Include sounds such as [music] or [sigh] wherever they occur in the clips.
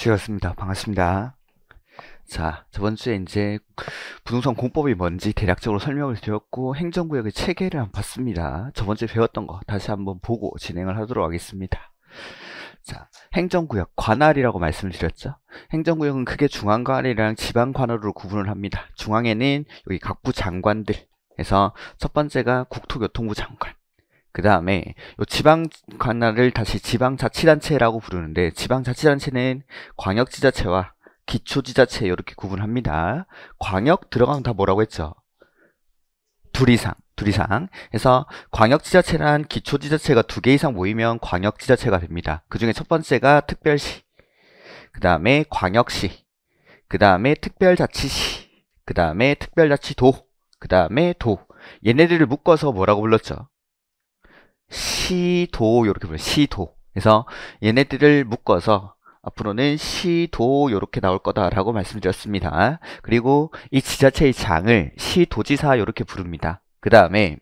쉬었습니다. 반갑습니다. 자, 저번 주에 이제 부동산 공법이 뭔지 대략적으로 설명을 드렸고 행정구역의 체계를 한번 봤습니다. 저번 주에 배웠던 거 다시 한번 보고 진행을 하도록 하겠습니다. 자, 행정구역 관할이라고 말씀을 드렸죠. 행정구역은 크게 중앙관할이랑 지방관할로 구분을 합니다. 중앙에는 여기 각부 장관들 에서 첫 번째가 국토교통부 장관 그 다음에 지방 관할을 다시 지방자치단체라고 부르는데 지방자치단체는 광역지자체와 기초지자체 이렇게 구분합니다. 광역 들어가면 다 뭐라고 했죠? 둘 이상, 둘 이상. 그래서 광역지자체란 기초지자체가 두 개 이상 모이면 광역지자체가 됩니다. 그 중에 첫 번째가 특별시, 그 다음에 광역시, 그 다음에 특별자치시, 그 다음에 특별자치도, 그 다음에 도. 얘네들을 묶어서 뭐라고 불렀죠? 시도 이렇게 불러요. 시도. 그래서 얘네들을 묶어서 앞으로는 시도 이렇게 나올 거다라고 말씀드렸습니다. 그리고 이 지자체의 장을 시도지사 이렇게 부릅니다. 그 다음에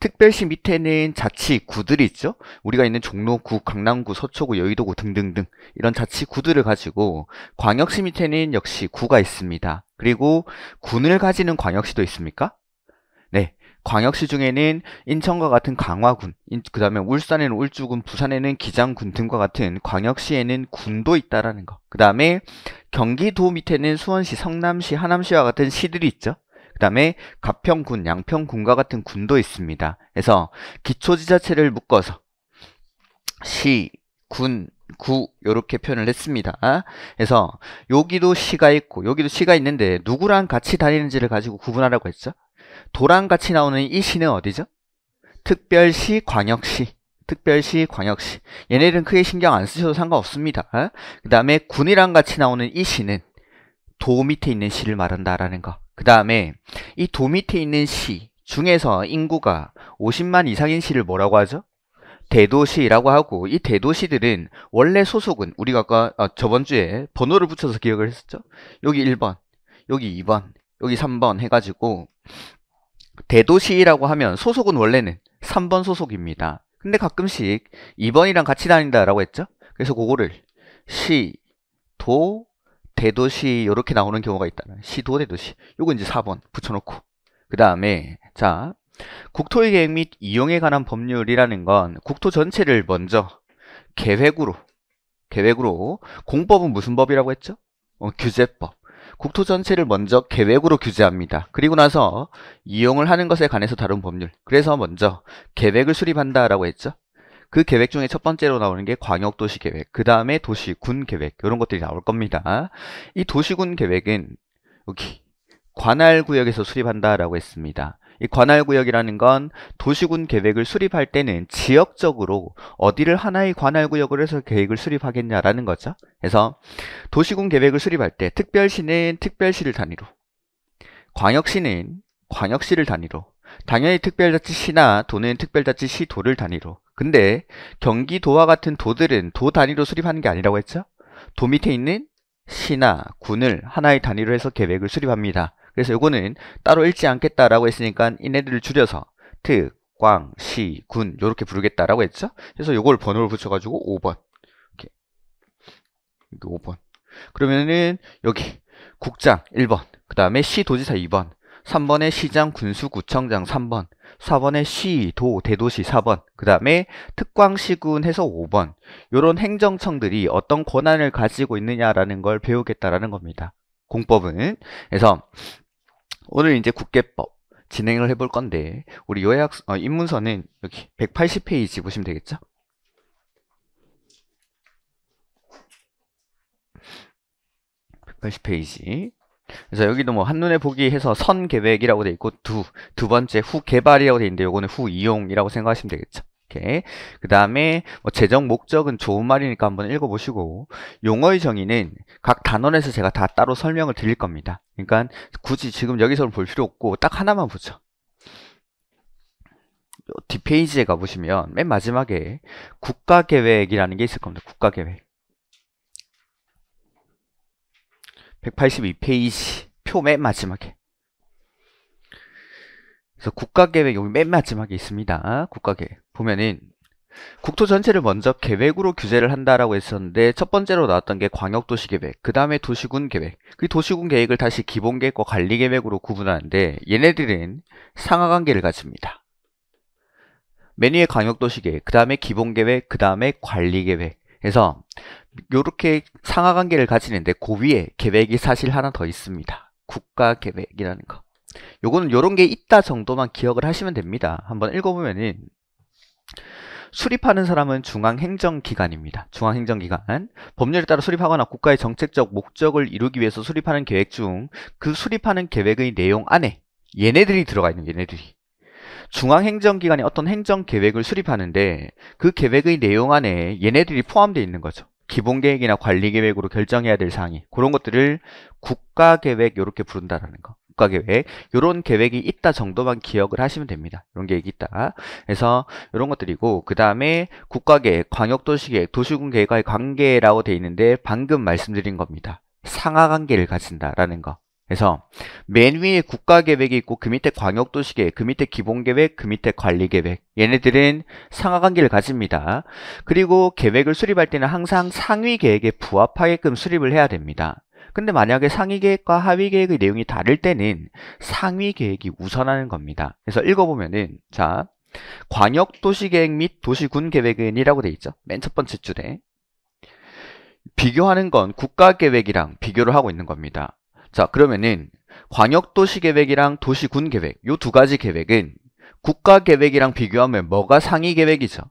특별시 밑에는 자치구들이 있죠. 우리가 있는 종로구, 강남구, 서초구, 여의도구 등등등 이런 자치구들을 가지고 광역시 밑에는 역시 구가 있습니다. 그리고 군을 가지는 광역시도 있습니까? 광역시 중에는 인천과 같은 강화군, 그 다음에 울산에는 울주군, 부산에는 기장군 등과 같은 광역시에는 군도 있다라는 거. 그 다음에 경기도 밑에는 수원시, 성남시, 하남시와 같은 시들이 있죠. 그 다음에 가평군, 양평군과 같은 군도 있습니다. 그래서 기초지자체를 묶어서 시, 군, 구 요렇게 표현을 했습니다. 그래서 여기도 시가 있고 여기도 시가 있는데 누구랑 같이 다니는지를 가지고 구분하라고 했죠. 도랑같이 나오는 이 시는 어디죠? 특별시, 광역시. 특별시, 광역시. 얘네들은 크게 신경 안 쓰셔도 상관없습니다. 어? 그 다음에 군이랑 같이 나오는 이 시는 도 밑에 있는 시를 말한다라는 거. 그 다음에 이 도 밑에 있는 시 중에서 인구가 50만 이상인 시를 뭐라고 하죠? 대도시라고 하고 이 대도시들은 원래 소속은 우리가 아까 아, 저번 주에 번호를 붙여서 기억을 했었죠. 여기 1번, 여기 2번, 여기 3번 해가지고 대도시라고 하면 소속은 원래는 3번 소속입니다. 근데 가끔씩 2번이랑 같이 다닌다라고 했죠? 그래서 그거를 시, 도, 대도시 이렇게 나오는 경우가 있다면 시도, 대도시 요거 이제 4번 붙여놓고 그 다음에 자 국토의 계획 및 이용에 관한 법률이라는 건 국토 전체를 먼저 계획으로 계획으로 공법은 무슨 법이라고 했죠? 어, 규제법 국토 전체를 먼저 계획으로 규제합니다. 그리고 나서 이용을 하는 것에 관해서 다룬 법률. 그래서 먼저 계획을 수립한다라고 했죠. 그 계획 중에 첫 번째로 나오는 게 광역도시 계획, 그 다음에 도시군 계획 이런 것들이 나올 겁니다. 이 도시군 계획은 여기 관할 구역에서 수립한다라고 했습니다. 이 관할구역이라는 건 도시군 계획을 수립할 때는 지역적으로 어디를 하나의 관할구역으로 해서 계획을 수립하겠냐라는 거죠. 그래서 도시군 계획을 수립할 때 특별시는 특별시를 단위로, 광역시는 광역시를 단위로, 당연히 특별자치시나 도는 특별자치시 도를 단위로. 근데 경기도와 같은 도들은 도 단위로 수립하는 게 아니라고 했죠? 도 밑에 있는 시나 군을 하나의 단위로 해서 계획을 수립합니다. 그래서 요거는 따로 읽지 않겠다라고 했으니까 이네들을 줄여서 특, 광, 시, 군 요렇게 부르겠다라고 했죠. 그래서 요걸 번호를 붙여가지고 5번 이렇게 5번 그러면은 여기 국장 1번 그 다음에 시도지사 2번 3번에 시장 군수구청장 3번 4번에 시, 도, 대도시 4번 그 다음에 특광시군 해서 5번 요런 행정청들이 어떤 권한을 가지고 있느냐라는 걸 배우겠다라는 겁니다 공법은 그래서 오늘 이제 국계법 진행을 해볼 건데 우리 요약 어, 입문서는 여기 180페이지 보시면 되겠죠? 1 8 0 페이지 그래서 여기도 뭐 한눈에 보기 해서 선 계획이라고 돼 있고 두, 두 번째 후 개발이라고 돼 있는데 요거는 후 이용이라고 생각하시면 되겠죠. 오케이. 그 다음에 뭐 재정 목적은 좋은 말이니까 한번 읽어보시고 용어의 정의는 각 단원에서 제가 다 따로 설명을 드릴 겁니다. 그러니까 굳이 지금 여기서는 볼 필요 없고 딱 하나만 보죠. 뒷페이지에 가보시면 맨 마지막에 국가계획이라는 게 있을 겁니다. 국가계획 182페이지 표 맨 마지막에 그래서 국가계획 여기 맨 마지막에 있습니다. 국가계획 보면은 국토 전체를 먼저 계획으로 규제를 한다라고 했었는데 첫 번째로 나왔던 게 광역도시계획, 그 다음에 도시군 계획, 그 도시군 계획을 다시 기본계획과 관리계획으로 구분하는데 얘네들은 상하관계를 가집니다. 맨 위에 광역도시계획, 그 다음에 기본계획, 그 다음에 관리계획 그래서 이렇게 상하관계를 가지는데 고 그 위에 계획이 사실 하나 더 있습니다. 국가계획이라는 거. 요거는 요런 게 있다 정도만 기억을 하시면 됩니다. 한번 읽어보면은 수립하는 사람은 중앙행정기관입니다. 중앙행정기관. 법률에 따라 수립하거나 국가의 정책적 목적을 이루기 위해서 수립하는 계획 중 그 수립하는 계획의 내용 안에 얘네들이 들어가 있는 얘네들이. 중앙행정기관이 어떤 행정계획을 수립하는데 그 계획의 내용 안에 얘네들이 포함되어 있는 거죠. 기본계획이나 관리계획으로 결정해야 될 사항이 그런 것들을 국가계획 이렇게 부른다라는 거. 국가 계획 이런 계획이 있다 정도만 기억을 하시면 됩니다. 이런 계획이 있다. 그래서 이런 것들이고 그 다음에 국가 계획, 광역도시 계획, 도시군 계획과의 관계라고 돼 있는데 방금 말씀드린 겁니다. 상하관계를 가진다라는 거. 그래서 맨 위에 국가계획이 있고 그 밑에 광역도시계획, 그 밑에 기본계획, 그 밑에 관리계획 얘네들은 상하관계를 가집니다. 그리고 계획을 수립할 때는 항상 상위계획에 부합하게끔 수립을 해야 됩니다. 근데 만약에 상위 계획과 하위 계획의 내용이 다를 때는 상위 계획이 우선하는 겁니다. 그래서 읽어보면은 자 광역도시계획 및 도시군 계획은이라고 돼 있죠. 맨 첫 번째 줄에 비교하는 건 국가계획이랑 비교를 하고 있는 겁니다. 자 그러면은 광역도시계획이랑 도시군 계획 요 두 가지 계획은 국가계획이랑 비교하면 뭐가 상위 계획이죠?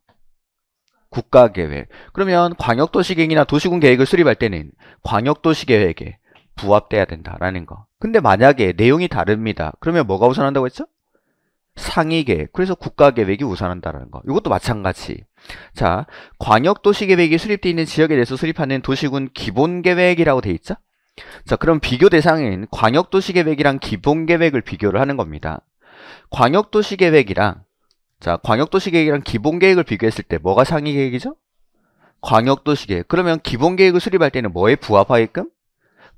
국가계획. 그러면 광역도시계획이나 도시군 계획을 수립할 때는 광역도시계획에 부합돼야 된다라는 거. 근데 만약에 내용이 다릅니다. 그러면 뭐가 우선한다고 했죠? 상위계획. 그래서 국가계획이 우선한다라는 거. 이것도 마찬가지. 자, 광역도시계획이 수립되어 있는 지역에 대해서 수립하는 도시군 기본계획이라고 돼 있죠? 자, 그럼 비교 대상인 광역도시계획이랑 기본계획을 비교를 하는 겁니다. 광역도시계획이랑 자, 광역도시 계획이랑 기본 계획을 비교했을 때 뭐가 상위 계획이죠? 광역도시 계획. 그러면 기본 계획을 수립할 때는 뭐에 부합하게끔?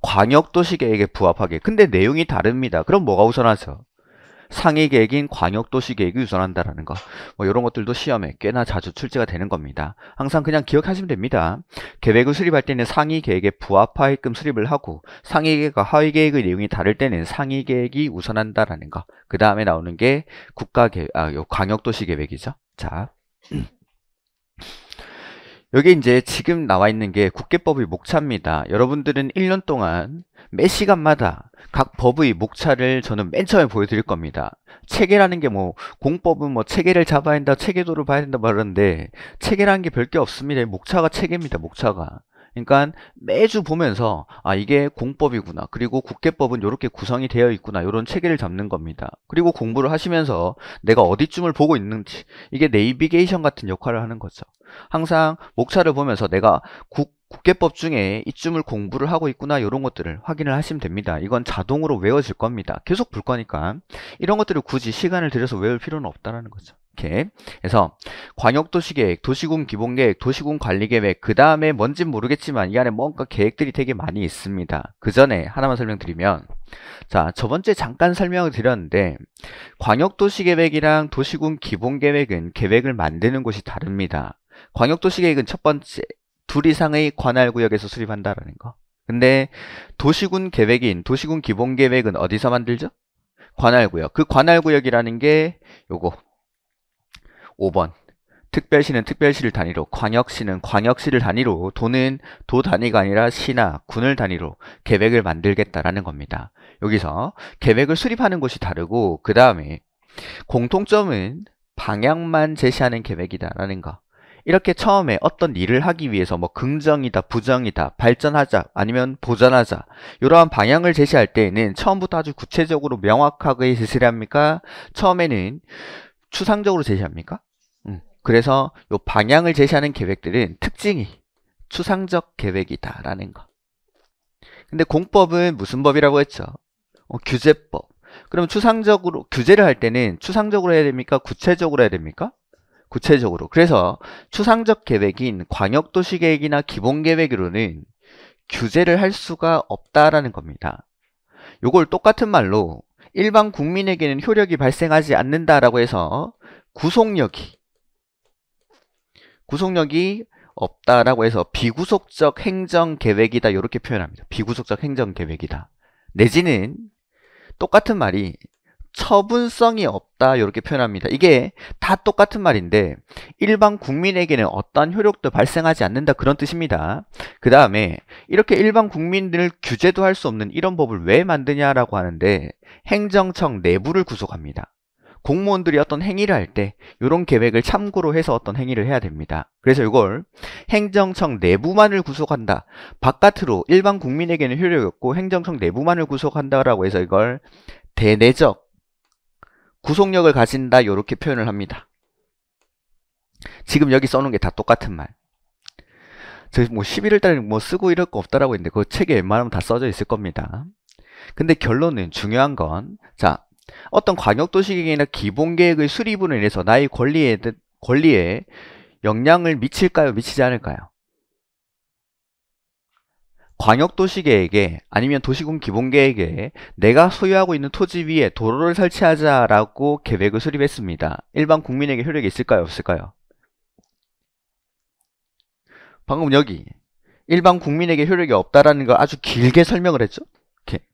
광역도시 계획에 부합하게. 근데 내용이 다릅니다. 그럼 뭐가 우선하죠? 상위 계획인 광역도시 계획이 유선한다라는 것. 뭐 이런 것들도 시험에 꽤나 자주 출제가 되는 겁니다. 항상 그냥 기억하시면 됩니다. 계획을 수립할 때는 상위 계획에 부합하게끔 수립을 하고 상위 계획과 하위 계획의 내용이 다를 때는 상위 계획이 우선한다라는 것. 그 다음에 나오는 게 국가 계획, 아, 광역도시 계획이죠. 자. [clears throat] 여기 이제 지금 나와 있는 게 국계법의 목차입니다. 여러분들은 1년 동안 매 시간마다 각 법의 목차를 저는 맨 처음에 보여드릴 겁니다. 체계라는 게 뭐 공법은 뭐 체계를 잡아야 된다, 체계도를 봐야 된다 말하는데 체계라는 게 별 게 없습니다. 목차가 체계입니다. 목차가. 그러니까 매주 보면서 아 이게 공법이구나 그리고 국계법은 이렇게 구성이 되어 있구나 이런 체계를 잡는 겁니다 그리고 공부를 하시면서 내가 어디쯤을 보고 있는지 이게 네이비게이션 같은 역할을 하는 거죠 항상 목차를 보면서 내가 국 국계법 중에 이쯤을 공부를 하고 있구나 이런 것들을 확인을 하시면 됩니다. 이건 자동으로 외워질 겁니다. 계속 볼 거니까 이런 것들을 굳이 시간을 들여서 외울 필요는 없다라는 거죠. 이렇게 그래서 광역도시계획, 도시군 기본계획, 도시군 관리계획 그 다음에 뭔진 모르겠지만 이 안에 뭔가 계획들이 되게 많이 있습니다. 그 전에 하나만 설명드리면 자 저번주에 잠깐 설명을 드렸는데 광역도시계획이랑 도시군 기본계획은 계획을 만드는 곳이 다릅니다. 광역도시계획은 첫 번째 둘 이상의 관할 구역에서 수립한다라는 거. 근데 도시군 계획인 도시군 기본 계획은 어디서 만들죠? 관할 구역. 그 관할 구역이라는 게 요거 5번. 특별시는 특별시를 단위로, 광역시는 광역시를 단위로, 도는 도 단위가 아니라 시나 군을 단위로 계획을 만들겠다라는 겁니다. 여기서 계획을 수립하는 곳이 다르고 그 다음에 공통점은 방향만 제시하는 계획이다라는 거. 이렇게 처음에 어떤 일을 하기 위해서 뭐 긍정이다, 부정이다, 발전하자, 아니면 보전하자 이러한 방향을 제시할 때에는 처음부터 아주 구체적으로 명확하게 제시를 합니까? 처음에는 추상적으로 제시합니까? 음, 그래서 이 방향을 제시하는 계획들은 특징이 추상적 계획이다라는 거. 근데 공법은 무슨 법이라고 했죠? 어, 규제법. 그럼 추상적으로 규제를 할 때는 추상적으로 해야 됩니까? 구체적으로 해야 됩니까? 구체적으로 그래서 추상적 계획인 광역도시 계획이나 기본 계획으로는 규제를 할 수가 없다라는 겁니다. 요걸 똑같은 말로 일반 국민에게는 효력이 발생하지 않는다라고 해서 구속력이 구속력이 없다라고 해서 비구속적 행정계획이다 이렇게 표현합니다. 비구속적 행정계획이다. 내지는 똑같은 말이 처분성이 없다 이렇게 표현합니다. 이게 다 똑같은 말인데 일반 국민에게는 어떠한 효력도 발생하지 않는다 그런 뜻입니다. 그 다음에 이렇게 일반 국민들 을 규제도 할 수 없는 이런 법을 왜 만드냐라고 하는데 행정청 내부를 구속합니다. 공무원들이 어떤 행위를 할 때 이런 계획을 참고로 해서 어떤 행위를 해야 됩니다. 그래서 이걸 행정청 내부만을 구속한다. 바깥으로 일반 국민에게는 효력이 없고 행정청 내부만을 구속한다라고 해서 이걸 대내적 구속력을 가진다 이렇게 표현을 합니다. 지금 여기 써놓은 게 다 똑같은 말. 저뭐 11월달에 뭐 쓰고 이럴 거 없다라고 했는데 그 책에 웬만하면 다 써져 있을 겁니다. 근데 결론은 중요한 건 자 어떤 광역도시계획이나 기본계획의 수립으로 인해서 나의 권리에 권리에 영향을 미칠까요? 미치지 않을까요? 광역도시계획에 아니면 도시군 기본계획에 내가 소유하고 있는 토지 위에 도로를 설치하자라고 계획을 수립했습니다. 일반 국민에게 효력이 있을까요? 없을까요? 방금 여기 일반 국민에게 효력이 없다라는 걸 아주 길게 설명을 했죠? 이렇게.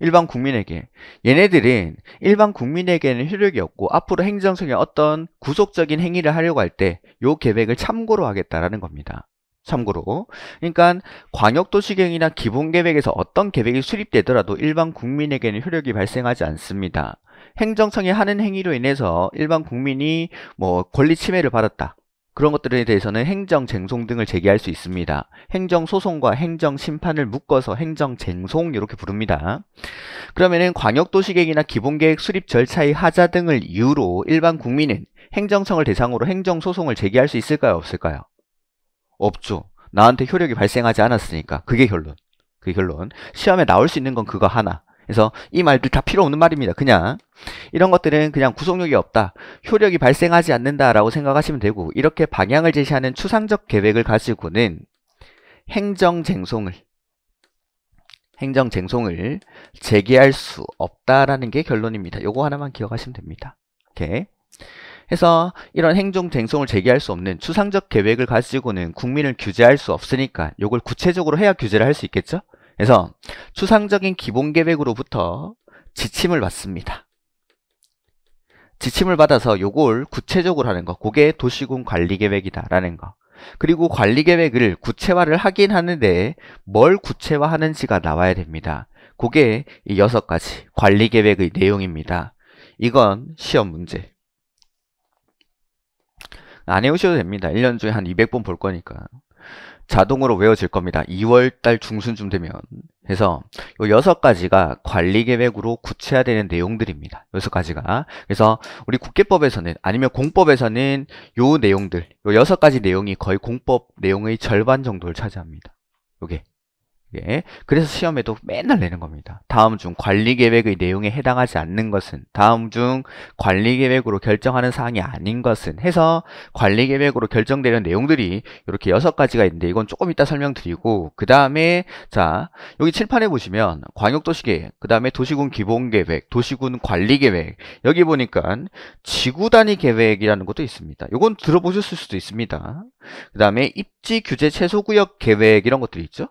일반 국민에게 얘네들은 일반 국민에게는 효력이 없고 앞으로 행정성의 어떤 구속적인 행위를 하려고 할때요 계획을 참고로 하겠다라는 겁니다. 참고로 그러니까 광역도시계획이나 기본계획에서 어떤 계획이 수립되더라도 일반 국민에게는 효력이 발생하지 않습니다. 행정청이 하는 행위로 인해서 일반 국민이 뭐 권리 침해를 받았다. 그런 것들에 대해서는 행정쟁송 등을 제기할 수 있습니다. 행정소송과 행정심판을 묶어서 행정쟁송 이렇게 부릅니다. 그러면은 광역도시계획이나 기본계획 수립 절차의 하자 등을 이유로 일반 국민은 행정청을 대상으로 행정소송을 제기할 수 있을까요? 없을까요? 없죠. 나한테 효력이 발생하지 않았으니까. 그게 결론. 그게 결론. 시험에 나올 수 있는 건 그거 하나. 그래서 이 말들 다 필요 없는 말입니다. 그냥 이런 것들은 그냥 구속력이 없다. 효력이 발생하지 않는다라고 생각하시면 되고 이렇게 방향을 제시하는 추상적 계획을 가지고는 행정쟁송을 행정쟁송을 제기할 수 없다라는 게 결론입니다. 요거 하나만 기억하시면 됩니다. 오케이. 해서 이런 행정 쟁송을 제기할 수 없는 추상적 계획을 가지고는 국민을 규제할 수 없으니까 이걸 구체적으로 해야 규제를 할 수 있겠죠? 그래서 추상적인 기본 계획으로부터 지침을 받습니다. 지침을 받아서 요걸 구체적으로 하는 거 그게 도시군 관리계획이다라는 거 그리고 관리계획을 구체화를 하긴 하는데 뭘 구체화하는지가 나와야 됩니다. 그게 이 여섯 가지 관리계획의 내용입니다. 이건 시험 문제 안 해오셔도 됩니다. 1년 중에 한 200번 볼 거니까. 자동으로 외워질 겁니다. 2월달 중순쯤 되면. 그래서 요 여섯 가지가 관리 계획으로 구체화되는 내용들입니다. 여섯 가지가. 그래서 우리 국계법에서는 아니면 공법에서는 요 내용들, 요 여섯 가지 내용이 거의 공법 내용의 절반 정도를 차지합니다. 요게. 예. 그래서 시험에도 맨날 내는 겁니다. 다음 중 관리계획의 내용에 해당하지 않는 것은 다음 중 관리계획으로 결정하는 사항이 아닌 것은 해서 관리계획으로 결정되는 내용들이 이렇게 여섯 가지가 있는데 이건 조금 이따 설명드리고 그 다음에 자 여기 칠판에 보시면 광역도시계획 그 다음에 도시군 기본계획 도시군 관리계획 여기 보니까 지구단위 계획이라는 것도 있습니다. 이건 들어보셨을 수도 있습니다. 그 다음에 입지 규제 최소구역 계획 이런 것들이 있죠.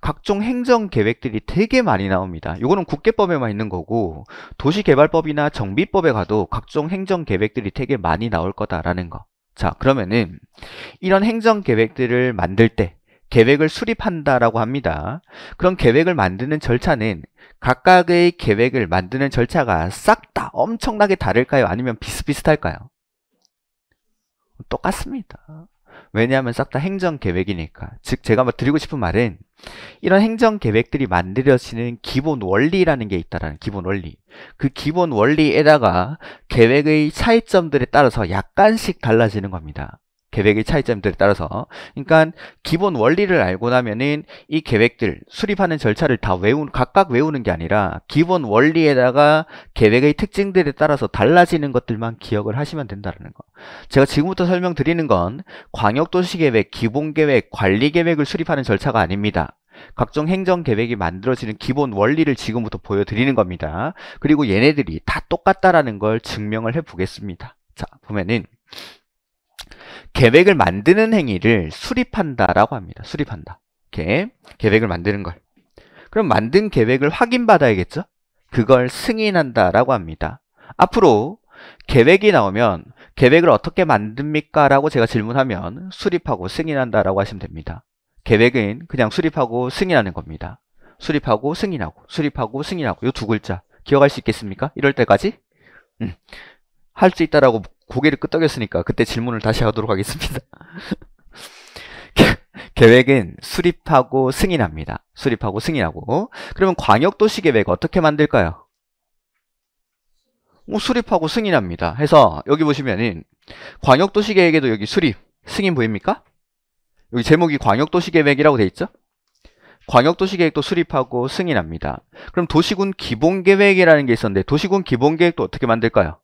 각종 행정 계획들이 되게 많이 나옵니다. 이거는 국계법에만 있는 거고 도시개발법이나 정비법에 가도 각종 행정 계획들이 되게 많이 나올 거다라는 거. 자, 그러면은 이런 행정 계획들을 만들 때 계획을 수립한다라고 합니다. 그런 계획을 만드는 절차는 각각의 계획을 만드는 절차가 싹 다 엄청나게 다를까요? 아니면 비슷비슷할까요? 똑같습니다. 왜냐하면 싹 다 행정 계획이니까. 즉 제가 드리고 싶은 말은 이런 행정 계획들이 만들어지는 기본 원리라는 게 있다라는 기본 원리. 그 기본 원리에다가 계획의 차이점들에 따라서 약간씩 달라지는 겁니다. 계획의 차이점들에 따라서 그러니까 기본 원리를 알고 나면은 이 계획들 수립하는 절차를 다 외운 각각 외우는 게 아니라 기본 원리에다가 계획의 특징들에 따라서 달라지는 것들만 기억을 하시면 된다는 거 제가 지금부터 설명드리는 건 광역도시계획 기본계획 관리계획을 수립하는 절차가 아닙니다 각종 행정계획이 만들어지는 기본 원리를 지금부터 보여드리는 겁니다 그리고 얘네들이 다 똑같다라는 걸 증명을 해 보겠습니다 자 보면은 계획을 만드는 행위를 수립한다라고 합니다. 수립한다. 이렇게 계획을 만드는 걸. 그럼 만든 계획을 확인받아야겠죠? 그걸 승인한다라고 합니다. 앞으로 계획이 나오면 계획을 어떻게 만듭니까? 라고 제가 질문하면 수립하고 승인한다라고 하시면 됩니다. 계획은 그냥 수립하고 승인하는 겁니다. 수립하고 승인하고 수립하고 승인하고 이 두 글자 기억할 수 있겠습니까? 이럴 때까지 음, 할 수 있다라고 고개를 끄덕였으니까 그때 질문을 다시 하도록 하겠습니다. [laughs] 계획은 수립하고 승인합니다. 수립하고 승인하고. 그러면 광역도시 계획 어떻게 만들까요? 뭐 수립하고 승인합니다. 해서 여기 보시면은 광역도시 계획에도 여기 수립, 승인 보입니까? 여기 제목이 광역도시 계획이라고 돼 있죠? 광역도시 계획도 수립하고 승인합니다. 그럼 도시군 기본계획이라는 게 있었는데 도시군 기본계획도 어떻게 만들까요?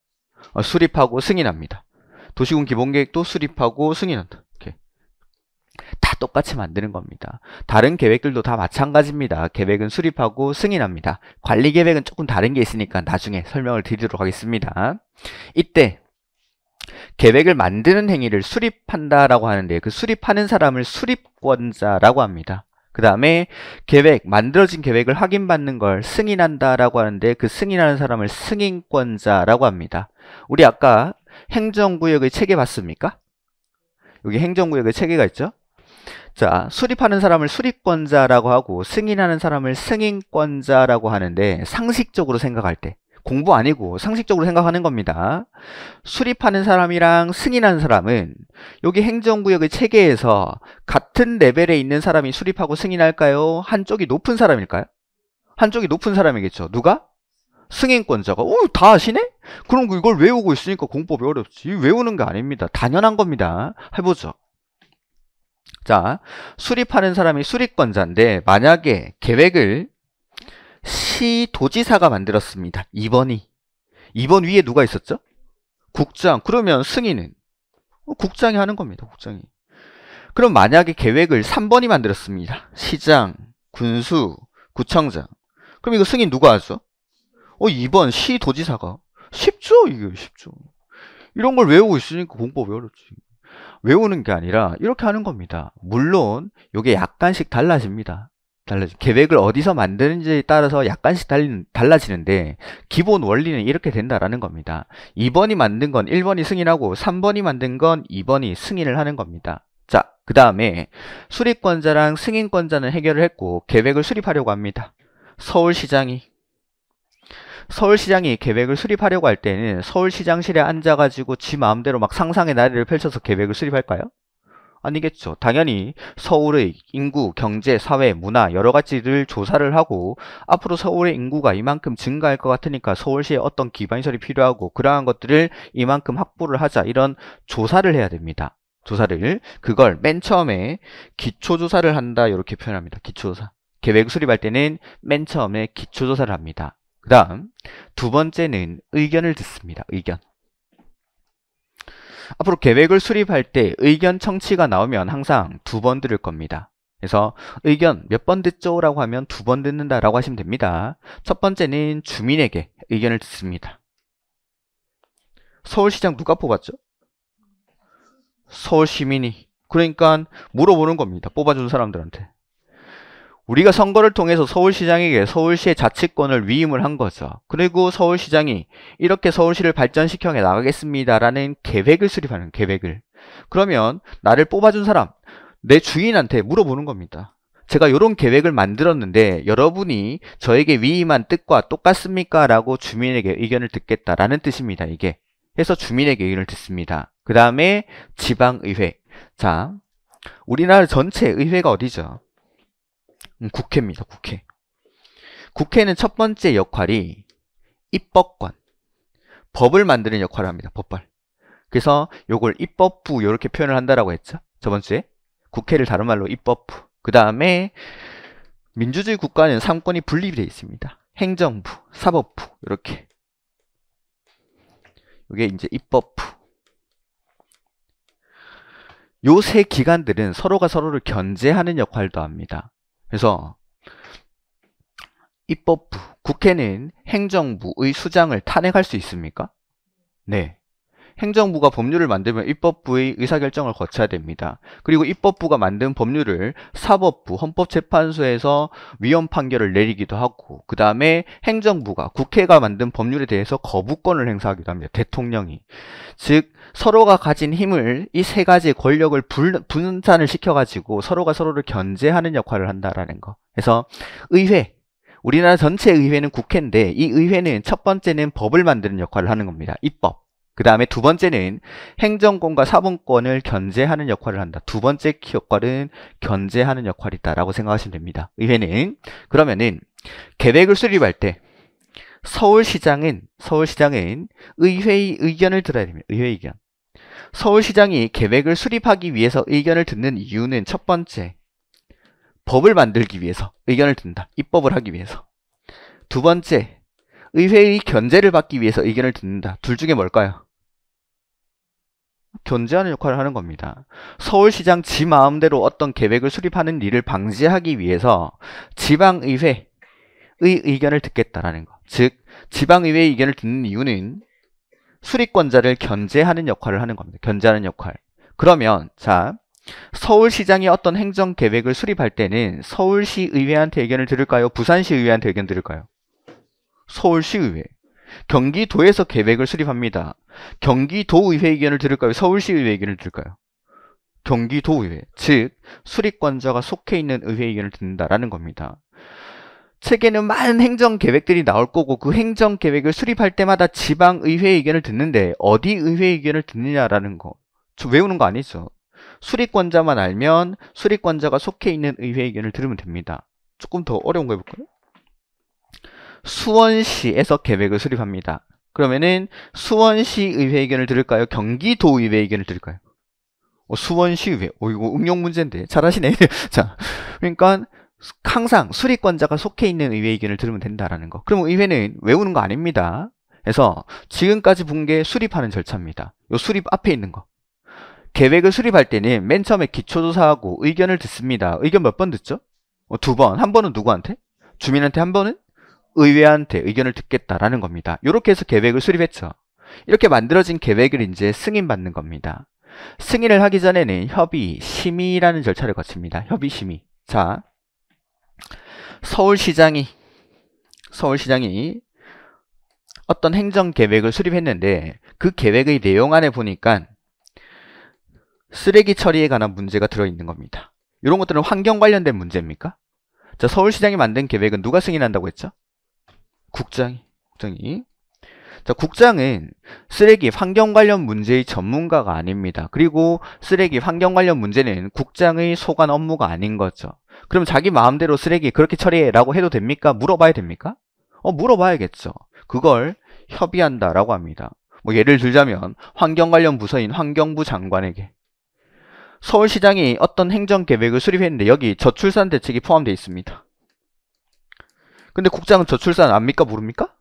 어, 수립하고 승인합니다. 도시군 기본계획도 수립하고 승인한다. 이렇게. 다 똑같이 만드는 겁니다. 다른 계획들도 다 마찬가지입니다. 계획은 수립하고 승인합니다. 관리 계획은 조금 다른 게 있으니까 나중에 설명을 드리도록 하겠습니다. 이때 계획을 만드는 행위를 수립한다라고 하는데 그 수립하는 사람을 수립권자라고 합니다. 그 다음에 계획, 만들어진 계획을 확인받는 걸 승인한다라고 하는데 그 승인하는 사람을 승인권자라고 합니다. 우리 아까 행정구역의 체계 봤습니까? 여기 행정구역의 체계가 있죠? 자, 수립하는 사람을 수립권자라고 하고 승인하는 사람을 승인권자라고 하는데 상식적으로 생각할 때 공부 아니고 상식적으로 생각하는 겁니다. 수립하는 사람이랑 승인한 사람은 여기 행정구역의 체계에서 같은 레벨에 있는 사람이 수립하고 승인할까요? 한쪽이 높은 사람일까요? 한쪽이 높은 사람이겠죠. 누가? 승인권자가 오다 아시네? 그럼 이걸 외우고 있으니까 공법이 어렵지. 외우는 게 아닙니다. 당연한 겁니다. 해보죠. 자, 수립하는 사람이 수립권자인데 만약에 계획을 시도지사가 만들었습니다. 2번이. 2번 위에 누가 있었죠? 국장. 그러면 승인은? 어, 국장이 하는 겁니다. 국장이. 그럼 만약에 계획을 3번이 만들었습니다. 시장, 군수, 구청장. 그럼 이거 승인 누가 하죠? 어, 2번 시도지사가. 쉽죠? 이게 쉽죠. 이런 걸 외우고 있으니까 공법 외우지. 외우는 게 아니라 이렇게 하는 겁니다. 물론 이게 약간씩 달라집니다. 달라지 계획을 어디서 만드는지에 따라서 약간씩 달리, 달라지는데 기본 원리는 이렇게 된다라는 겁니다. 2번이 만든 건 1번이 승인하고 3번이 만든 건 2번이 승인을 하는 겁니다. 자, 그 다음에 수립권자랑 승인권자는 해결을 했고 계획을 수립하려고 합니다. 서울시장이 서울시장이 계획을 수립하려고 할 때는 서울시장실에 앉아가지고 지 마음대로 막 상상의 나래를 펼쳐서 계획을 수립할까요? 아니겠죠. 당연히 서울의 인구, 경제, 사회, 문화 여러 가지를 조사를 하고 앞으로 서울의 인구가 이만큼 증가할 것 같으니까 서울시에 어떤 기반시설이 필요하고 그러한 것들을 이만큼 확보를 하자 이런 조사를 해야 됩니다. 조사를 그걸 맨 처음에 기초조사를 한다 이렇게 표현합니다. 기초조사. 계획 수립할 때는 맨 처음에 기초조사를 합니다. 그 다음 두 번째는 의견을 듣습니다. 의견. 앞으로 계획을 수립할 때 의견 청취가 나오면 항상 두 번 들을 겁니다. 그래서 의견 몇 번 듣죠? 라고 하면 두 번 듣는다 라고 하시면 됩니다. 첫 번째는 주민에게 의견을 듣습니다. 서울시장 누가 뽑았죠? 서울시민이. 그러니까 물어보는 겁니다. 뽑아준 사람들한테. 우리가 선거를 통해서 서울시장에게 서울시의 자치권을 위임을 한 거죠. 그리고 서울시장이 이렇게 서울시를 발전시켜 나가겠습니다라는 계획을 수립하는 계획을. 그러면 나를 뽑아준 사람, 내 주인한테 물어보는 겁니다. 제가 이런 계획을 만들었는데 여러분이 저에게 위임한 뜻과 똑같습니까? 라고 주민에게 의견을 듣겠다라는 뜻입니다. 이게. 해서 주민에게 의견을 듣습니다. 그 다음에 지방의회. 자, 우리나라 전체 의회가 어디죠? 음, 국회입니다. 국회. 국회는 첫 번째 역할이 입법관. 법을 만드는 역할을 합니다. 법발. 그래서 요걸 입법부 이렇게 표현을 한다라고 했죠. 저번 주에. 국회를 다른 말로 입법부. 그 다음에 민주주의 국가는 삼권이 분립되어 있습니다. 행정부, 사법부 이렇게. 이게 이제 입법부. 요 세 기관들은 서로가 서로를 견제하는 역할도 합니다. 그래서 입법부, 국회는 행정부의 수장을 탄핵할 수 있습니까? 네. 행정부가 법률을 만들면 입법부의 의사결정을 거쳐야 됩니다. 그리고 입법부가 만든 법률을 사법부, 헌법재판소에서 위헌 판결을 내리기도 하고 그 다음에 행정부가 국회가 만든 법률에 대해서 거부권을 행사하기도 합니다. 대통령이. 즉 서로가 가진 힘을 이 세 가지의 권력을 분산을 시켜가지고 서로가 서로를 견제하는 역할을 한다라는 거. 그래서 의회, 우리나라 전체 의회는 국회인데 이 의회는 첫 번째는 법을 만드는 역할을 하는 겁니다. 입법. 그 다음에 두 번째는 행정권과 사법권을 견제하는 역할을 한다. 두 번째 역할은 견제하는 역할이다 라고 생각하시면 됩니다. 의회는 그러면은 계획을 수립할 때 서울시장은 서울시장은 의회의 의견을 들어야 됩니다. 의회 의견. 서울시장이 계획을 수립하기 위해서 의견을 듣는 이유는 첫 번째 법을 만들기 위해서 의견을 듣는다. 입법을 하기 위해서. 두 번째 의회의 견제를 받기 위해서 의견을 듣는다. 둘 중에 뭘까요? 견제하는 역할을 하는 겁니다. 서울시장 지 마음대로 어떤 계획을 수립하는 일을 방지하기 위해서 지방의회의 의견을 듣겠다라는 것. 즉, 지방의회의 의견을 듣는 이유는 수립권자를 견제하는 역할을 하는 겁니다. 견제하는 역할. 그러면, 자, 서울시장이 어떤 행정계획을 수립할 때는 서울시의회한테 의견을 들을까요? 부산시의회한테 의견 들을까요? 서울시의회. 경기도에서 계획을 수립합니다. 경기도의회 의견을 들을까요? 서울시의회 의견을 들을까요? 경기도의회, 즉 수립권자가 속해 있는 의회 의견을 듣는다라는 겁니다. 책에는 많은 행정계획들이 나올 거고 그 행정계획을 수립할 때마다 지방의회 의견을 듣는데 어디 의회 의견을 듣느냐라는 거. 저 외우는 거 아니죠. 수립권자만 알면 수립권자가 속해 있는 의회 의견을 들으면 됩니다. 조금 더 어려운 거 해볼까요? 수원시에서 계획을 수립합니다. 그러면은 수원시 의회 의견을 들을까요? 경기도 의회 의견을 들을까요? 어, 수원시 의회. 어, 이거 응용 문제인데. 잘하시네. [laughs] 자, 그러니까 항상 수리권자가 속해 있는 의회 의견을 들으면 된다라는 거. 그럼 의회는 외우는 거 아닙니다. 그래서 지금까지 본 게 수립하는 절차입니다. 요 수립 앞에 있는 거. 계획을 수립할 때는 맨 처음에 기초조사하고 의견을 듣습니다. 의견 몇 번 듣죠? 어, 두 번. 한 번은 누구한테? 주민한테 한 번은? 의회한테 의견을 듣겠다라는 겁니다. 이렇게 해서 계획을 수립했죠. 이렇게 만들어진 계획을 이제 승인받는 겁니다. 승인을 하기 전에는 협의, 심의라는 절차를 거칩니다. 협의, 심의. 자, 서울시장이 서울시장이 어떤 행정 계획을 수립했는데 그 계획의 내용 안에 보니까 쓰레기 처리에 관한 문제가 들어있는 겁니다. 이런 것들은 환경 관련된 문제입니까? 자, 서울시장이 만든 계획은 누가 승인한다고 했죠? 국장이 국장이 자, 국장은 쓰레기 환경 관련 문제의 전문가가 아닙니다. 그리고 쓰레기 환경 관련 문제는 국장의 소관 업무가 아닌 거죠. 그럼 자기 마음대로 쓰레기 그렇게 처리해라고 해도 됩니까? 물어봐야 됩니까? 어, 물어봐야겠죠. 그걸 협의한다라고 합니다. 뭐 예를 들자면 환경 관련 부서인 환경부 장관에게 서울시장이 어떤 행정 계획을 수립했는데 여기 저출산 대책이 포함되어 있습니다. 근데 국장은 저출산 압니까 모릅니까?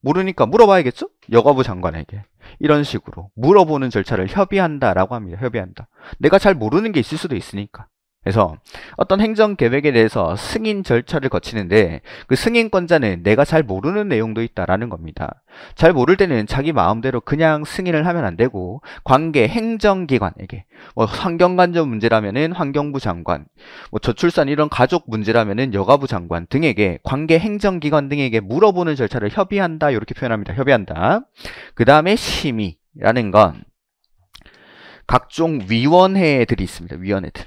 모르니까 물어봐야겠죠? 여가부 장관에게. 이런 식으로 물어보는 절차를 협의한다라고 합니다. 협의한다. 내가 잘 모르는 게 있을 수도 있으니까. 그래서 어떤 행정 계획에 대해서 승인 절차를 거치는데 그 승인권자는 내가 잘 모르는 내용도 있다라는 겁니다. 잘 모를 때는 자기 마음대로 그냥 승인을 하면 안 되고 관계 행정기관에게 뭐 환경관절 문제라면은 환경부 장관, 뭐 저출산 이런 가족 문제라면은 여가부 장관 등에게 관계 행정기관 등에게 물어보는 절차를 협의한다 이렇게 표현합니다. 협의한다. 그 다음에 심의라는 건 각종 위원회들이 있습니다. 위원회들.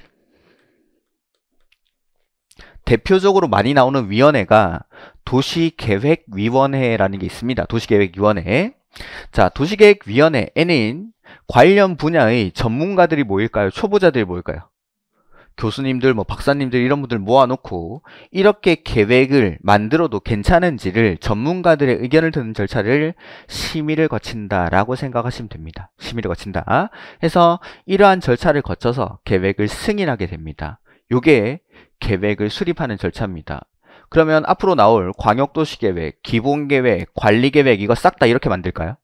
대표적으로 많이 나오는 위원회가 도시계획위원회라는 게 있습니다. 도시계획위원회. 자, 도시계획위원회에는 관련 분야의 전문가들이 모일까요? 초보자들이 모일까요? 교수님들, 뭐 박사님들 이런 분들 모아놓고 이렇게 계획을 만들어도 괜찮은지를 전문가들의 의견을 듣는 절차를 심의를 거친다라고 생각하시면 됩니다. 심의를 거친다. 해서 이러한 절차를 거쳐서 계획을 승인하게 됩니다. 요게 계획을 수립하는 절차입니다. 그러면 앞으로 나올 광역도시계획, 기본계획, 관리계획 이거 싹 다 이렇게 만들까요?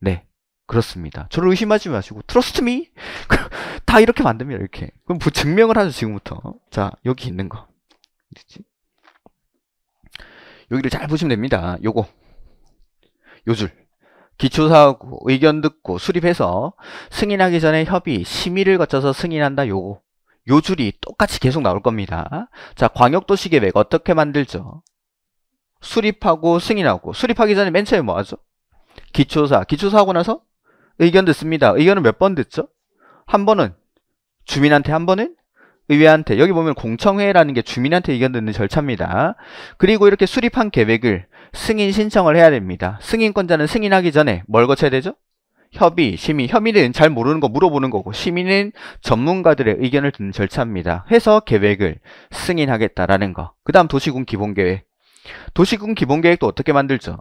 네 그렇습니다. 저를 의심하지 마시고 트러스트 미! [laughs] 다 이렇게 만듭니다. 이렇게. 그럼 뭐 증명을 하죠 지금부터. 자 여기 있는 거. 여기를 잘 보시면 됩니다. 요거 요줄 기초사고 의견 듣고 수립해서 승인하기 전에 협의 심의를 거쳐서 승인한다 요거 요 줄이 똑같이 계속 나올 겁니다. 자, 광역도시 계획 어떻게 만들죠? 수립하고 승인하고 수립하기 전에 맨 처음에 뭐 하죠? 기초사, 기초사 하고 나서 의견 듣습니다. 의견을몇 번 듣죠? 한 번은 주민한테 한 번은 의회한테 여기 보면 공청회라는 게 주민한테 의견 듣는 절차입니다. 그리고 이렇게 수립한 계획을 승인 신청을 해야 됩니다. 승인권자는 승인하기 전에 뭘 거쳐야 되죠? 협의, 심의, 협의는 잘 모르는 거 물어보는 거고 심의는 전문가들의 의견을 듣는 절차입니다. 해서 계획을 승인하겠다라는 거. 그 다음 도시군 기본계획. 도시군 기본계획도 어떻게 만들죠?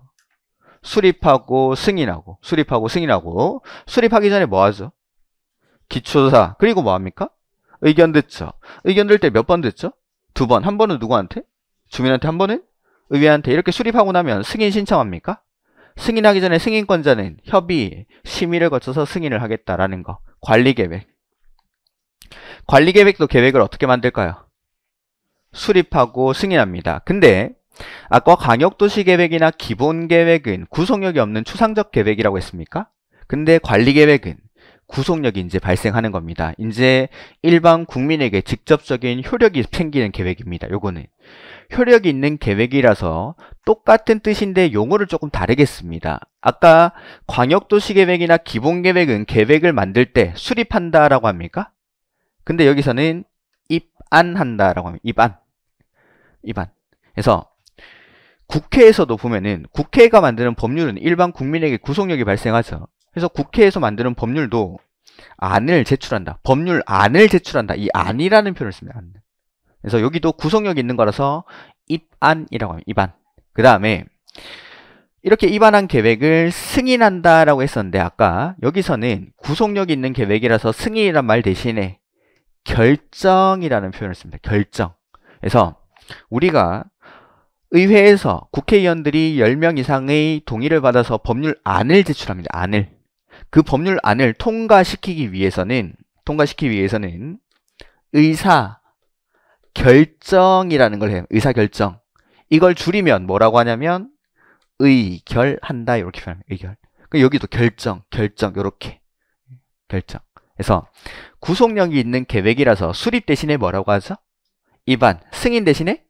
수립하고 승인하고 수립하고 승인하고 수립하기 전에 뭐하죠? 기초사 그리고 뭐합니까? 의견 듣죠. 의견 들 때 몇 번 듣죠? 두 번. 한 번은 누구한테? 주민한테 한 번은? 의회한테 이렇게 수립하고 나면 승인 신청합니까? 승인하기 전에 승인권자는 협의, 심의를 거쳐서 승인을 하겠다라는 거. 관리계획. 관리계획도 계획을 어떻게 만들까요? 수립하고 승인합니다. 근데 아까 광역도시계획이나 기본계획은 구속력이 없는 추상적 계획이라고 했습니까? 근데 관리계획은 구속력이 이제 발생하는 겁니다. 이제 일반 국민에게 직접적인 효력이 생기는 계획입니다. 요거는. 효력이 있는 계획이라서 똑같은 뜻인데 용어를 조금 다르겠습니다. 아까 광역도시 계획이나 기본 계획은 계획을 만들 때 수립한다 라고 합니까? 근데 여기서는 입안한다 라고 합니다. 입안. 입안. 그래서 국회에서도 보면은 국회가 만드는 법률은 일반 국민에게 구속력이 발생하죠. 그래서 국회에서 만드는 법률도 안을 제출한다. 법률 안을 제출한다. 이 안이라는 표현을 씁니다. 그래서 여기도 구속력이 있는 거라서 입안이라고 합니다. 입안. 그 다음에 이렇게 입안한 계획을 승인한다라고 했었는데 아까 여기서는 구속력이 있는 계획이라서 승인이란 말 대신에 결정이라는 표현을 씁니다. 결정. 그래서 우리가 의회에서 국회의원들이 10명 이상의 동의를 받아서 법률안을 제출합니다. 안을. 그 법률안을 통과시키기 위해서는 통과시키기 위해서는 의사, 결정이라는 걸 해요. 의사결정. 이걸 줄이면 뭐라고 하냐면 의결한다 이렇게 표현합니다. 의결. 그 여기도 결정, 결정 이렇게 결정. 그래서 구속력이 있는 계획이라서 수립 대신에 뭐라고 하죠? 입안, 승인 대신에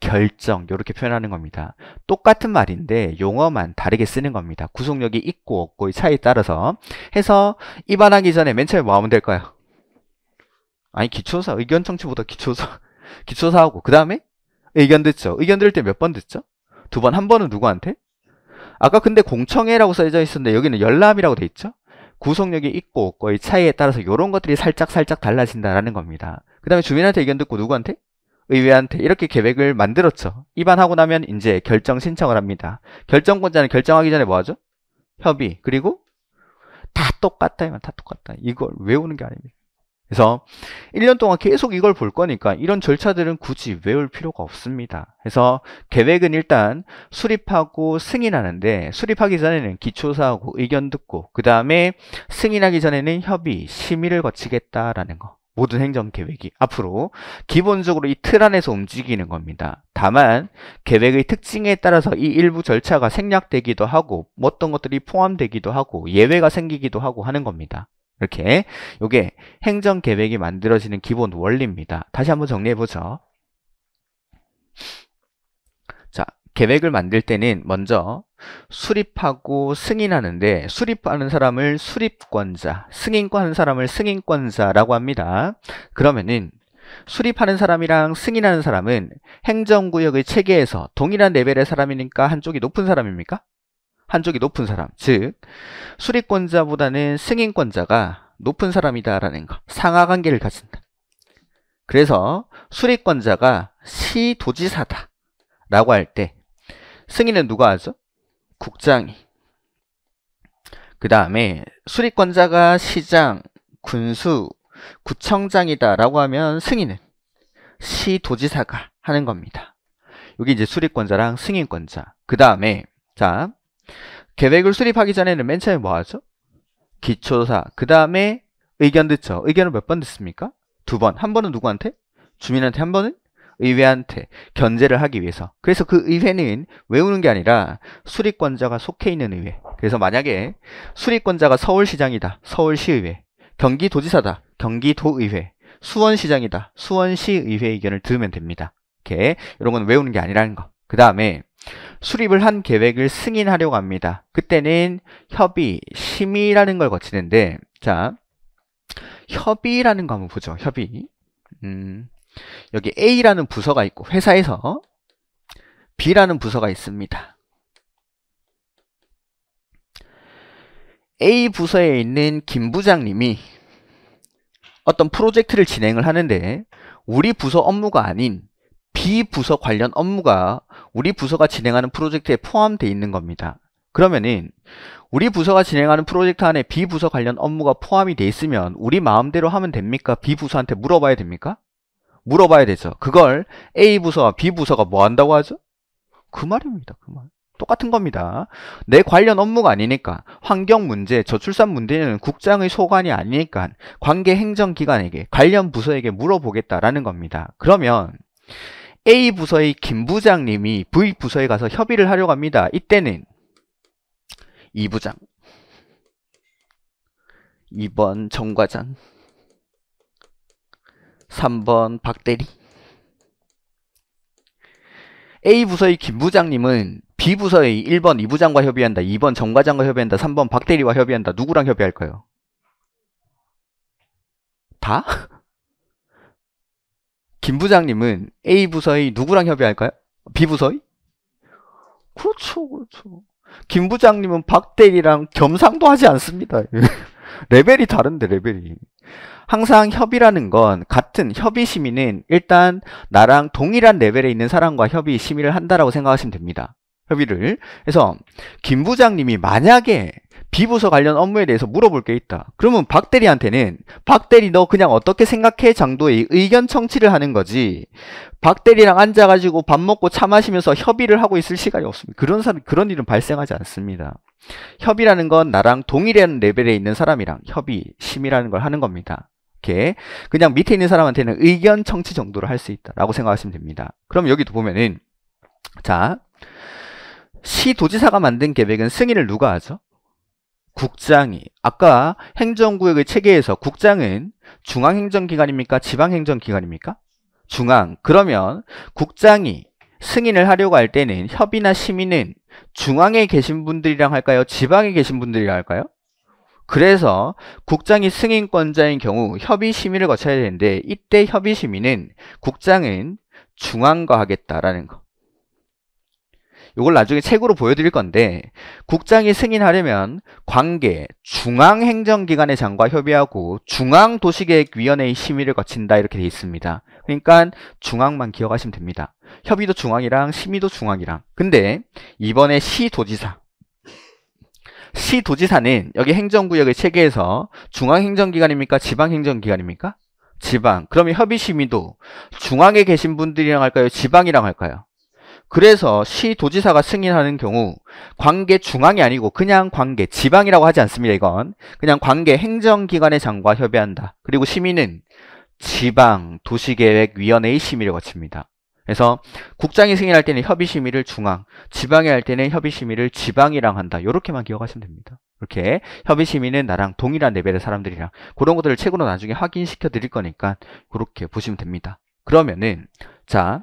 결정 이렇게 표현하는 겁니다. 똑같은 말인데 용어만 다르게 쓰는 겁니다. 구속력이 있고 없고의 차이에 따라서 해서 입안하기 전에 맨 처음에 뭐 하면 될까요? 아니 기초사 의견 청취보다 기초사 기초 사고 하그 다음에 의견 듣죠. 의견 들을 때 몇 번 듣죠? 두 번, 한 번은 누구한테? 아까 근데 공청회라고 써져 있었는데 여기는 열람이라고 돼 있죠? 구속력이 있고 없고의 차이에 따라서 이런 것들이 살짝살짝 살짝 달라진다라는 겁니다. 그 다음에 주민한테 의견 듣고 누구한테? 의회한테 이렇게 계획을 만들었죠. 입안하고 나면 이제 결정 신청을 합니다. 결정권자는 결정하기 전에 뭐하죠? 협의 그리고 다 똑같다 이만 다 똑같다 이걸 외우는 게 아닙니다. 그래서 1년 동안 계속 이걸 볼 거니까 이런 절차들은 굳이 외울 필요가 없습니다. 그래서 계획은 일단 수립하고 승인하는데 수립하기 전에는 기초사하고 의견 듣고 그 다음에 승인하기 전에는 협의, 심의를 거치겠다라는 거. 모든 행정계획이 앞으로 기본적으로 이 틀 안에서 움직이는 겁니다. 다만 계획의 특징에 따라서 이 일부 절차가 생략되기도 하고 뭐 어떤 것들이 포함되기도 하고 예외가 생기기도 하고 하는 겁니다. 이렇게 이게 행정계획이 만들어지는 기본 원리입니다. 다시 한번 정리해보죠. 자, 계획을 만들 때는 먼저 수립하고 승인하는데 수립하는 사람을 수립권자, 승인권하는 사람을 승인권자라고 합니다. 그러면은 수립하는 사람이랑 승인하는 사람은 행정구역의 체계에서 동일한 레벨의 사람이니까 한쪽이 높은 사람입니까? 한쪽이 높은 사람, 즉 수리권자보다는 승인권자가 높은 사람이다라는 거, 상하관계를 가진다. 그래서 수리권자가 시도지사다 라고 할 때 승인은 누가 하죠? 국장이. 그 다음에 수리권자가 시장, 군수, 구청장이다 라고 하면 승인은 시도지사가 하는 겁니다. 여기 이제 수리권자랑 승인권자. 그 다음에 자 계획을 수립하기 전에는 맨 처음에 뭐 하죠? 기초사. 그 다음에 의견 듣죠. 의견을 몇 번 듣습니까? 두 번. 한 번은 누구한테? 주민한테 한 번은? 의회한테 견제를 하기 위해서. 그래서 그 의회는 외우는 게 아니라 수립권자가 속해 있는 의회. 그래서 만약에 수립권자가 서울시장이다. 서울시의회. 경기도지사다. 경기도의회. 수원시장이다. 수원시의회 의견을 들으면 됩니다. 이렇게 이런 건 외우는 게 아니라는 거. 그 다음에 수립을 한 계획을 승인하려고 합니다. 그때는 협의, 심의라는 걸 거치는데 자 협의라는 거 한번 보죠. 협의 음, 여기 A라는 부서가 있고 회사에서 B라는 부서가 있습니다. A 부서에 있는 김 부장님이 어떤 프로젝트를 진행을 하는데 우리 부서 업무가 아닌 B 부서 관련 업무가 우리 부서가 진행하는 프로젝트에 포함되어 있는 겁니다. 그러면은 우리 부서가 진행하는 프로젝트 안에 비 부서 관련 업무가 포함이 돼 있으면 우리 마음대로 하면 됩니까? 비 부서한테 물어봐야 됩니까? 물어봐야 되죠. 그걸 A 부서와 B 부서가 뭐 한다고 하죠? 그 말입니다. 그 말. 똑같은 겁니다. 내 관련 업무가 아니니까 환경 문제, 저출산 문제는 국장의 소관이 아니니까 관계 행정기관에게 관련 부서에게 물어보겠다라는 겁니다. 그러면 A 부서의 김 부장님이 V 부서에 가서 협의를 하려고 합니다. 이때는 이 부장 2번 정과장 3번 박대리 A 부서의 김 부장님은 B 부서의 1번 이 부장과 협의한다 2번 정과장과 협의한다 3번 박대리와 협의한다 누구랑 협의할까요? 다? 김 부장님은 A 부서의 누구랑 협의할까요? B 부서의? 그렇죠, 그렇죠. 김 부장님은 박 대리랑 겸상도 하지 않습니다. [laughs] 레벨이 다른데, 레벨이. 항상 협의라는 건 같은 협의 심의는 일단 나랑 동일한 레벨에 있는 사람과 협의 심의를 한다라고 생각하시면 됩니다. 협의를 해서 김 부장님이 만약에 비부서 관련 업무에 대해서 물어볼 게 있다. 그러면 박 대리한테는 박 대리 너 그냥 어떻게 생각해 장도의 의견 청취를 하는 거지. 박 대리랑 앉아가지고 밥 먹고 차 마시면서 협의를 하고 있을 시간이 없습니다. 그런 사람 그런 일은 발생하지 않습니다. 협의라는 건 나랑 동일한 레벨에 있는 사람이랑 협의 심의라는 걸 하는 겁니다. 이렇게 그냥 밑에 있는 사람한테는 의견 청취 정도로 할수 있다라고 생각하시면 됩니다. 그럼 여기도 보면은 자. 시도지사가 만든 계획은 승인을 누가 하죠? 국장이 아까 행정구역의 체계에서 국장은 중앙행정기관입니까? 지방행정기관입니까? 중앙 그러면 국장이 승인을 하려고 할 때는 협의나 시민은 중앙에 계신 분들이랑 할까요? 지방에 계신 분들이랑 할까요? 그래서 국장이 승인권자인 경우 협의 심의를 거쳐야 되는데 이때 협의 심의는 국장은 중앙과 하겠다라는 거 이걸 나중에 책으로 보여드릴 건데 국장이 승인하려면 관계 중앙행정기관의 장과 협의하고 중앙도시계획위원회의 심의를 거친다 이렇게 돼 있습니다. 그러니까 중앙만 기억하시면 됩니다. 협의도 중앙이랑 심의도 중앙이랑 근데 이번에 시도지사 시도지사는 여기 행정구역의 체계에서 중앙행정기관입니까? 지방행정기관입니까? 지방. 그러면 협의심의도 중앙에 계신 분들이랑 할까요? 지방이랑 할까요? 그래서 시 도지사가 승인하는 경우 관계 중앙이 아니고 그냥 관계 지방이라고 하지 않습니다. 이건 그냥 관계 행정기관의 장과 협의한다. 그리고 시민은 지방 도시계획위원회의 심의를 거칩니다. 그래서 국장이 승인할 때는 협의 심의를 중앙, 지방이 할 때는 협의 심의를 지방이랑 한다. 이렇게만 기억하시면 됩니다. 이렇게 협의 심의는 나랑 동일한 레벨의 사람들이랑 그런 것들을 책으로 나중에 확인시켜 드릴 거니까 그렇게 보시면 됩니다. 그러면은 자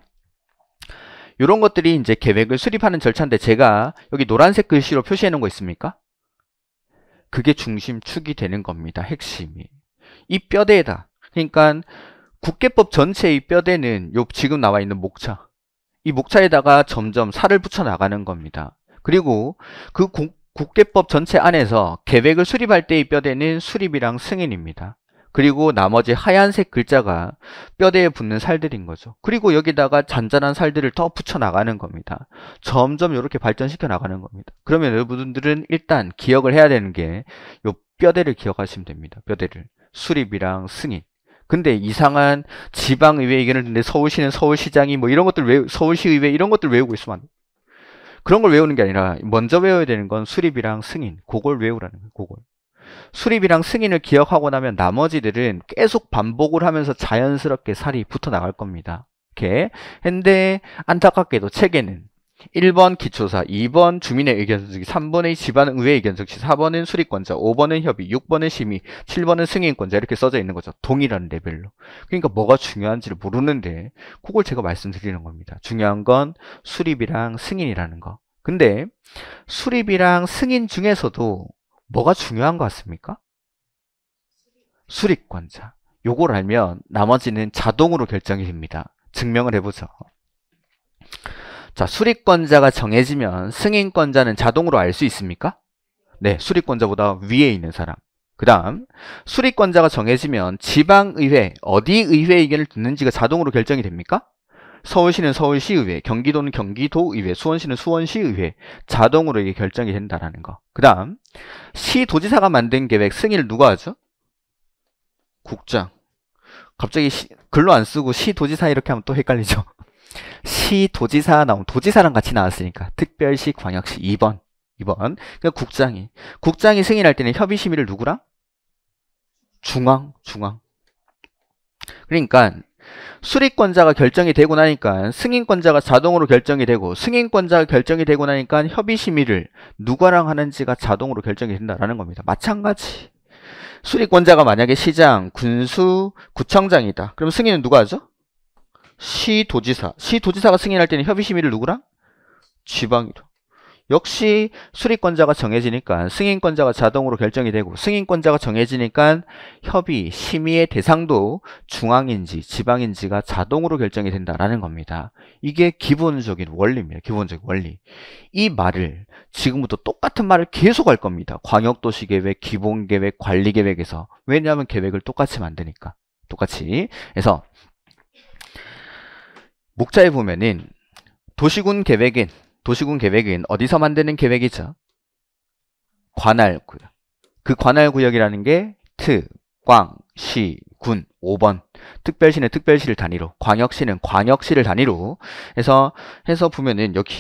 이런 것들이 이제 계획을 수립하는 절차인데 제가 여기 노란색 글씨로 표시해 놓은 거 있습니까? 그게 중심축이 되는 겁니다. 핵심이. 이 뼈대에다. 그러니까 국계법 전체의 뼈대는 요 지금 나와 있는 목차. 이 목차에다가 점점 살을 붙여 나가는 겁니다. 그리고 그 국, 국계법 전체 안에서 계획을 수립할 때의 뼈대는 수립이랑 승인입니다. 그리고 나머지 하얀색 글자가 뼈대에 붙는 살들인 거죠. 그리고 여기다가 잔잔한 살들을 더 붙여 나가는 겁니다. 점점 이렇게 발전시켜 나가는 겁니다. 그러면 여러분들은 일단 기억을 해야 되는 게 요 뼈대를 기억하시면 됩니다. 뼈대를. 수립이랑 승인. 근데 이상한 지방의회 의견을 듣는데 서울시는 서울시장이 뭐 이런 것들 외 서울시의회 이런 것들 외우고 있으면 안 돼. 그런 걸 외우는 게 아니라 먼저 외워야 되는 건 수립이랑 승인. 그걸 외우라는 거예요. 그걸. 수립이랑 승인을 기억하고 나면 나머지들은 계속 반복을 하면서 자연스럽게 살이 붙어 나갈 겁니다. 이렇게 근데 안타깝게도 책에는 1번 기초사, 2번 주민의 의견 수기, 3번의 집안의회 의견 수기, 4번은 수립권자, 5번은 협의, 6번은 심의, 7번은 승인권자 이렇게 써져 있는 거죠. 동일한 레벨로. 그러니까 뭐가 중요한지를 모르는데 그걸 제가 말씀드리는 겁니다. 중요한 건 수립이랑 승인이라는 거. 근데 수립이랑 승인 중에서도 뭐가 중요한 것 같습니까? 수립관자 요걸 알면 나머지는 자동으로 결정이 됩니다. 증명을 해보죠. 자, 수립권자가 정해지면 승인권자는 자동으로 알 수 있습니까? 네, 수립권자보다 위에 있는 사람. 그 다음 수립권자가 정해지면 지방의회, 어디 의회 의견을 듣는지가 자동으로 결정이 됩니까? 서울시는 서울시의회, 경기도는 경기도의회, 수원시는 수원시의회 자동으로 이게 결정이 된다라는 거. 그 다음 시도지사가 만든 계획 승인을 누가 하죠? 국장. 갑자기 시, 글로 안 쓰고 시도지사 이렇게 하면 또 헷갈리죠. [laughs] 시도지사 나온 도지사랑 같이 나왔으니까 특별시, 광역시 2번. 2번. 그니까 국장이. 국장이 승인할 때는 협의 심의를 누구랑? 중앙, 중앙. 그러니까 수리권자가 결정이 되고 나니까 승인권자가 자동으로 결정이 되고 승인권자가 결정이 되고 나니까 협의 심의를 누가랑 하는지가 자동으로 결정이 된다라는 겁니다. 마찬가지. 수리권자가 만약에 시장, 군수, 구청장이다. 그럼 승인은 누가 하죠? 시도지사. 시도지사가 승인할 때는 협의 심의를 누구랑? 지방이로. 역시 수리권자가 정해지니까 승인권자가 자동으로 결정이 되고 승인권자가 정해지니까 협의, 심의의 대상도 중앙인지 지방인지가 자동으로 결정이 된다라는 겁니다. 이게 기본적인 원리입니다. 기본적인 원리. 이 말을 지금부터 똑같은 말을 계속 할 겁니다. 광역도시계획, 기본계획, 관리계획에서 왜냐하면 계획을 똑같이 만드니까 똑같이 그래서 목자에 보면은 도시군 계획인 도시군 계획은 어디서 만드는 계획이죠? 관할구역. 그 관할구역이라는 게 트, 광, 시, 군 5번 특별시는 특별시를 단위로 광역시는 광역시를 단위로 해서 해서 보면은 여기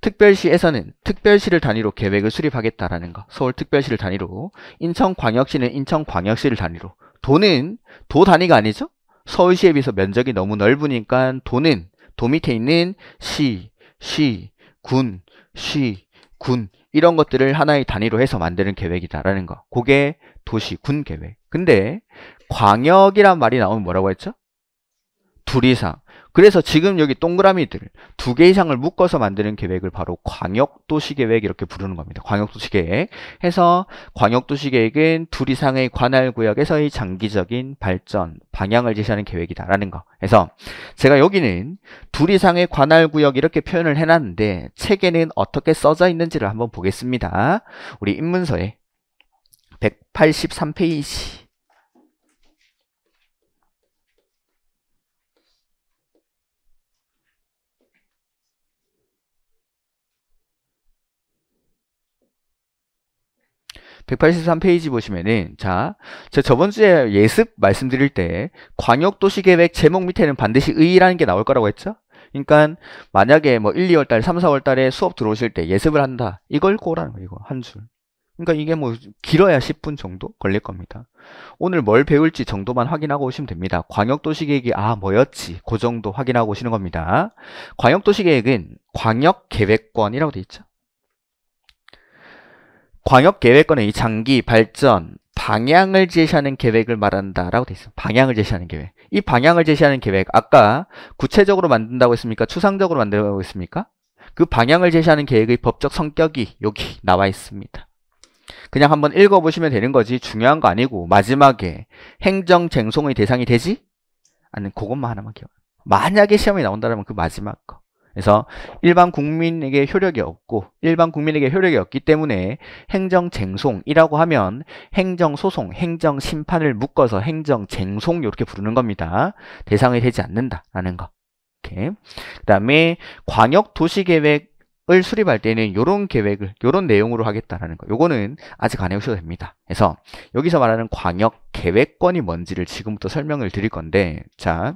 특별시에서는 특별시를 단위로 계획을 수립하겠다라는 거 서울특별시를 단위로 인천광역시는 인천광역시를 단위로 도는 도 단위가 아니죠 서울시에 비해서 면적이 너무 넓으니까 도는 도 밑에 있는 시 시, 군, 시, 군 이런 것들을 하나의 단위로 해서 만드는 계획이다라는 거. 그게 도시, 군 계획. 근데 광역이란 말이 나오면 뭐라고 했죠? 둘 이상. 그래서 지금 여기 동그라미들 두 개 이상을 묶어서 만드는 계획을 바로 광역도시계획 이렇게 부르는 겁니다. 광역도시계획 해서 광역도시계획은 둘 이상의 관할구역에서의 장기적인 발전 방향을 제시하는 계획이다라는 거. 그래서 제가 여기는 둘 이상의 관할구역 이렇게 표현을 해놨는데 책에는 어떻게 써져 있는지를 한번 보겠습니다. 우리 입문서에 183페이지 183페이지 보시면은 자, 저 저번 주에 예습 말씀드릴 때 광역도시계획 제목 밑에는 반드시 의라는 게 나올 거라고 했죠? 그러니까 만약에 뭐 1, 2월 달, 3, 4월 달에 수업 들어오실 때 예습을 한다. 이걸 꼬라는 거 이거 한 줄. 그러니까 이게 뭐 길어야 10분 정도 걸릴 겁니다. 오늘 뭘 배울지 정도만 확인하고 오시면 됩니다. 광역도시계획이 아 뭐였지 그 정도 확인하고 오시는 겁니다. 광역도시계획은 광역계획권이라고 돼 있죠. 광역계획권의이 장기 발전 방향을 제시하는 계획을 말한다라고 돼 있어요. 방향을 제시하는 계획. 이 방향을 제시하는 계획 아까 구체적으로 만든다고 했습니까? 추상적으로 만든다고 했습니까? 그 방향을 제시하는 계획의 법적 성격이 여기 나와 있습니다. 그냥 한번 읽어보시면 되는 거지 중요한 거 아니고 마지막에 행정 쟁송의 대상이 되지? 아니 그것만 하나만 기억. 만약에 시험이 나온다면 그 마지막 거. 그래서 일반 국민에게 효력이 없고 일반 국민에게 효력이 없기 때문에 행정쟁송이라고 하면 행정소송, 행정심판을 묶어서 행정쟁송 이렇게 부르는 겁니다. 대상이 되지 않는다라는 거. 그다음에 광역 도시 계획을 수립할 때는 요런 계획을 요런 내용으로 하겠다라는 거. 요거는 아직 안 해오셔도 됩니다. 그래서 여기서 말하는 광역 계획권이 뭔지를 지금부터 설명을 드릴 건데 자,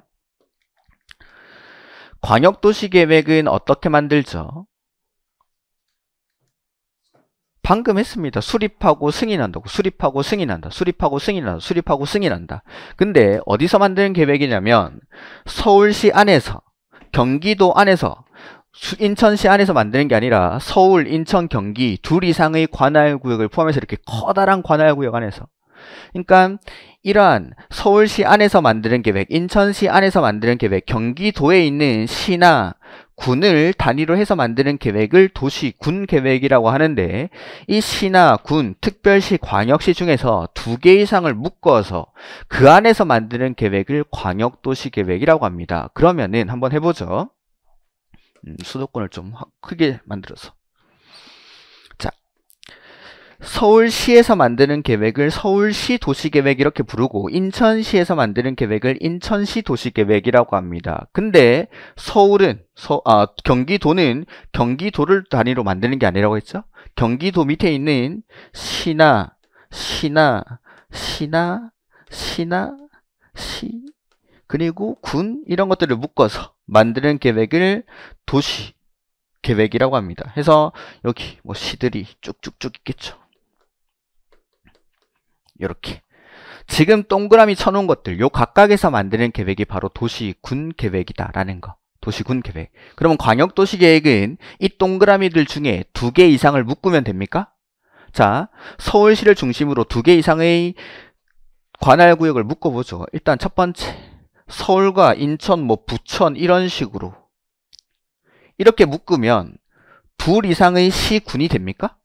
광역도시 계획은 어떻게 만들죠? 방금 했습니다. 수립하고 승인한다고. 수립하고 승인한다. 수립하고 승인한다. 수립하고 승인한다. 근데 어디서 만드는 계획이냐면 서울시 안에서 경기도 안에서 인천시 안에서 만드는 게 아니라 서울, 인천, 경기 둘 이상의 관할구역을 포함해서 이렇게 커다란 관할구역 안에서 그러니까 이러한 서울시 안에서 만드는 계획, 인천시 안에서 만드는 계획, 경기도에 있는 시나 군을 단위로 해서 만드는 계획을 도시 군 계획이라고 하는데 이 시나 군, 특별시, 광역시 중에서 두 개 이상을 묶어서 그 안에서 만드는 계획을 광역도시 계획이라고 합니다. 그러면은 한번 해보죠. 음, 수도권을 좀 크게 만들어서 서울시에서 만드는 계획을 서울시 도시계획 이렇게 부르고 인천시에서 만드는 계획을 인천시 도시계획이라고 합니다. 근데 서울은 서, 아, 경기도는 경기도를 단위로 만드는 게 아니라고 했죠? 경기도 밑에 있는 시나 시나 시나 시나 시 그리고 군 이런 것들을 묶어서 만드는 계획을 도시 계획이라고 합니다. 해서 여기 뭐 시들이 쭉쭉쭉 있겠죠. 이렇게 지금 동그라미 쳐놓은 것들 요 각각에서 만드는 계획이 바로 도시군 계획이다라는 거 도시군 계획 그러면 광역도시 계획은 이 동그라미들 중에 두 개 이상을 묶으면 됩니까? 자 서울시를 중심으로 두 개 이상의 관할구역을 묶어보죠 일단 첫 번째 서울과 인천 뭐 부천 이런 식으로 이렇게 묶으면 둘 이상의 시군이 됩니까?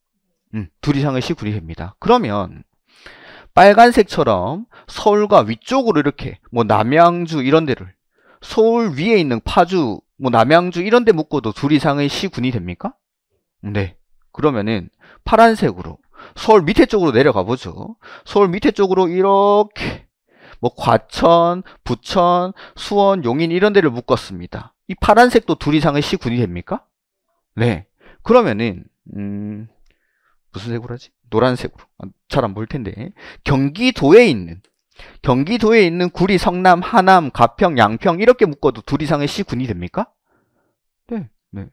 음, 둘 이상의 시군이 됩니다 그러면 빨간색처럼 서울과 위쪽으로 이렇게 뭐 남양주 이런 데를 서울 위에 있는 파주 뭐 남양주 이런 데 묶어도 둘 이상의 시군이 됩니까? 네. 그러면은 파란색으로 서울 밑에 쪽으로 내려가 보죠. 서울 밑에 쪽으로 이렇게 뭐 과천, 부천, 수원, 용인 이런 데를 묶었습니다. 이 파란색도 둘 이상의 시군이 됩니까? 네. 그러면은 음 무슨 색으로 하지? 노란색으로 아, 잘안 볼 텐데 경기도에 있는 경기도에 있는 구리, 성남, 하남, 가평, 양평 이렇게 묶어도 둘 이상의 시군이 됩니까? 네, 네.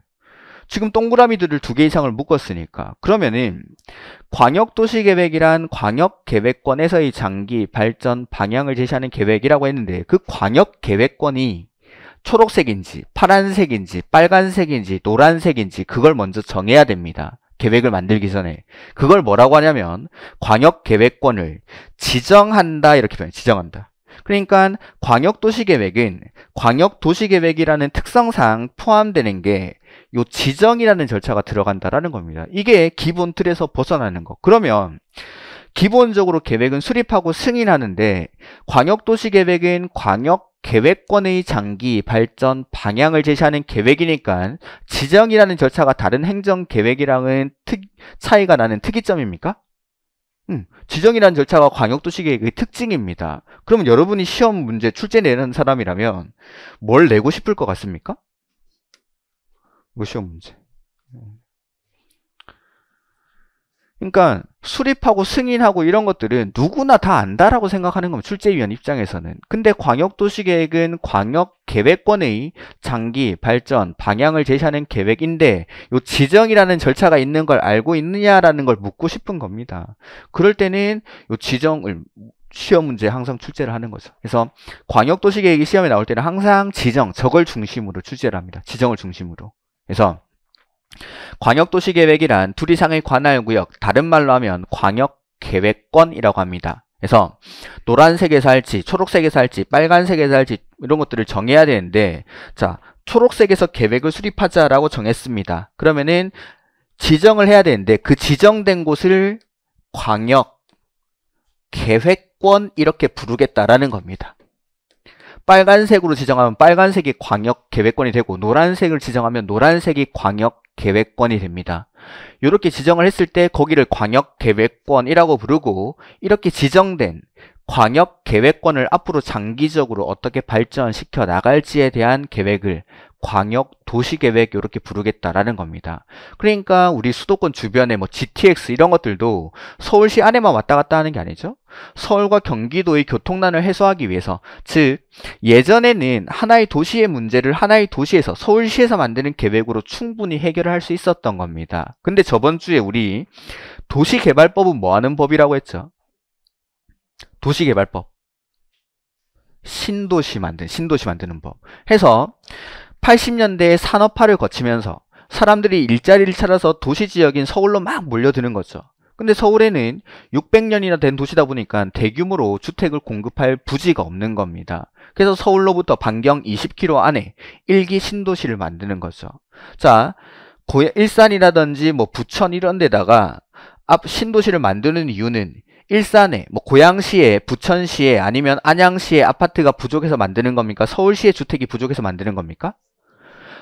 지금 동그라미들을 두 개 이상을 묶었으니까 그러면은 광역도시계획이란 광역계획권에서의 장기 발전 방향을 제시하는 계획이라고 했는데 그 광역계획권이 초록색인지 파란색인지 빨간색인지 노란색인지 그걸 먼저 정해야 됩니다. 계획을 만들기 전에 그걸 뭐라고 하냐면 광역계획권을 지정한다 이렇게 표현 지정한다. 그러니까 광역도시계획은 광역도시계획이라는 특성상 포함되는 게 요 지정이라는 절차가 들어간다라는 겁니다. 이게 기본 틀에서 벗어나는 거. 그러면 기본적으로 계획은 수립하고 승인하는데 광역도시 계획은 광역 계획권의 장기 발전 방향을 제시하는 계획이니까 지정이라는 절차가 다른 행정 계획이랑은 특, 차이가 나는 특이점입니까? 음, 지정이라는 절차가 광역도시 계획의 특징입니다. 그러면 여러분이 시험 문제 출제 내는 사람이라면 뭘 내고 싶을 것 같습니까? 뭐 시험 문제. 그러니까 수립하고 승인하고 이런 것들은 누구나 다 안다라고 생각하는 겁니다. 출제위원 입장에서는. 근데 광역도시계획은 광역계획권의 장기 발전 방향을 제시하는 계획인데 요 지정이라는 절차가 있는 걸 알고 있느냐라는 걸 묻고 싶은 겁니다. 그럴 때는 요 지정을 시험 문제 항상 출제를 하는 거죠. 그래서 광역도시계획이 시험에 나올 때는 항상 지정, 저걸 중심으로 출제를 합니다. 지정을 중심으로. 그래서 광역도시계획이란 둘 이상의 관할구역, 다른 말로 하면 광역계획권이라고 합니다. 그래서 노란색에서 할지, 초록색에서 할지, 빨간색에서 할지 이런 것들을 정해야 되는데 자 초록색에서 계획을 수립하자라고 정했습니다. 그러면은 지정을 해야 되는데 그 지정된 곳을 광역 계획권 이렇게 부르겠다라는 겁니다. 빨간색으로 지정하면 빨간색이 광역 계획권이 되고 노란색을 지정하면 노란색이 광역 계획권이 됩니다. 이렇게 지정을 했을 때 거기를 광역계획권이라고 부르고 이렇게 지정된 광역계획권을 앞으로 장기적으로 어떻게 발전시켜 나갈지에 대한 계획을 광역 도시계획 이렇게 부르겠다라는 겁니다. 그러니까 우리 수도권 주변에 뭐 GTX 이런 것들도 서울시 안에만 왔다 갔다 하는 게 아니죠. 서울과 경기도의 교통난을 해소하기 위해서 즉 예전에는 하나의 도시의 문제를 하나의 도시에서 서울시에서 만드는 계획으로 충분히 해결할수 있었던 겁니다. 근데 저번 주에 우리 도시개발법은 뭐 하는 법이라고 했죠? 도시개발법. 신도시 만든 신도시 만드는 법 해서 8 0년대에 산업화를 거치면서 사람들이 일자리를 찾아서 도시 지역인 서울로 막 몰려드는 거죠. 근데 서울에는 600년이나 된 도시다 보니까 대규모로 주택을 공급할 부지가 없는 겁니다. 그래서 서울로부터 반경 20km 안에 일기 신도시를 만드는 거죠. 자, 고 일산이라든지 뭐 부천 이런 데다가 앞 신도시를 만드는 이유는 일산에, 뭐 고양시에, 부천시에 아니면 안양시에 아파트가 부족해서 만드는 겁니까? 서울시의 주택이 부족해서 만드는 겁니까?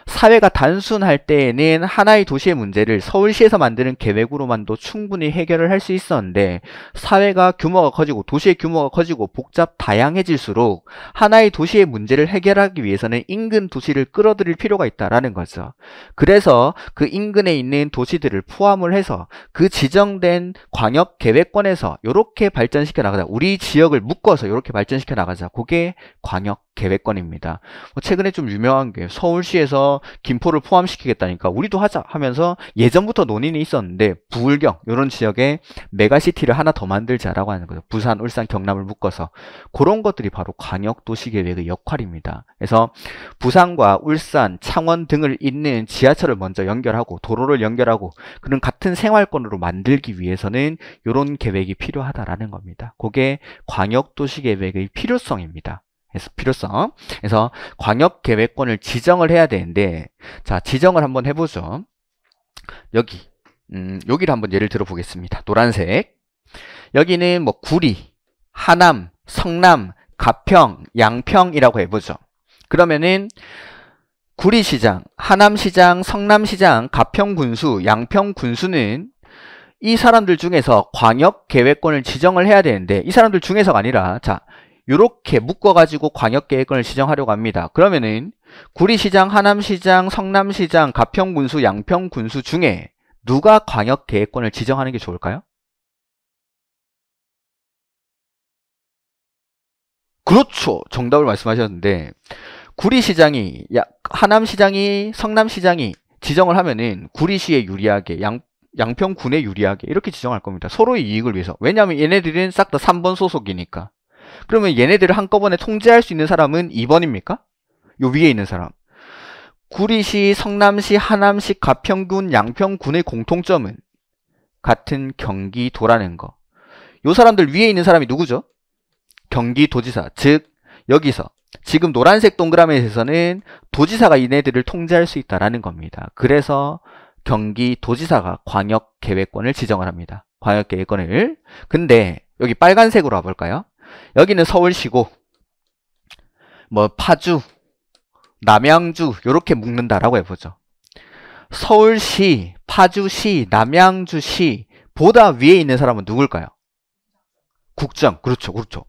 사회가 단순할 때에는 하나의 도시의 문제를 서울시에서 만드는 계획으로만도 충분히 해결을 할 수 있었는데 사회가 규모가 커지고 도시의 규모가 커지고 복잡 다양해질수록 하나의 도시의 문제를 해결하기 위해서는 인근 도시를 끌어들일 필요가 있다라는 거죠. 그래서 그 인근에 있는 도시들을 포함을 해서 그 지정된 광역 계획권에서 이렇게 발전시켜 나가자. 우리 지역을 묶어서 이렇게 발전시켜 나가자. 그게 광역 계획권입니다. 뭐 최근에 좀 유명한 게 서울시에서 김포를 포함시키겠다니까 우리도 하자 하면서 예전부터 논의는 있었는데 부울경 이런 지역에 메가시티를 하나 더 만들자라고 하는 거죠. 부산, 울산, 경남을 묶어서 그런 것들이 바로 광역도시계획의 역할입니다. 그래서 부산과 울산, 창원 등을 잇는 지하철을 먼저 연결하고 도로를 연결하고 그런 같은 생활권으로 만들기 위해서는 이런 계획이 필요하다라는 겁니다. 그게 광역도시계획의 필요성입니다. 그래서 필요성. 그래서 광역 계획권을 지정을 해야 되는데 자, 지정을 한번 해 보죠. 여기. 음, 여기를 한번 예를 들어 보겠습니다. 노란색. 여기는 뭐 구리, 하남, 성남, 가평, 양평이라고 해 보죠. 그러면은 구리시장, 하남시장, 성남시장, 가평군수, 양평군수는 이 사람들 중에서 광역 계획권을 지정을 해야 되는데 이 사람들 중에서가 아니라 자 이렇게 묶어가지고 광역계획을 지정하려고 합니다. 그러면은 구리시장, 하남시장, 성남시장, 가평군수, 양평군수 중에 누가 광역계획권을 지정하는 게 좋을까요? 그렇죠. 정답을 말씀하셨는데 구리시장이 하남시장이 성남시장이 지정을 하면은 구리시에 유리하게 양, 양평군에 유리하게 이렇게 지정할 겁니다. 서로의 이익을 위해서. 왜냐하면 얘네들은 싹 다 3번 소속이니까. 그러면 얘네들을 한꺼번에 통제할 수 있는 사람은 2번입니까? 요 위에 있는 사람. 구리시, 성남시, 하남시, 가평군, 양평군의 공통점은 같은 경기도라는 거. 요 사람들 위에 있는 사람이 누구죠? 경기도지사. 즉, 여기서 지금 노란색 동그라미에서는 도지사가 이네들을 통제할 수 있다라는 겁니다. 그래서 경기도지사가 광역계획권을 지정을 합니다. 광역계획권을. 근데 여기 빨간색으로 와볼까요? 여기는 서울시고 뭐 파주, 남양주 이렇게 묶는다라고 해보죠. 서울시, 파주시, 남양주시 보다 위에 있는 사람은 누굴까요? 국장, 그렇죠, 그렇죠.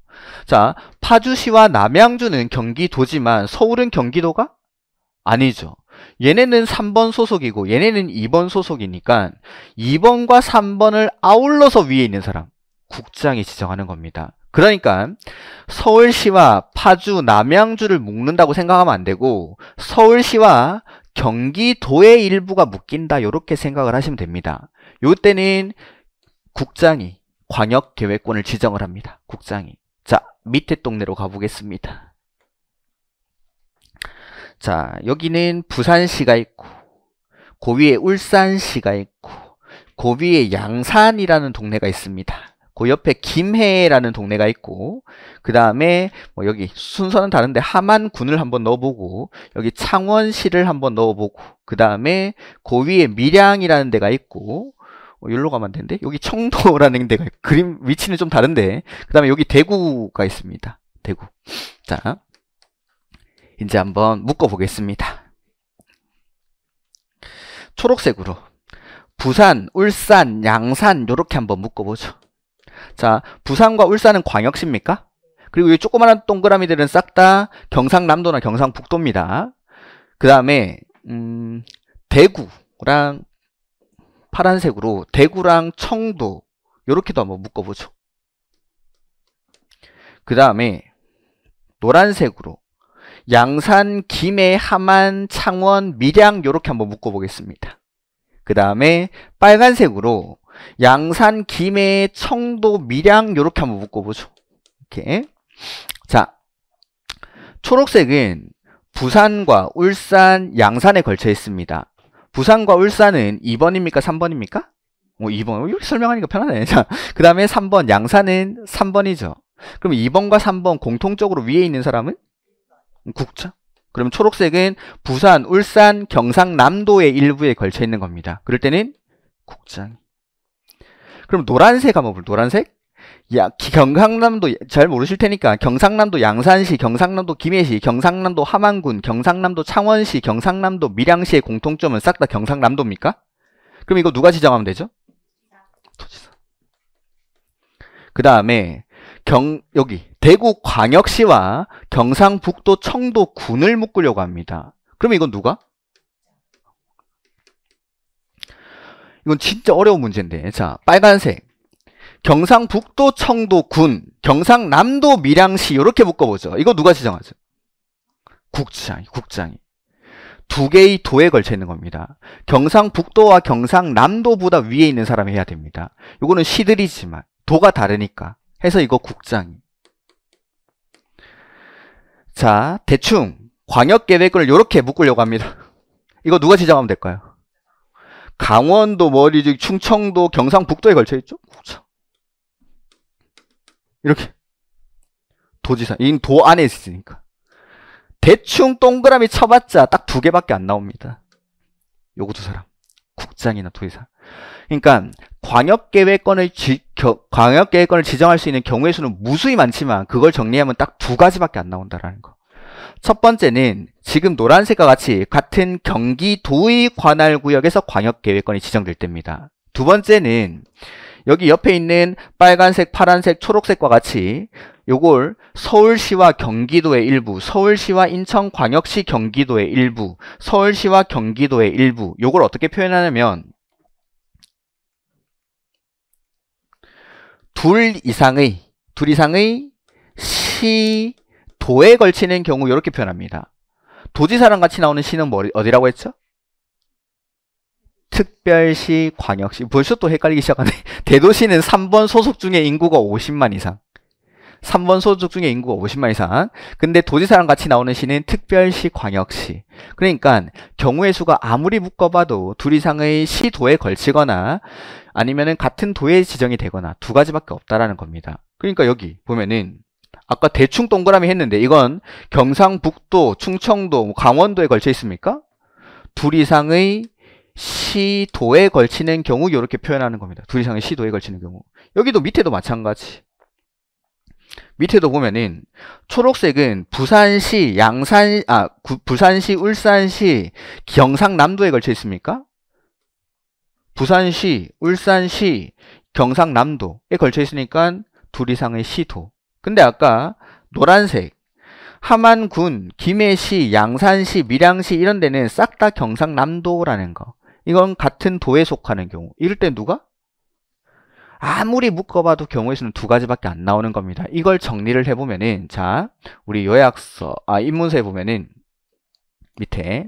자, 파주시와 남양주는 경기도지만 서울은 경기도가 아니죠. 얘네는 3번 소속이고 얘네는 2번 소속이니까 2번과 3번을 아울러서 위에 있는 사람 국장이 지정하는 겁니다. 그러니까 서울시와 파주, 남양주를 묶는다고 생각하면 안 되고 서울시와 경기도의 일부가 묶인다 이렇게 생각을 하시면 됩니다. 요때는 국장이 광역계획권을 지정을 합니다. 국장이. 자, 밑에 동네로 가보겠습니다. 자, 여기는 부산시가 있고 고위에 울산시가 있고 고위에 양산이라는 동네가 있습니다. 그 옆에 김해라는 동네가 있고 그 다음에 뭐 여기 순서는 다른데 함안군을 한번 넣어보고 여기 창원시를 한번 넣어보고 그 다음에 그 위에 밀양이라는 데가 있고 어, 여기로 가면 되는데 여기 청도라는 [laughs] 데가 그림 위치는 좀 다른데 그 다음에 여기 대구가 있습니다 대구 자 이제 한번 묶어 보겠습니다 초록색으로 부산, 울산, 양산 요렇게 한번 묶어보죠 자, 부산과 울산은 광역시입니까? 그리고 이 조그마한 동그라미들은 싹 다 경상남도나 경상북도입니다. 그 다음에 음, 대구랑 파란색으로 대구랑 청도 이렇게도 한번 묶어보죠. 그 다음에 노란색으로 양산, 김해, 함안, 창원, 밀양 이렇게 한번 묶어보겠습니다. 그 다음에 빨간색으로 양산, 김해, 청도, 밀양 요렇게 한번 묶어보죠. 이렇게 자 초록색은 부산과 울산, 양산에 걸쳐 있습니다. 부산과 울산은 2번입니까? 3번입니까? 어, 뭐 2번. 이렇게 설명하니까 편하네. 자, 그 다음에 3번. 양산은 3번이죠. 그럼 2번과 3번 공통적으로 위에 있는 사람은? 국자. 그럼 초록색은 부산, 울산, 경상남도의 일부에 걸쳐 있는 겁니다. 그럴 때는 국장. 그럼 노란색 한번 볼까요 노란색? 야, 경상남도 잘 모르실 테니까 경상남도 양산시, 경상남도 김해시, 경상남도 함안군, 경상남도 창원시, 경상남도 밀양시의 공통점은 싹 다 경상남도입니까? 그럼 이거 누가 지정하면 되죠? 도지사. 그 다음에 경 여기 대구 광역시와 경상북도 청도군을 묶으려고 합니다. 그럼 이건 누가? 이건 진짜 어려운 문제인데. 자, 빨간색. 경상북도 청도군, 경상남도 밀양시 이렇게 묶어보죠. 이거 누가 지정하죠? 국장이, 국장이. 두 개의 도에 걸쳐 있는 겁니다. 경상북도와 경상남도보다 위에 있는 사람이 해야 됩니다. 이거는 시들이지만 도가 다르니까 해서 이거 국장이. 자, 대충 광역계획을 이렇게 묶으려고 합니다. [laughs] 이거 누가 지정하면 될까요? 강원도 머리 즉 충청도 경상북도에 걸쳐 있죠. 그렇죠. 이렇게 도지사 인도 안에 있으니까 대충 동그라미 쳐봤자 딱 두 개밖에 안 나옵니다. 요거 두 사람 국장이나 도지사. 그러니까 광역계획권을 지, 겨, 광역계획권을 지정할 수 있는 경우의 수는 무수히 많지만 그걸 정리하면 딱 두 가지밖에 안 나온다라는 거. 첫 번째는 지금 노란색과 같이 같은 경기도의 관할구역에서 광역계획권이 지정될 때입니다. 두 번째는 여기 옆에 있는 빨간색, 파란색, 초록색과 같이 요걸 서울시와 경기도의 일부, 서울시와 인천광역시 경기도의 일부, 서울시와 경기도의 일부 요걸 어떻게 표현하냐면 둘 이상의, 둘 이상의 시 도에 걸치는 경우 이렇게 표현합니다. 도지사랑 같이 나오는 시는 뭐 어디라고 했죠? 특별시, 광역시. 벌써 또 헷갈리기 시작하네. [laughs] 대도시는 3번 소속 중에 인구가 50만 이상. 3번 소속 중에 인구가 50만 이상. 근데 도지사랑 같이 나오는 시는 특별시, 광역시. 그러니까 경우의 수가 아무리 묶어봐도 둘 이상의 시, 도에 걸치거나 아니면은 같은 도에 지정이 되거나 두 가지밖에 없다라는 겁니다. 그러니까 여기 보면은 아까 대충 동그라미 했는데 이건 경상북도, 충청도, 뭐 강원도에 걸쳐 있습니까? 둘 이상의 시도에 걸치는 경우 이렇게 표현하는 겁니다. 둘 이상의 시도에 걸치는 경우. 여기도 밑에도 마찬가지. 밑에도 보면은 초록색은 부산시, 양산, 아 구, 부산시, 울산시, 경상남도에 걸쳐 있습니까? 부산시, 울산시, 경상남도에 걸쳐 있으니까 둘 이상의 시도. 근데 아까 노란색 함안군, 김해시, 양산시, 밀양시 이런 데는 싹 다 경상남도라는 거. 이건 같은 도에 속하는 경우. 이럴 때 누가? 아무리 묶어봐도 경우의 수는 두 가지밖에 안 나오는 겁니다. 이걸 정리를 해보면은 자 우리 요약서 아 입문서에 보면은 밑에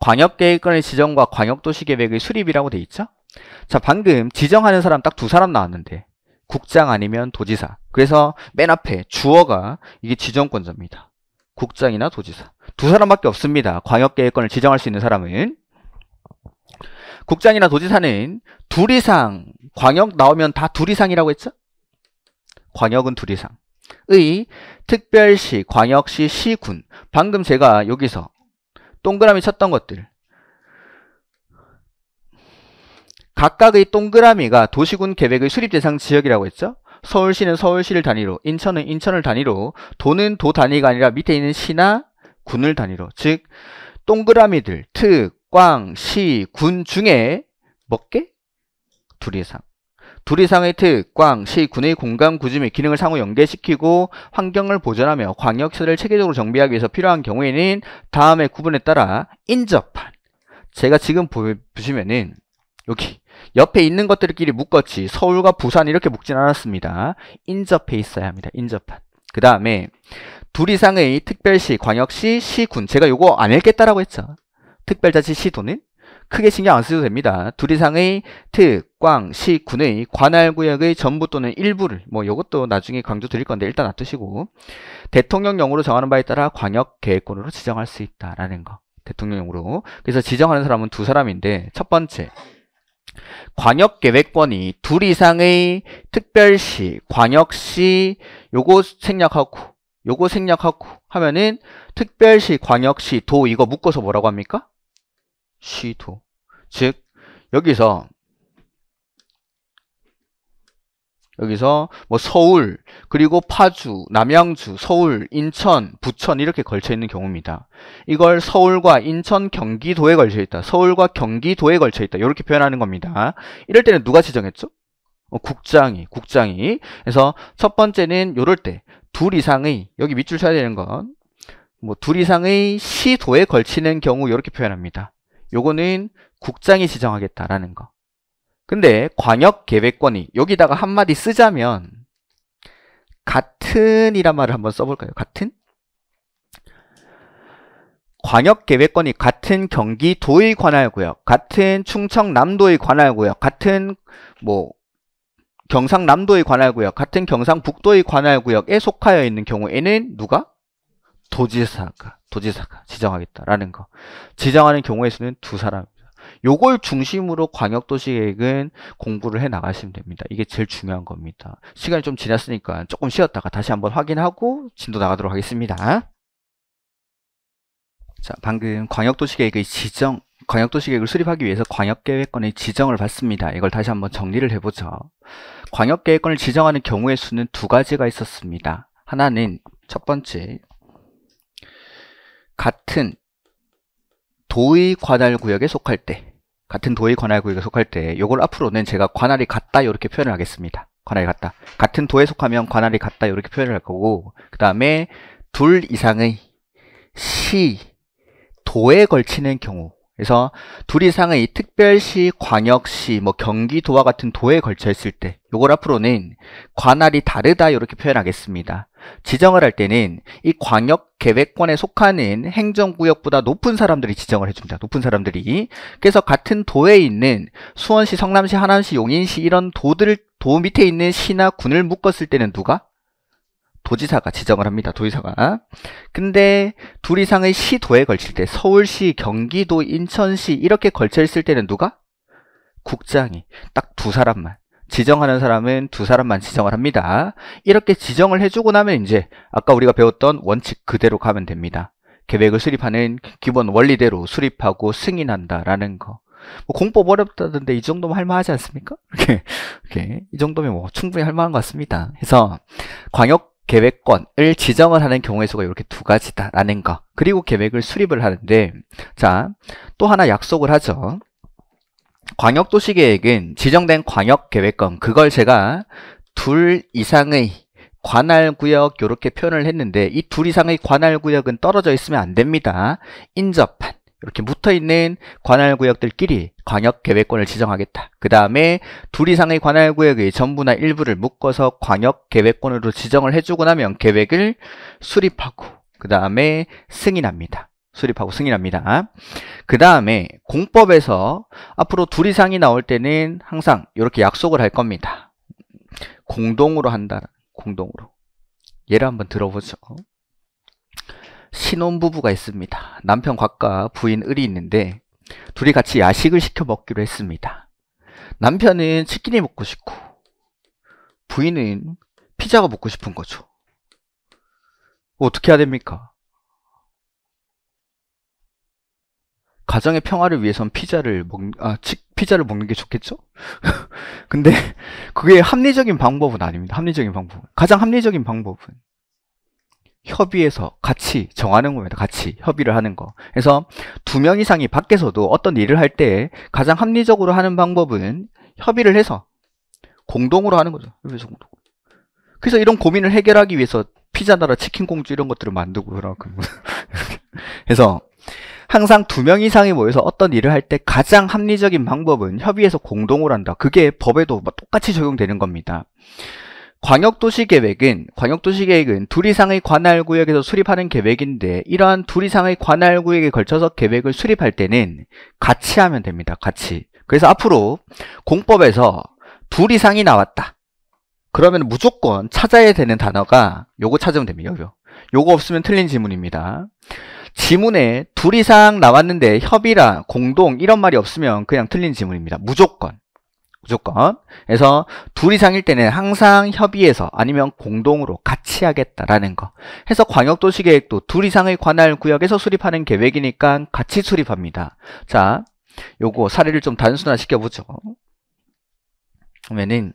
광역계획권의 지정과 광역도시계획의 수립이라고 돼 있죠? 자 방금 지정하는 사람 딱 두 사람 나왔는데 국장 아니면 도지사. 그래서 맨 앞에 주어가 이게 지정권자입니다. 국장이나 도지사. 두 사람밖에 없습니다. 광역계획권을 지정할 수 있는 사람은. 국장이나 도지사는 둘 이상, 광역 나오면 다 둘 이상이라고 했죠? 광역은 둘 이상. 의 특별시, 광역시, 시군. 방금 제가 여기서 동그라미 쳤던 것들. 각각의 동그라미가 도시군 계획의 수립 대상 지역이라고 했죠. 서울시는 서울시를 단위로, 인천은 인천을 단위로, 도는 도 단위가 아니라 밑에 있는 시나 군을 단위로. 즉 동그라미들 특, 꽝, 시, 군 중에 몇 개? 둘 이상. 둘 이상의 특, 꽝, 시, 군의 공간 구조및 기능을 상호 연계시키고 환경을 보존하며 광역시설을 체계적으로 정비하기 위해서 필요한 경우에는 다음의 구분에 따라 인접한 제가 지금 보시면은 여기 옆에 있는 것들끼리 묶었지 서울과 부산 이렇게 묶진 않았습니다. 인접해 있어야 합니다. 인접한. 그 다음에 둘 이상의 특별시, 광역시, 시군 제가 요거 안 읽겠다라고 했죠. 특별자치시도는 크게 신경 안 쓰셔도 됩니다. 둘 이상의 특, 광, 시, 군의 관할구역의 전부 또는 일부를 뭐 이것도 나중에 강조 드릴 건데 일단 놔두시고 대통령령으로 정하는 바에 따라 광역계획권으로 지정할 수 있다라는 거 대통령령으로 그래서 지정하는 사람은 두 사람인데 첫 번째 광역계획권이 둘 이상의 특별시, 광역시 요거 생략하고 요거 생략하고 하면은 특별시, 광역시, 도 이거 묶어서 뭐라고 합니까? 시도 즉 여기서 여기서 뭐 서울, 그리고 파주, 남양주, 서울, 인천, 부천 이렇게 걸쳐 있는 경우입니다. 이걸 서울과 인천, 경기도에 걸쳐 있다. 서울과 경기도에 걸쳐 있다. 이렇게 표현하는 겁니다. 이럴 때는 누가 지정했죠? 어, 국장이, 국장이. 그래서 첫 번째는 요럴 때 둘 이상의 여기 밑줄 쳐야 되는 건 뭐 둘 이상의 시도에 걸치는 경우 이렇게 표현합니다. 요거는 국장이 지정하겠다라는 거. 근데 광역계획권이 여기다가 한마디 쓰자면 같은이란 말을 한번 써볼까요? 같은? 광역계획권이 같은 경기도의 관할구역, 같은 충청남도의 관할구역, 같은 뭐 경상남도의 관할구역, 같은 경상북도의 관할구역에 속하여 있는 경우에는 누가? 도지사가, 도지사가 지정하겠다라는 거. 지정하는 경우의 수는 두 사람. 요걸 중심으로 광역도시 계획은 공부를 해 나가시면 됩니다. 이게 제일 중요한 겁니다. 시간이 좀 지났으니까 조금 쉬었다가 다시 한번 확인하고 진도 나가도록 하겠습니다. 자, 방금 광역도시 계획의 지정, 광역도시 계획을 수립하기 위해서 광역계획권의 지정을 봤습니다 이걸 다시 한번 정리를 해보죠. 광역계획권을 지정하는 경우의 수는 두 가지가 있었습니다. 하나는 첫 번째, 같은 도의 관할 구역에 속할 때 같은 도의 관할 구역에 속할 때 이걸 앞으로는 제가 관할이 같다 이렇게 표현을 하겠습니다. 관할이 같다. 같은 도에 속하면 관할이 같다 이렇게 표현을 할 거고 그 다음에 둘 이상의 시, 도에 걸치는 경우 그래서 둘 이상의 특별시, 광역시, 뭐 경기도와 같은 도에 걸쳐 있을 때 요걸 앞으로는 관할이 다르다 이렇게 표현하겠습니다. 지정을 할 때는 이 광역계획권에 속하는 행정구역보다 높은 사람들이 지정을 해줍니다. 높은 사람들이. 그래서 같은 도에 있는 수원시, 성남시, 하남시, 용인시 이런 도들, 도 밑에 있는 시나 군을 묶었을 때는 누가? 도지사가 지정을 합니다. 도지사가. 근데 둘 이상의 시도에 걸칠 때 서울시, 경기도, 인천시 이렇게 걸쳐 있을 때는 누가? 국장이 딱 두 사람만 지정하는 사람은 두 사람만 지정을 합니다. 이렇게 지정을 해주고 나면 이제 아까 우리가 배웠던 원칙 그대로 가면 됩니다. 계획을 수립하는 기본 원리대로 수립하고 승인한다라는 거. 뭐 공법 어렵다던데 이 정도면 할만하지 않습니까? [laughs] 이렇게, 이렇게 이 정도면 뭐 충분히 할만한 것 같습니다. 그래서 광역 계획권을 지정을 하는 경우의 수가 이렇게 두 가지다라는 거. 그리고 계획을 수립을 하는데 자, 또 하나 약속을 하죠. 광역도시계획은 지정된 광역계획권 그걸 제가 둘 이상의 관할구역 이렇게 표현을 했는데 이 둘 이상의 관할구역은 떨어져 있으면 안 됩니다. 인접한 이렇게 붙어있는 관할구역들끼리 광역계획권을 지정하겠다. 그 다음에 둘 이상의 관할구역의 전부나 일부를 묶어서 광역계획권으로 지정을 해주고 나면 계획을 수립하고 그 다음에 승인합니다. 수립하고 승인합니다. 그 다음에 공법에서 앞으로 둘 이상이 나올 때는 항상 이렇게 약속을 할 겁니다. 공동으로 한다. 공동으로. 예를 한번 들어보죠. 신혼부부가 있습니다. 남편 곽과 부인 을이 있는데 둘이 같이 야식을 시켜 먹기로 했습니다. 남편은 치킨이 먹고 싶고 부인은 피자가 먹고 싶은 거죠. 어떻게 해야 됩니까? 가정의 평화를 위해선 피자를 먹, 아, 치, 피자를 먹는 게 좋겠죠? [laughs] 근데 그게 합리적인 방법은 아닙니다. 합리적인 방법은. 가장 합리적인 방법은 협의해서 같이 정하는 겁니다. 같이 협의를 하는 거. 그래서 두 명 이상이 밖에서도 어떤 일을 할 때 가장 합리적으로 하는 방법은 협의를 해서 공동으로 하는 거죠. 협의서 공동. 그래서 이런 고민을 해결하기 위해서 피자 나라 치킨 공주 이런 것들을 만들고 그러고 [laughs] 그래서 항상 두 명 이상이 모여서 어떤 일을 할 때 가장 합리적인 방법은 협의해서 공동으로 한다. 그게 법에도 뭐 똑같이 적용되는 겁니다. 광역도시계획은 광역도시계획은 둘 이상의 관할구역에서 수립하는 계획인데 이러한 둘 이상의 관할구역에 걸쳐서 계획을 수립할 때는 같이 하면 됩니다. 같이. 그래서 앞으로 공법에서 둘 이상이 나왔다. 그러면 무조건 찾아야 되는 단어가 요거 찾으면 됩니다. 요거. 요거 없으면 틀린 지문입니다. 지문에 둘 이상 나왔는데 협의라, 공동 이런 말이 없으면 그냥 틀린 지문입니다. 무조건. 무조건. 그래서 둘 이상일 때는 항상 협의해서 아니면 공동으로 같이 하겠다라는 거. 해서 광역도시 계획도 둘 이상의 관할 구역에서 수립하는 계획이니까 같이 수립합니다. 자, 요거 사례를 좀 단순화 시켜보죠. 그러면은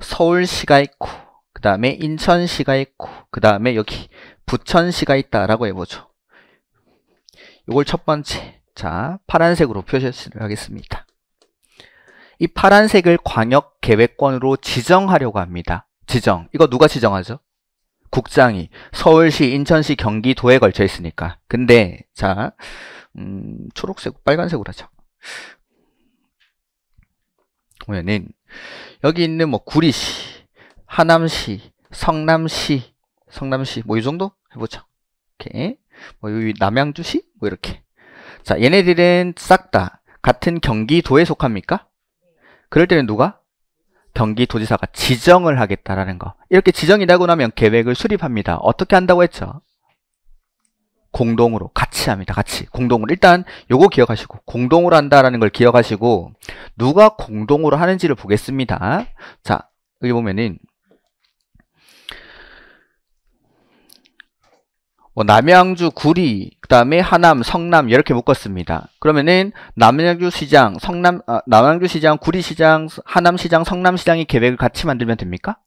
서울시가 있고 그 다음에 인천시가 있고 그 다음에 여기 부천시가 있다라고 해보죠. 요걸 첫 번째 자, 파란색으로 표시를 하겠습니다. 이 파란색을 광역 계획권으로 지정하려고 합니다. 지정. 이거 누가 지정하죠? 국장이 서울시, 인천시, 경기도에 걸쳐 있으니까. 근데 자, 음, 초록색, 빨간색으로 하죠. 보면은 여기 있는 뭐 구리시, 하남시, 성남시, 성남시 뭐 이 정도 해보죠. 이렇게 뭐 여기 남양주시 뭐 이렇게 자, 얘네들은 싹 다 같은 경기도에 속합니까? 그럴 때는 누가? 경기도지사가 지정을 하겠다라는 거. 이렇게 지정이 되고 나면 계획을 수립합니다. 어떻게 한다고 했죠? 공동으로 같이 합니다. 같이 공동으로 일단 요거 기억하시고 공동으로 한다라는 걸 기억하시고 누가 공동으로 하는지를 보겠습니다. 자 여기 보면은 뭐 남양주 구리 그다음에 하남 성남 이렇게 묶었습니다. 그러면은 남양주 시장 성남 아, 남양주 시장 구리 시장 하남 시장 성남 시장이 계획을 같이 만들면 됩니까?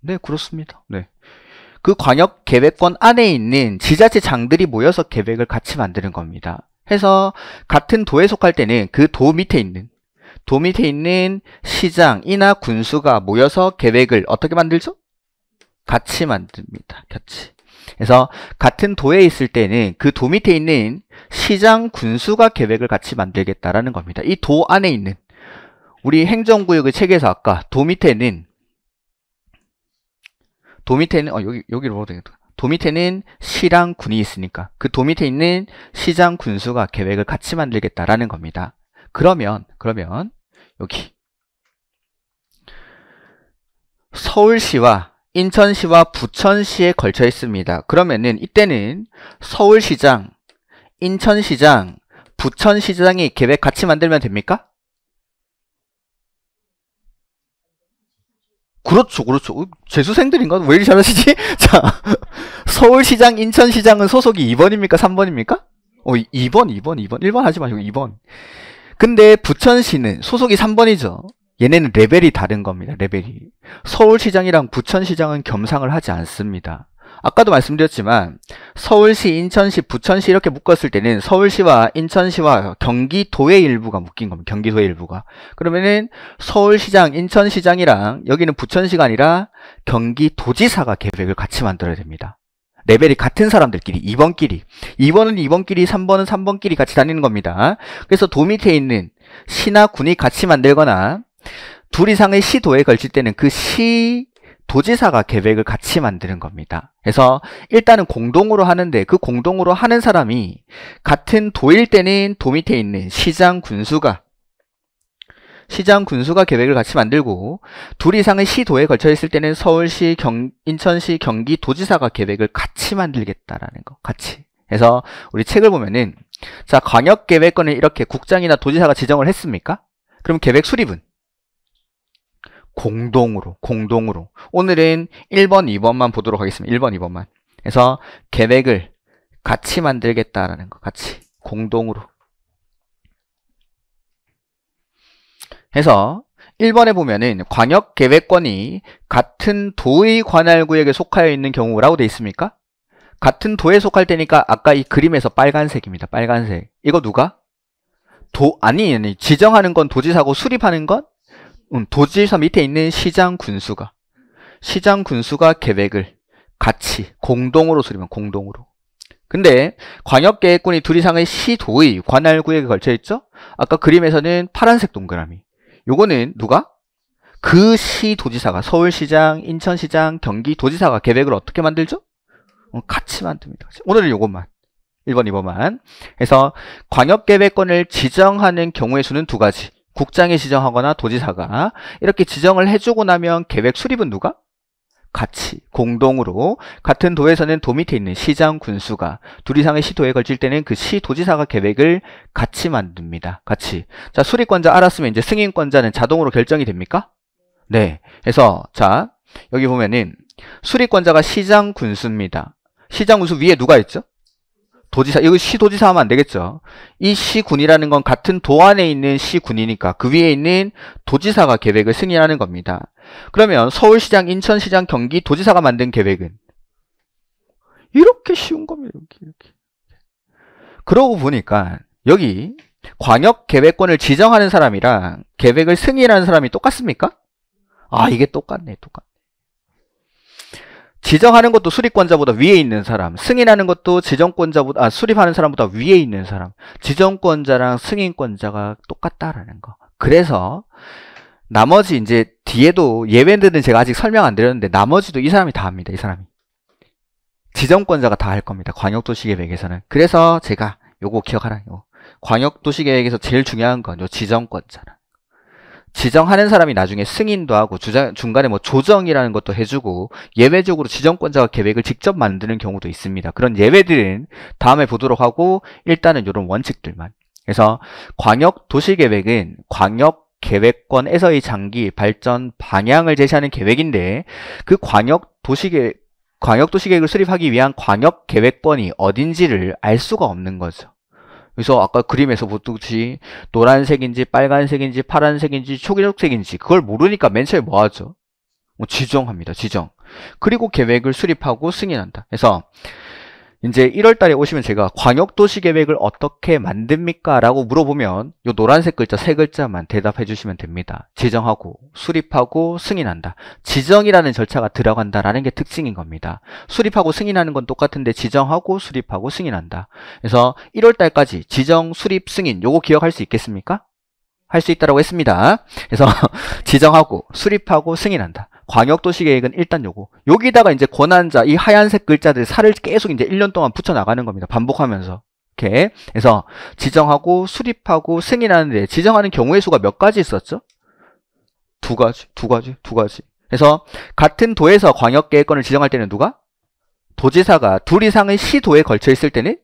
네 그렇습니다. 네. 그 광역 계획권 안에 있는 지자체 장들이 모여서 계획을 같이 만드는 겁니다. 해서 같은 도에 속할 때는 그 도 밑에 있는 도 밑에 있는 시장이나 군수가 모여서 계획을 어떻게 만들죠? 같이 만듭니다. 같이. 그래서 같은 도에 있을 때는 그 도 밑에 있는 시장 군수가 계획을 같이 만들겠다라는 겁니다. 이 도 안에 있는 우리 행정구역의 체계에서 아까 도 밑에는 도 밑에는 어 여기 여기로 봐도 되겠다. 도 밑에는 시랑 군이 있으니까 그 도 밑에 있는 시장 군수가 계획을 같이 만들겠다라는 겁니다. 그러면 그러면 여기 서울시와 인천시와 부천시에 걸쳐 있습니다. 그러면은 이때는 서울시장, 인천시장, 부천시장이 계획 같이 만들면 됩니까? 그렇죠, 그렇죠. 어, 재수생들인가? 왜 이리 잘하시지? [laughs] 자, 서울시장, 인천시장은 소속이 2번입니까? 3번입니까? 어, 2번, 2번, 2번. 1번 하지 마시고 2번. 근데 부천시는 소속이 3번이죠. 얘네는 레벨이 다른 겁니다. 레벨이. 서울시장이랑 부천시장은 겸상을 하지 않습니다. 아까도 말씀드렸지만 서울시, 인천시, 부천시 이렇게 묶었을 때는 서울시와 인천시와 경기도의 일부가 묶인 겁니다. 경기도의 일부가. 그러면은 서울시장, 인천시장이랑 여기는 부천시가 아니라 경기도지사가 계획을 같이 만들어야 됩니다. 레벨이 같은 사람들끼리 2번끼리 2번은 2번끼리 3번은 3번끼리 같이 다니는 겁니다. 그래서 도 밑에 있는 시나 군이 같이 만들거나 둘 이상의 시도에 걸칠 때는 그 시 도지사가 계획을 같이 만드는 겁니다. 그래서 일단은 공동으로 하는데 그 공동으로 하는 사람이 같은 도일 때는 도 밑에 있는 시장 군수가 시장 군수가 계획을 같이 만들고 둘 이상의 시도에 걸쳐 있을 때는 서울시, 경, 인천시, 경기 도지사가 계획을 같이 만들겠다라는 거. 같이. 그래서 우리 책을 보면은 자, 광역 계획권을 이렇게 국장이나 도지사가 지정을 했습니까? 그럼 계획 수립은 공동으로, 공동으로. 오늘은 1번, 2번만 보도록 하겠습니다. 1번, 2번만. 그래서 계획을 같이 만들겠다라는 거, 같이 공동으로. 해서 1번에 보면은 광역계획권이 같은 도의 관할구역에 속하여 있는 경우라고 돼 있습니까? 같은 도에 속할 때니까 아까 이 그림에서 빨간색입니다. 빨간색. 이거 누가? 도 아니 아니 지정하는 건 도지사고 수립하는 건 음, 도지사 밑에 있는 시장 군수가 시장 군수가 계획을 같이 공동으로 수립한 공동으로 근데 광역계획군이 둘 이상의 시도의 관할구역에 걸쳐있죠? 아까 그림에서는 파란색 동그라미 요거는 누가? 그 시도지사가 서울시장, 인천시장, 경기도지사가 계획을 어떻게 만들죠? 어, 같이 만듭니다. 오늘은 요것만 1번, 2번만 해서 광역계획권을 지정하는 경우의 수는 두 가지 국장이 지정하거나 도지사가 이렇게 지정을 해주고 나면 계획 수립은 누가? 같이 공동으로 같은 도에서는 도 밑에 있는 시장 군수가 둘 이상의 시도에 걸칠 때는 그 시도지사가 계획을 같이 만듭니다. 같이 자 수립권자 알았으면 이제 승인권자는 자동으로 결정이 됩니까? 네. 그래서 자 여기 보면은 수립권자가 시장 군수입니다. 시장 군수 위에 누가 있죠? 도지사 이거 시도지사 하면 안 되겠죠. 이 시군이라는 건 같은 도 안에 있는 시군이니까 그 위에 있는 도지사가 계획을 승인하는 겁니다. 그러면 서울시장, 인천시장, 경기 도지사가 만든 계획은 이렇게 쉬운 겁니다. 이렇게 이렇게. 그러고 보니까 여기 광역 계획권을 지정하는 사람이랑 계획을 승인하는 사람이 똑같습니까? 아, 이게 똑같네, 똑같. 지정하는 것도 수립권자보다 위에 있는 사람, 승인하는 것도 지정권자보다 아, 수립하는 사람보다 위에 있는 사람. 지정권자랑 승인권자가 똑같다라는 거. 그래서 나머지 이제 뒤에도 예외들은 제가 아직 설명 안 드렸는데 나머지도 이 사람이 다 합니다. 이 사람이. 지정권자가 다 할 겁니다. 광역도시계획에서는. 그래서 제가 요거 기억하라. 요 광역도시계획에서 제일 중요한 건 요 지정권자라. 지정하는 사람이 나중에 승인도 하고 주장, 중간에 뭐 조정이라는 것도 해주고 예외적으로 지정권자가 계획을 직접 만드는 경우도 있습니다. 그런 예외들은 다음에 보도록 하고 일단은 이런 원칙들만 그래서 광역 도시계획은 광역 계획권에서의 장기 발전 방향을 제시하는 계획인데 그 광역 도시계 광역 도시계획을 수립하기 위한 광역 계획권이 어딘지를 알 수가 없는 거죠. 그래서 아까 그림에서 보듯이 노란색인지 빨간색인지 파란색인지 초기록색인지 그걸 모르니까 맨 처음에 뭐 하죠? 뭐 지정합니다. 지정. 그리고 계획을 수립하고 승인한다. 그래서 이제 1월 달에 오시면 제가 광역도시 계획을 어떻게 만듭니까? 라고 물어보면 요 노란색 글자 세 글자만 대답해 주시면 됩니다. 지정하고 수립하고 승인한다. 지정이라는 절차가 들어간다라는 게 특징인 겁니다. 수립하고 승인하는 건 똑같은데 지정하고 수립하고 승인한다. 그래서 1월 달까지 지정, 수립, 승인 요거 기억할 수 있겠습니까? 할수 있다고 했습니다. 그래서 [laughs] 지정하고 수립하고 승인한다. 광역도시계획은 일단 요거 여기다가 이제 권한자 이 하얀색 글자들 살을 계속 이제 1년 동안 붙여나가는 겁니다. 반복하면서 이렇게 그래서 지정하고 수립하고 승인하는데 지정하는 경우의 수가 몇 가지 있었죠? 두 가지, 두 가지, 두 가지. 그래서 같은 도에서 광역계획권을 지정할 때는 누가? 도지사가 둘 이상의 시도에 걸쳐 있을 때는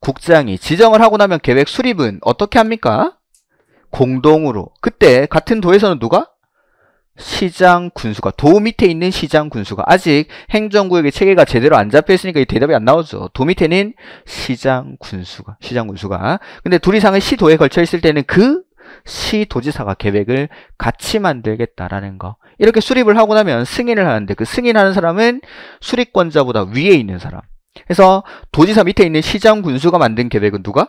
국장이 지정을 하고 나면 계획 수립은 어떻게 합니까? 공동으로 그때 같은 도에서는 누가? 시장 군수가 도 밑에 있는 시장 군수가 아직 행정구역의 체계가 제대로 안 잡혀 있으니까 이 대답이 안 나오죠. 도 밑에는 시장 군수가 시장 군수가 근데 둘 이상의 시도에 걸쳐 있을 때는 그 시도지사가 계획을 같이 만들겠다라는 거 이렇게 수립을 하고 나면 승인을 하는데 그 승인하는 사람은 수립권자보다 위에 있는 사람 그래서 도지사 밑에 있는 시장 군수가 만든 계획은 누가?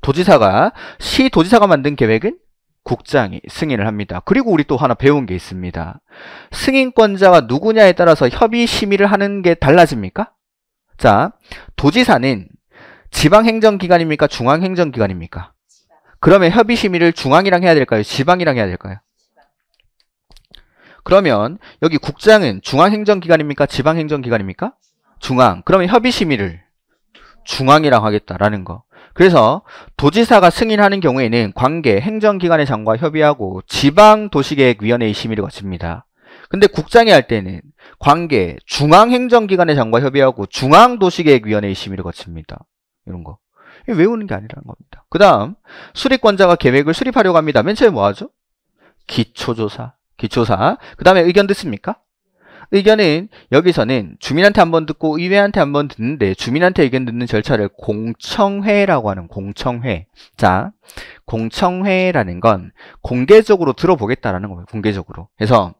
도지사가 시 도지사가 만든 계획은 국장이 승인을 합니다. 그리고 우리 또 하나 배운 게 있습니다. 승인권자가 누구냐에 따라서 협의 심의를 하는 게 달라집니까? 자, 도지사는 지방행정기관입니까? 중앙행정기관입니까? 그러면 협의 심의를 중앙이랑 해야 될까요? 지방이랑 해야 될까요? 그러면 여기 국장은 중앙행정기관입니까? 지방행정기관입니까? 중앙. 그러면 협의 심의를 중앙이랑 하겠다라는 거. 그래서 도지사가 승인하는 경우에는 관계 행정기관의 장과 협의하고 지방도시계획위원회의 심의를 거칩니다. 근데 국장이 할 때는 관계 중앙행정기관의 장과 협의하고 중앙도시계획위원회의 심의를 거칩니다. 이런 거. 외우는 게 아니라는 겁니다. 그 다음 수립권자가 계획을 수립하려고 합니다. 맨 처음에 뭐하죠? 기초조사. 기초사. 그 다음에 의견 듣습니까? 의견은 여기서는 주민한테 한 번 듣고 의회한테 한 번 듣는데 주민한테 의견 듣는 절차를 공청회라고 하는 공청회. 자, 공청회라는 건 공개적으로 들어보겠다라는 거예요. 공개적으로. 그래서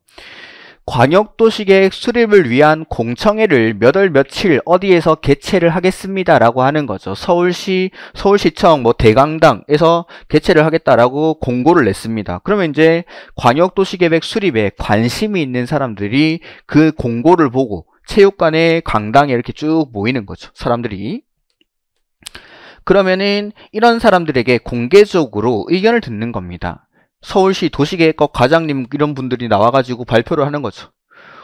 광역도시계획 수립을 위한 공청회를 몇 월 며칠 어디에서 개최를 하겠습니다라고 하는 거죠. 서울시, 서울시청, 뭐 대강당에서 개최를 하겠다라고 공고를 냈습니다. 그러면 이제 광역도시계획 수립에 관심이 있는 사람들이 그 공고를 보고 체육관에 강당에 이렇게 쭉 모이는 거죠. 사람들이. 그러면은 이런 사람들에게 공개적으로 의견을 듣는 겁니다. 서울시 도시계획과 과장님 이런 분들이 나와가지고 발표를 하는 거죠.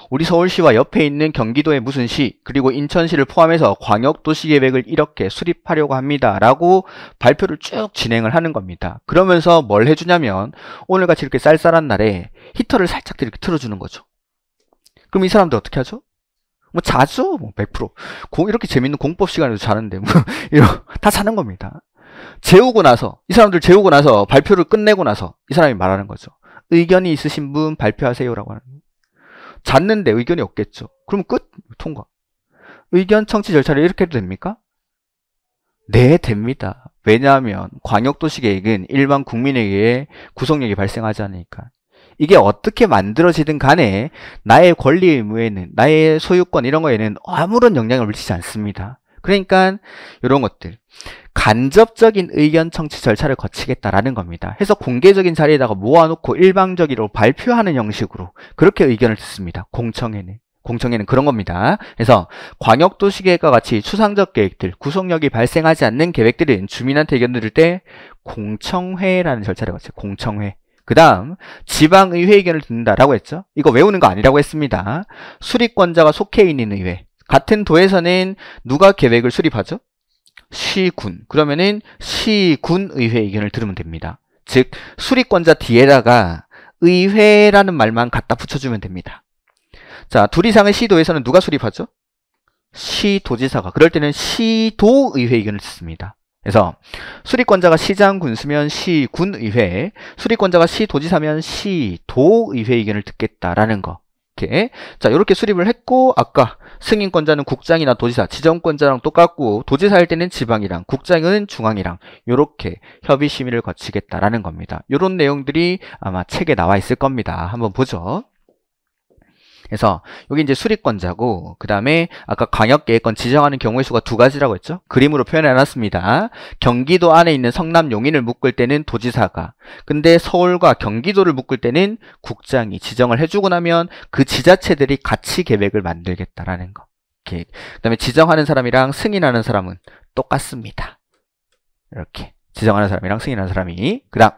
우리 서울시와 옆에 있는 경기도의 무슨 시 그리고 인천시를 포함해서 광역도시계획을 이렇게 수립하려고 합니다 라고 발표를 쭉 진행을 하는 겁니다 그러면서 뭘 해주냐면 오늘같이 이렇게 쌀쌀한 날에 히터를 살짝 이렇게 틀어주는 거죠 그럼 이 사람들 어떻게 하죠? 뭐 자죠 뭐100% 공, 이렇게 재밌는 공법 시간에도 자는데 뭐 [laughs] 이런 다 자는 겁니다 재우고 나서 이 사람들 재우고 나서 발표를 끝내고 나서 이 사람이 말하는 거죠. 의견이 있으신 분 발표하세요라고 하는 잤는데 의견이 없겠죠. 그럼 끝 통과. 의견 청취 절차를 이렇게 해도 됩니까? 네, 됩니다. 왜냐하면 광역도시 계획은 일반 국민에게 구속력이 발생하지 않으니까. 이게 어떻게 만들어지든 간에 나의 권리 의무에는 나의 소유권 이런 거에는 아무런 영향을 미치지 않습니다. 그러니까 이런 것들. 간접적인 의견 청취 절차를 거치겠다라는 겁니다. 해서 공개적인 자리에다가 모아놓고 일방적으로 발표하는 형식으로 그렇게 의견을 듣습니다. 공청회는. 공청회는 그런 겁니다. 그래서 광역도시 계획과 같이 추상적 계획들, 구속력이 발생하지 않는 계획들은 주민한테 의견 들을 때 공청회라는 절차를 거쳐요. 공청회. 그 다음 지방의회 의견을 듣는다라고 했죠. 이거 외우는 거 아니라고 했습니다. 수립권자가 속해 있는 의회. 같은 도에서는 누가 계획을 수립하죠? 시군. 그러면은 시군의회 의견을 들으면 됩니다. 즉 수립권자 뒤에다가 의회라는 말만 갖다 붙여주면 됩니다. 자, 둘 이상의 시도에서는 누가 수립하죠? 시도지사가. 그럴 때는 시도의회 의견을 듣습니다. 그래서 수립권자가 시장 군수면 시군의회, 수립권자가 시도지사면 시도의회 의견을 듣겠다라는 거. 이렇게. 자, 이렇게 수립을 했고 아까 승인권자는 국장이나 도지사, 지정권자랑 똑같고 도지사일 때는 지방이랑 국장은 중앙이랑 이렇게 협의 심의를 거치겠다라는 겁니다. 이런 내용들이 아마 책에 나와 있을 겁니다. 한번 보죠. 그래서 여기 이제 수립권자고 그 다음에 아까 광역계획권 지정하는 경우의 수가 두 가지라고 했죠. 그림으로 표현해놨습니다. 경기도 안에 있는 성남 용인을 묶을 때는 도지사가 근데 서울과 경기도를 묶을 때는 국장이 지정을 해주고 나면 그 지자체들이 같이 계획을 만들겠다라는 거. 그 다음에 지정하는 사람이랑 승인하는 사람은 똑같습니다. 이렇게 지정하는 사람이랑 승인하는 사람이 그 다음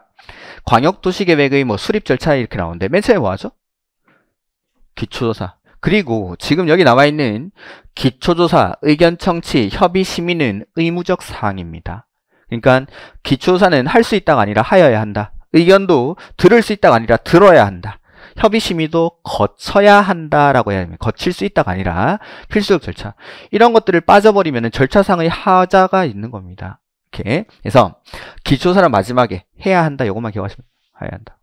광역도시계획의 뭐 수립 절차 이렇게 나오는데 맨 처음에 뭐하죠? 기초조사 그리고 지금 여기 나와 있는 기초조사, 의견 청취, 협의 심의는 의무적 사항입니다. 그러니까 기초조사는 할 수 있다가 아니라 하여야 한다. 의견도 들을 수 있다가 아니라 들어야 한다. 협의 심의도 거쳐야 한다라고 해야 합니다. 거칠 수 있다가 아니라 필수적 절차. 이런 것들을 빠져버리면 절차상의 하자가 있는 겁니다. 이렇게. 해서 기초사는 마지막에 해야 한다. 이것만 기억하시면 해야 한다.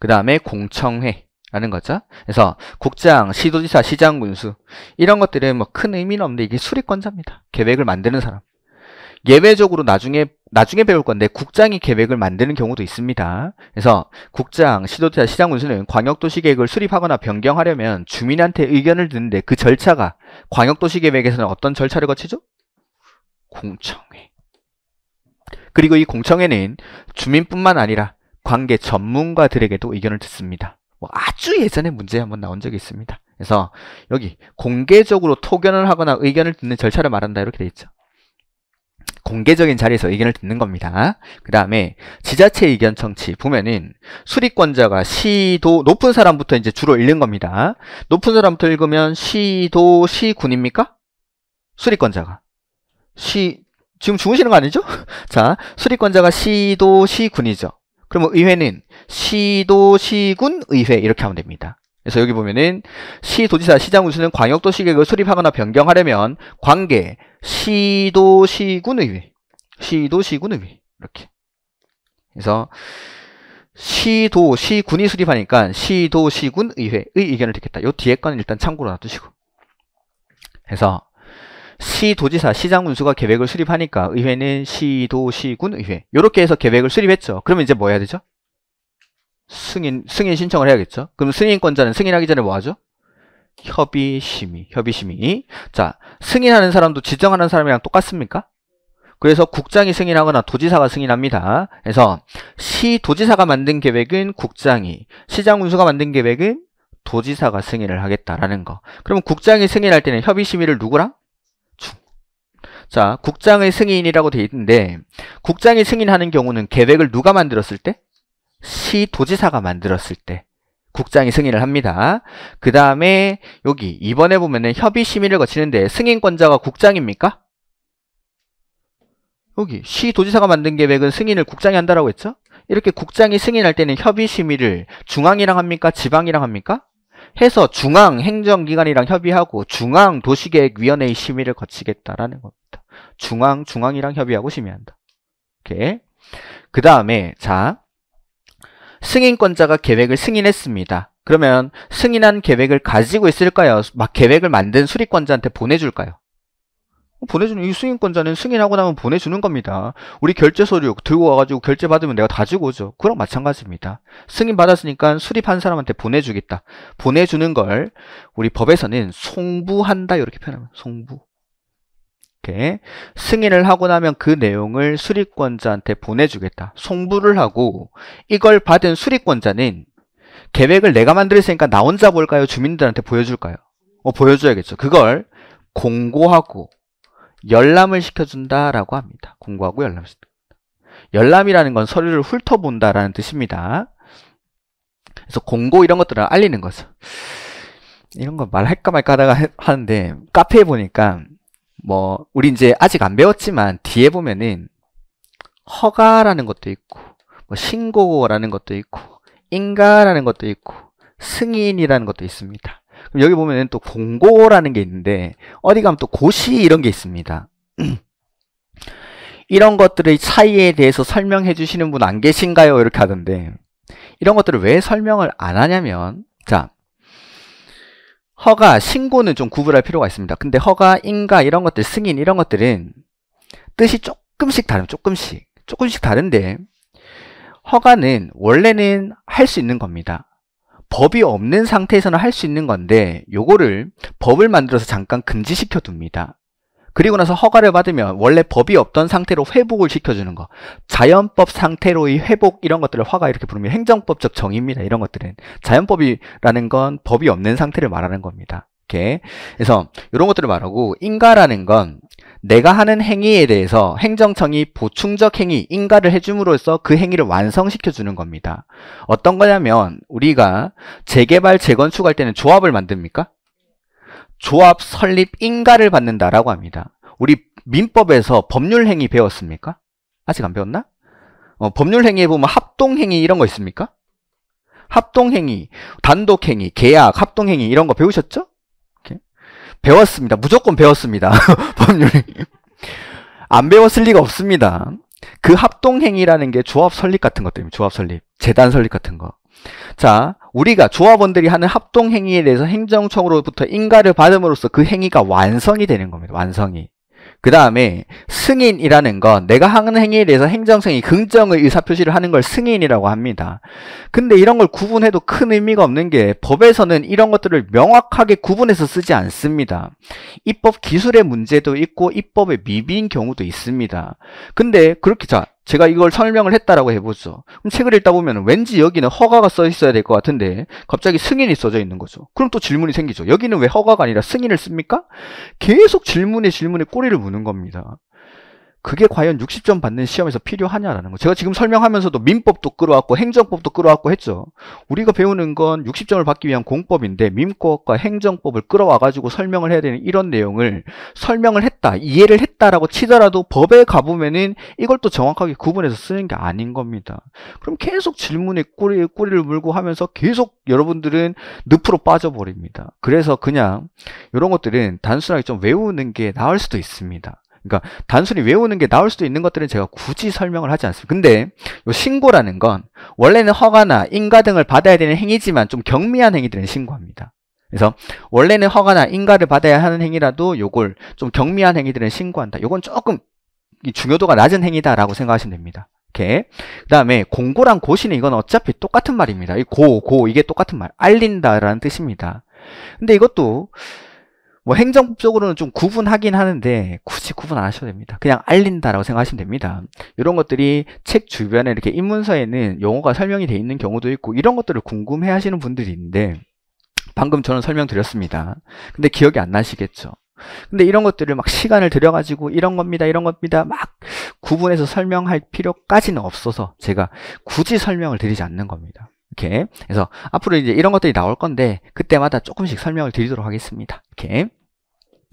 그 다음에 공청회라는 거죠. 그래서 국장, 시도지사, 시장 군수 이런 것들은 뭐 큰 의미는 없는데 이게 수립권자입니다. 계획을 만드는 사람. 예외적으로 나중에 나중에 배울 건데 국장이 계획을 만드는 경우도 있습니다. 그래서 국장, 시도지사, 시장 군수는 광역도시 계획을 수립하거나 변경하려면 주민한테 의견을 듣는데 그 절차가 광역도시 계획에서는 어떤 절차를 거치죠? 공청회. 그리고 이 공청회는 주민뿐만 아니라 관계 전문가들에게도 의견을 듣습니다. 뭐 아주 예전에 문제 한 번 나온 적이 있습니다. 그래서 여기 공개적으로 토견을 하거나 의견을 듣는 절차를 말한다 이렇게 돼 있죠. 공개적인 자리에서 의견을 듣는 겁니다. 그 다음에 지자체 의견 청취 보면은 수리권자가 시도 높은 사람부터 이제 주로 읽는 겁니다. 높은 사람부터 읽으면 시도 시군입니까? 수리권자가 시 지금 주무시는 거 아니죠? [laughs] 자 수리권자가 시도 시군이죠. 그러면 의회는 시도, 시군, 의회 이렇게 하면 됩니다. 그래서 여기 보면은 시도지사 시장 운수는 광역도시계획을 수립하거나 변경하려면 관계 시도 시군의회 시도 시군의회 이렇게 그래서 시도 시군이 수립하니까 시도 시군의회의 의견을 듣겠다 요 뒤에 건 일단 참고로 놔두시고 그서 시도지사 시장군수가 계획을 수립하니까 의회는 시도시군 의회 이렇게 해서 계획을 수립했죠. 그러면 이제 뭐 해야 되죠? 승인 승인 신청을 해야겠죠. 그럼 승인권자는 승인하기 전에 뭐 하죠? 협의 심의 협의 심의 자 승인하는 사람도 지정하는 사람이랑 똑같습니까? 그래서 국장이 승인하거나 도지사가 승인합니다. 그래서 시도지사가 만든 계획은 국장이 시장군수가 만든 계획은 도지사가 승인을 하겠다라는 거. 그러면 국장이 승인할 때는 협의 심의를 누구랑? 자, 국장의 승인이라고 되어 있는데 국장이 승인하는 경우는 계획을 누가 만들었을 때? 시도지사가 만들었을 때 국장이 승인을 합니다. 그 다음에 여기 이번에 보면은 협의 심의를 거치는데 승인권자가 국장입니까? 여기 시도지사가 만든 계획은 승인을 국장이 한다라고 했죠? 이렇게 국장이 승인할 때는 협의 심의를 중앙이랑 합니까? 지방이랑 합니까? 해서 중앙행정기관이랑 협의하고 중앙도시계획위원회의 심의를 거치겠다라는 겁니다. 중앙, 중앙이랑 협의하고 심의한다. 그 다음에 자 승인권자가 계획을 승인했습니다. 그러면 승인한 계획을 가지고 있을까요? 막 계획을 만든 수립권자한테 보내줄까요? 보내주는 이 승인권자는 승인하고 나면 보내주는 겁니다. 우리 결제 서류 들고 와가지고 결제 받으면 내가 다 주고 오죠. 그랑 마찬가지입니다. 승인 받았으니까 수립한 사람한테 보내주겠다. 보내주는 걸 우리 법에서는 송부한다 이렇게 표현하면 송부. 이렇게 승인을 하고 나면 그 내용을 수립권자한테 보내주겠다. 송부를 하고 이걸 받은 수립권자는 계획을 내가 만들었으니까 나 혼자 볼까요? 주민들한테 보여줄까요? 어, 보여줘야겠죠. 그걸 공고하고 열람을 시켜준다라고 합니다. 공부하고 열람을 시켜준다. 열람이라는 건 서류를 훑어본다라는 뜻입니다. 그래서 공고 이런 것들을 알리는 거죠. 이런 거 말할까 말까 하다가 하는데 카페에 보니까 뭐 우리 이제 아직 안 배웠지만 뒤에 보면은 허가라는 것도 있고 뭐 신고라는 것도 있고 인가라는 것도 있고 승인이라는 것도 있습니다. 여기 보면 또 공고라는 게 있는데 어디 가면 또 고시 이런 게 있습니다. [clears throat] 이런 것들의 차이에 대해서 설명해 주시는 분 안 계신가요? 이렇게 하던데 이런 것들을 왜 설명을 안 하냐면 자 허가, 신고는 좀 구분할 필요가 있습니다. 근데 허가, 인가 이런 것들, 승인 이런 것들은 뜻이 조금씩 다른 조금씩 조금씩 다른데 허가는 원래는 할 수 있는 겁니다. 법이 없는 상태에서는 할 수 있는 건데 요거를 법을 만들어서 잠깐 금지시켜 둡니다. 그리고 나서 허가를 받으면 원래 법이 없던 상태로 회복을 시켜주는 거 자연법 상태로의 회복 이런 것들을 화가 이렇게 부르면 행정법적 정의입니다. 이런 것들은 자연법이라는 건 법이 없는 상태를 말하는 겁니다. 이렇게 그래서 이런 것들을 말하고 인가라는 건 내가 하는 행위에 대해서 행정청이 보충적 행위, 인가를 해줌으로써 그 행위를 완성시켜주는 겁니다. 어떤 거냐면 우리가 재개발, 재건축할 때는 조합을 만듭니까? 조합 설립 인가를 받는다라고 합니다. 우리 민법에서 법률 행위 배웠습니까? 아직 안 배웠나? 어, 법률 행위에 보면 합동 행위 이런 거 있습니까? 합동 행위, 단독 행위, 계약, 합동 행위 이런 거 배우셨죠? 배웠습니다. 무조건 배웠습니다. [laughs] 법률이. 안 배웠을 리가 없습니다. 그 합동행위라는 게 조합 설립 같은 것들입니다. 조합 설립, 재단 설립 같은 거. 자, 우리가 조합원들이 하는 합동행위에 대해서 행정청으로부터 인가를 받음으로써 그 행위가 완성이 되는 겁니다. 완성이. 그 다음에 승인이라는 건 내가 하는 행위에 대해서 행정성이 긍정의 의사표시를 하는 걸 승인이라고 합니다. 근데 이런 걸 구분해도 큰 의미가 없는 게 법에서는 이런 것들을 명확하게 구분해서 쓰지 않습니다. 입법 기술의 문제도 있고 입법의 미비인 경우도 있습니다. 근데 그렇게 자 제가 이걸 설명을 했다라고 해보죠. 그럼 책을 읽다 보면 왠지 여기는 허가가 써 있어야 될 것 같은데 갑자기 승인이 써져 있는 거죠. 그럼 또 질문이 생기죠. 여기는 왜 허가가 아니라 승인을 씁니까? 계속 질문에 질문에 꼬리를 무는 겁니다. 그게 과연 60점 받는 시험에서 필요하냐라는 거. 제가 지금 설명하면서도 민법도 끌어왔고 행정법도 끌어왔고 했죠. 우리가 배우는 건 60점을 받기 위한 공법인데 민법과 행정법을 끌어와가지고 설명을 해야 되는 이런 내용을 설명을 했다, 이해를 했다라고 치더라도 법에 가보면은 이걸 또 정확하게 구분해서 쓰는 게 아닌 겁니다. 그럼 계속 질문에 꼬리, 꼬리를 물고 하면서 계속 여러분들은 늪으로 빠져버립니다. 그래서 그냥 이런 것들은 단순하게 좀 외우는 게 나을 수도 있습니다. 그러니까 단순히 외우는 게 나올 수도 있는 것들은 제가 굳이 설명을 하지 않습니다. 근데 요 신고라는 건 원래는 허가나 인가 등을 받아야 되는 행위지만 좀 경미한 행위들은 신고합니다. 그래서 원래는 허가나 인가를 받아야 하는 행위라도 요걸 좀 경미한 행위들은 신고한다. 요건 조금 중요도가 낮은 행위다라고 생각하시면 됩니다. 그 다음에 공고랑 고시는 이건 어차피 똑같은 말입니다. 이 고, 고 이게 똑같은 말. 알린다라는 뜻입니다. 근데 이것도 뭐 행정법적으로는 좀 구분하긴 하는데 굳이 구분 안 하셔도 됩니다. 그냥 알린다라고 생각하시면 됩니다. 이런 것들이 책 주변에 이렇게 입문서에는 용어가 설명이 되어 있는 경우도 있고 이런 것들을 궁금해 하시는 분들이 있는데 방금 저는 설명드렸습니다. 근데 기억이 안 나시겠죠? 근데 이런 것들을 막 시간을 들여가지고 이런 겁니다, 이런 겁니다 막 구분해서 설명할 필요까지는 없어서 제가 굳이 설명을 드리지 않는 겁니다. 이렇게. 그래서 앞으로 이제 이런 것들이 나올 건데 그때마다 조금씩 설명을 드리도록 하겠습니다. 이렇게.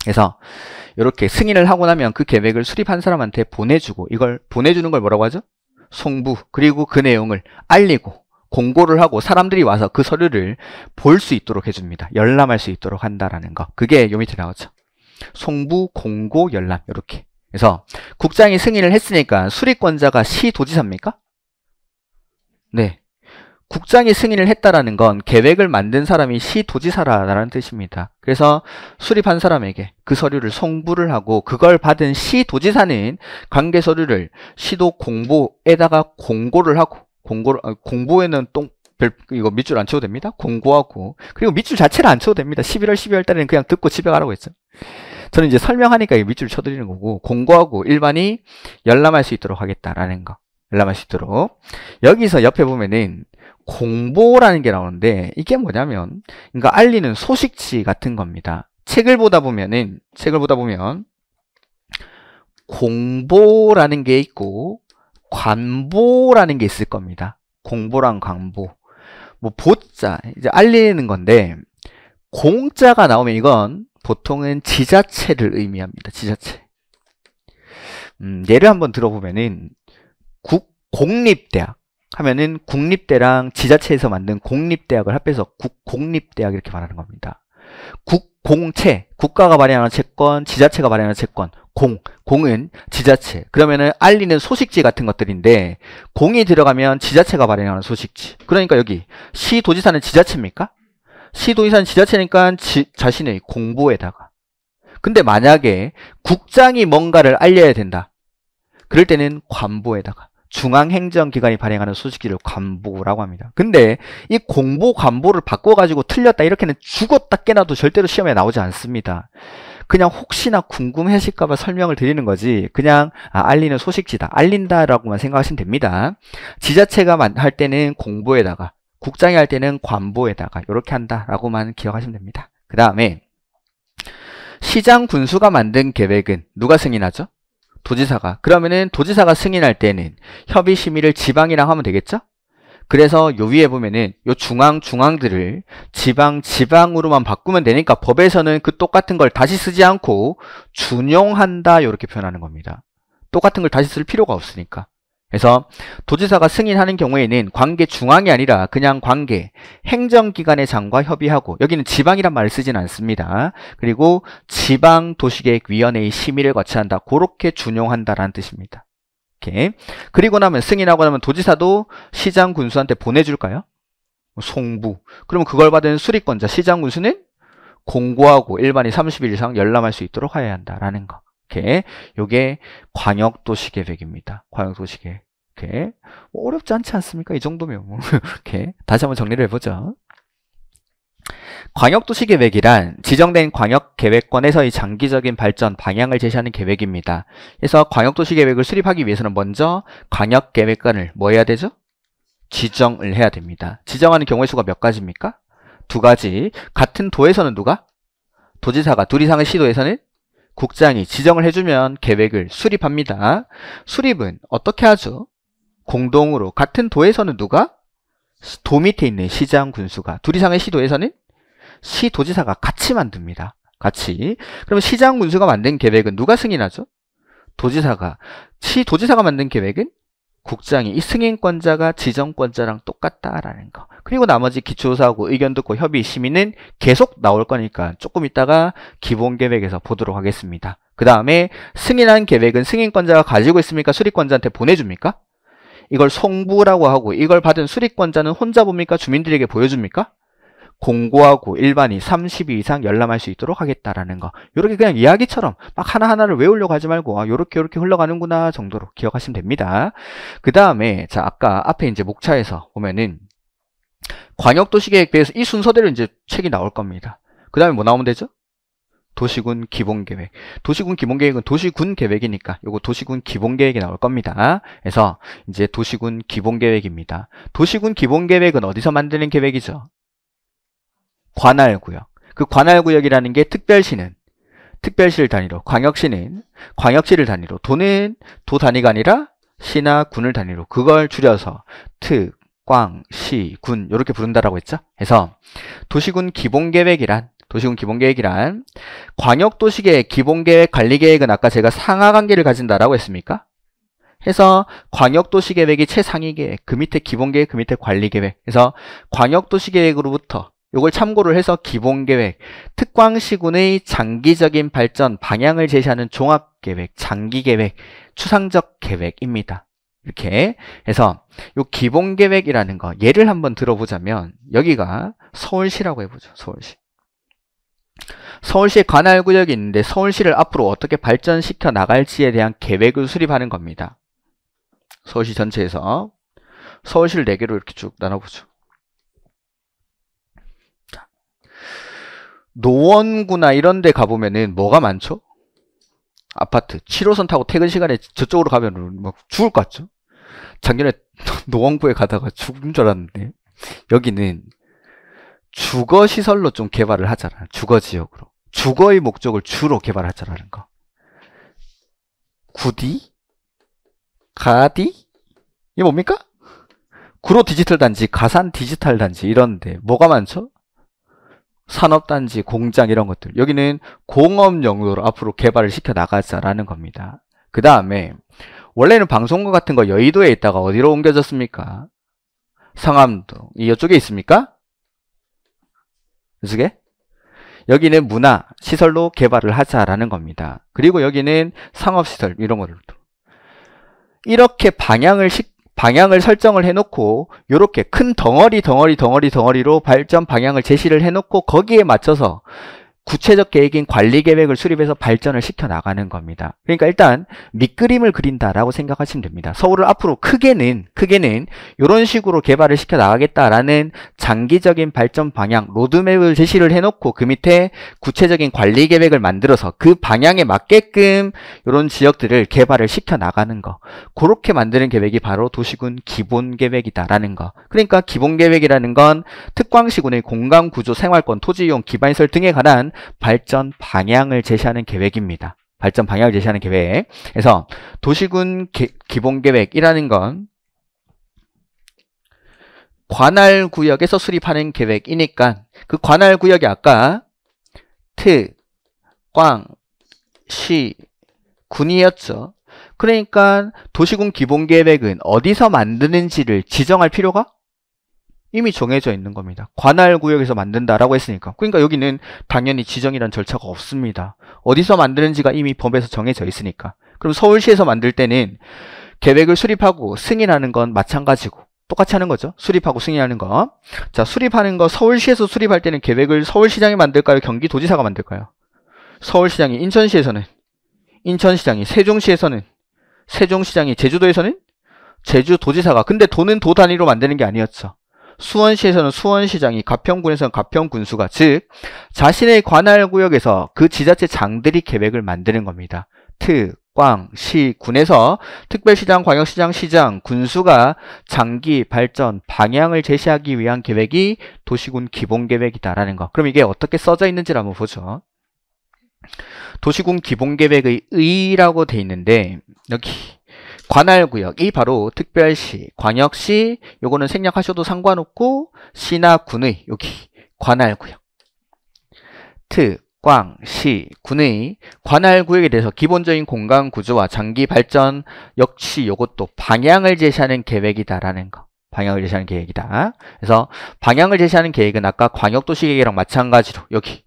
그래서 이렇게 승인을 하고 나면 그 계획을 수립한 사람한테 보내주고 이걸 보내주는 걸 뭐라고 하죠? 송부 그리고 그 내용을 알리고 공고를 하고 사람들이 와서 그 서류를 볼 수 있도록 해줍니다. 열람할 수 있도록 한다라는 거. 그게 요 밑에 나오죠. 송부 공고 열람 이렇게. 그래서 국장이 승인을 했으니까 수립권자가 시도지사입니까? 네. 국장이 승인을 했다라는 건 계획을 만든 사람이 시도지사라는 뜻입니다. 그래서 수립한 사람에게 그 서류를 송부를 하고 그걸 받은 시도지사는 관계 서류를 시도 공보에다가 공고를 하고 공고 어, 공보에는 똥 이거 밑줄 안 쳐도 됩니다. 공고하고 그리고 밑줄 자체를 안 쳐도 됩니다. 11월 12월 달에는 그냥 듣고 집에 가라고 했죠 저는 이제 설명하니까 밑줄 쳐드리는 거고 공고하고 일반이 열람할 수 있도록 하겠다라는 거. 열람할 수 있도록 여기서 옆에 보면은 공보라는 게 나오는데 이게 뭐냐면 그러니까 알리는 소식지 같은 겁니다. 책을 보다 보면은 책을 보다 보면 공보라는 게 있고 관보라는 게 있을 겁니다. 공보랑 관보. 뭐 보자 이제 알리는 건데 공자가 나오면 이건 보통은 지자체를 의미합니다. 지자체. 음, 예를 한번 들어보면은 국 공립대학 하면은 국립대랑 지자체에서 만든 공립대학을 합해서 국공립대학 이렇게 말하는 겁니다. 국공채, 국가가 발행하는 채권, 지자체가 발행하는 채권, 공, 공은 지자체. 그러면은 알리는 소식지 같은 것들인데 공이 들어가면 지자체가 발행하는 소식지. 그러니까 여기 시도지사는 지자체입니까? 시도지사는 지자체니까 지, 자신의 공부에다가 근데 만약에 국장이 뭔가를 알려야 된다. 그럴 때는 관보에다가. 중앙행정기관이 발행하는 수식기를 관보라고 합니다. 근데 이 공보 관보를 바꿔가지고 틀렸다 이렇게는 죽었다 깨나도 절대로 시험에 나오지 않습니다. 그냥 혹시나 궁금해하실까봐 설명을 드리는 거지 그냥 아, 알리는 소식지다 알린다라고만 생각하시면 됩니다. 지자체가 할 때는 공보에다가 국장이 할 때는 관보에다가 이렇게 한다라고만 기억하시면 됩니다. 그 다음에 시장 군수가 만든 계획은 누가 승인하죠? 도지사가 그러면은 도지사가 승인할 때는 협의 심의를 지방이랑 하면 되겠죠? 그래서 요 위에 보면은 요 중앙 중앙들을 지방 지방으로만 바꾸면 되니까 법에서는 그 똑같은 걸 다시 쓰지 않고 준용한다 이렇게 표현하는 겁니다. 똑같은 걸 다시 쓸 필요가 없으니까. 그래서 도지사가 승인하는 경우에는 관계 중앙이 아니라 그냥 관계 행정기관의 장과 협의하고 여기는 지방이란 말을 쓰진 않습니다. 그리고 지방도시계획위원회의 심의를 거치한다. 그렇게 준용한다라는 뜻입니다. 오케이. 그리고 나면 승인하고 나면 도지사도 시장 군수한테 보내줄까요? 뭐 송부. 그러면 그걸 받은 수리권자 시장 군수는 공고하고 일반인 30일 이상 열람할 수 있도록 하여야 한다라는 거. 이렇게 요게 광역도시 계획입니다. 광역도시 계획. 이렇게 뭐 어렵지 않지 않습니까? 이 정도면 뭐. [laughs] 이렇게 다시 한번 정리를 해보죠. 광역도시 계획이란 지정된 광역 계획권에서의 장기적인 발전 방향을 제시하는 계획입니다. 그래서 광역도시 계획을 수립하기 위해서는 먼저 광역 계획권을뭐 해야 되죠? 지정을 해야 됩니다. 지정하는 경우의 수가 몇 가지입니까? 두 가지. 같은 도에서는 누가? 도지사가 둘 이상의 시도에서는 국장이 지정을 해주면 계획을 수립합니다. 수립은 어떻게 하죠? 공동으로 같은 도에서는 누가? 도 밑에 있는 시장 군수가 둘 이상의 시도에서는 시도지사가 같이 만듭니다. 같이. 그러면 시장 군수가 만든 계획은 누가 승인하죠? 도지사가. 시도지사가 만든 계획은 국장이 이 승인권자가 지정권자랑 똑같다라는 거. 그리고 나머지 기초사하고 의견 듣고 협의 심의는 계속 나올 거니까 조금 있다가 기본 계획에서 보도록 하겠습니다. 그 다음에 승인한 계획은 승인권자가 가지고 있습니까? 수리권자한테 보내줍니까? 이걸 송부라고 하고 이걸 받은 수리권자는 혼자 봅니까? 주민들에게 보여줍니까? 공고하고 일반이 30위 이상 열람할 수 있도록 하겠다라는 거 이렇게 그냥 이야기처럼 막 하나하나를 외우려고 하지 말고 아 요렇게 요렇게 흘러가는구나 정도로 기억하시면 됩니다 그 다음에 자 아까 앞에 이제 목차에서 보면은 광역도시계획 비에서이 순서대로 이제 책이 나올 겁니다 그 다음에 뭐 나오면 되죠? 도시군 기본계획 도시군 기본계획은 도시군 계획이니까 요거 도시군 기본계획이 나올 겁니다 그래서 이제 도시군 기본계획입니다 도시군 기본계획은 어디서 만드는 계획이죠? 관할구역. 그 관할구역이라는 게 특별시는 특별시를 단위로, 광역시는 광역시를 단위로, 도는 도 단위가 아니라 시나 군을 단위로 그걸 줄여서 특, 광, 시, 군 이렇게 부른다라고 했죠. 그래서 도시군 기본계획이란 도시군 기본계획이란 광역도시계획, 기본계획, 관리계획은 아까 제가 상하관계를 가진다라고 했습니까? 해서 광역도시계획이 최상위계획, 그 밑에 기본계획, 그 밑에 관리계획 그래서 광역도시계획으로부터 이걸 참고를 해서 기본계획, 특광시군의 장기적인 발전 방향을 제시하는 종합계획, 장기계획, 추상적 계획입니다. 이렇게 해서 이 기본계획이라는 거 예를 한번 들어보자면 여기가 서울시라고 해보죠. 서울시. 서울시의 관할구역이 있는데 서울시를 앞으로 어떻게 발전시켜 나갈지에 대한 계획을 수립하는 겁니다. 서울시 전체에서 서울시를 4개로 이렇게 쭉 나눠보죠. 노원구나 이런 데 가보면은 뭐가 많죠? 아파트 7호선 타고 퇴근 시간에 저쪽으로 가면 막 죽을 것 같죠? 작년에 [laughs] 노원구에 가다가 죽은 줄 알았는데 여기는 주거 시설로 좀 개발을 하잖아. 주거 지역으로. 주거의 목적을 주로 개발하자라는 거. 구디? 가디? 이게 뭡니까? 구로 디지털 단지, 가산 디지털 단지 이런데 뭐가 많죠? 산업단지, 공장 이런 것들 여기는 공업 용도로 앞으로 개발을 시켜 나가자라는 겁니다. 그 다음에 원래는 방송국 같은 거 여의도에 있다가 어디로 옮겨졌습니까? 상암동 이쪽에 있습니까? 그게 여기는 문화, 시설로 개발을 하자라는 겁니다. 그리고 여기는 상업시설 이런 것들도 이렇게 방향을 식 방향을 설정을 해놓고 이렇게 큰 덩어리 덩어리 덩어리 덩어리로 발전 방향을 제시를 해놓고 거기에 맞춰서 구체적 계획인 관리 계획을 수립해서 발전을 시켜 나가는 겁니다. 그러니까 일단 밑그림을 그린다라고 생각하시면 됩니다. 서울을 앞으로 크게는 크게는 이런 식으로 개발을 시켜 나가겠다라는 장기적인 발전 방향 로드맵을 제시를 해놓고 그 밑에 구체적인 관리 계획을 만들어서 그 방향에 맞게끔 이런 지역들을 개발을 시켜 나가는 거 그렇게 만드는 계획이 바로 도시군 기본 계획이다라는 거. 그러니까 기본 계획이라는 건 특광시군의 공간 구조 생활권 토지용 이 기반시설 등에 관한 발전 방향을 제시하는 계획입니다. 발전 방향을 제시하는 계획. 그래서 도시군 기, 기본 계획이라는 건 관할 구역에서 수립하는 계획이니까 그 관할 구역이 아까 특, 광, 시, 군이었죠. 그러니까 도시군 기본 계획은 어디서 만드는지를 지정할 필요가 이미 정해져 있는 겁니다. 관할 구역에서 만든다라고 했으니까. 그러니까 여기는 당연히 지정이란 절차가 없습니다. 어디서 만드는지가 이미 법에서 정해져 있으니까. 그럼 서울시에서 만들 때는 계획을 수립하고 승인하는 건 마찬가지고 똑같이 하는 거죠. 수립하고 승인하는 거. 자, 수립하는 거 서울시에서 수립할 때는 계획을 서울시장이 만들까요? 경기도지사가 만들까요? 서울시장이 인천시에서는 인천시장이 세종시에서는 세종시장이 제주도에서는 제주도지사가 근데 도는 도 단위로 만드는 게 아니었죠. 수원시에서는 수원시장이 가평군에서는 가평군수가 즉 자신의 관할구역에서 그 지자체 장들이 계획을 만드는 겁니다. 특, 광, 시, 군에서 특별시장, 광역시장, 시장, 군수가 장기 발전 방향을 제시하기 위한 계획이 도시군 기본계획이다라는 거. 그럼 이게 어떻게 써져 있는지를 한번 보죠. 도시군 기본계획의 의라고 돼 있는데 여기 관할구역이 바로 특별시, 광역시 요거는 생략하셔도 상관없고 시나 군의 여기 관할구역 특, 광, 시, 군의 관할구역에 대해서 기본적인 공간구조와 장기 발전 역시 요것도 방향을 제시하는 계획이다라는 거 방향을 제시하는 계획이다 그래서 방향을 제시하는 계획은 아까 광역도시 계획이랑 마찬가지로 여기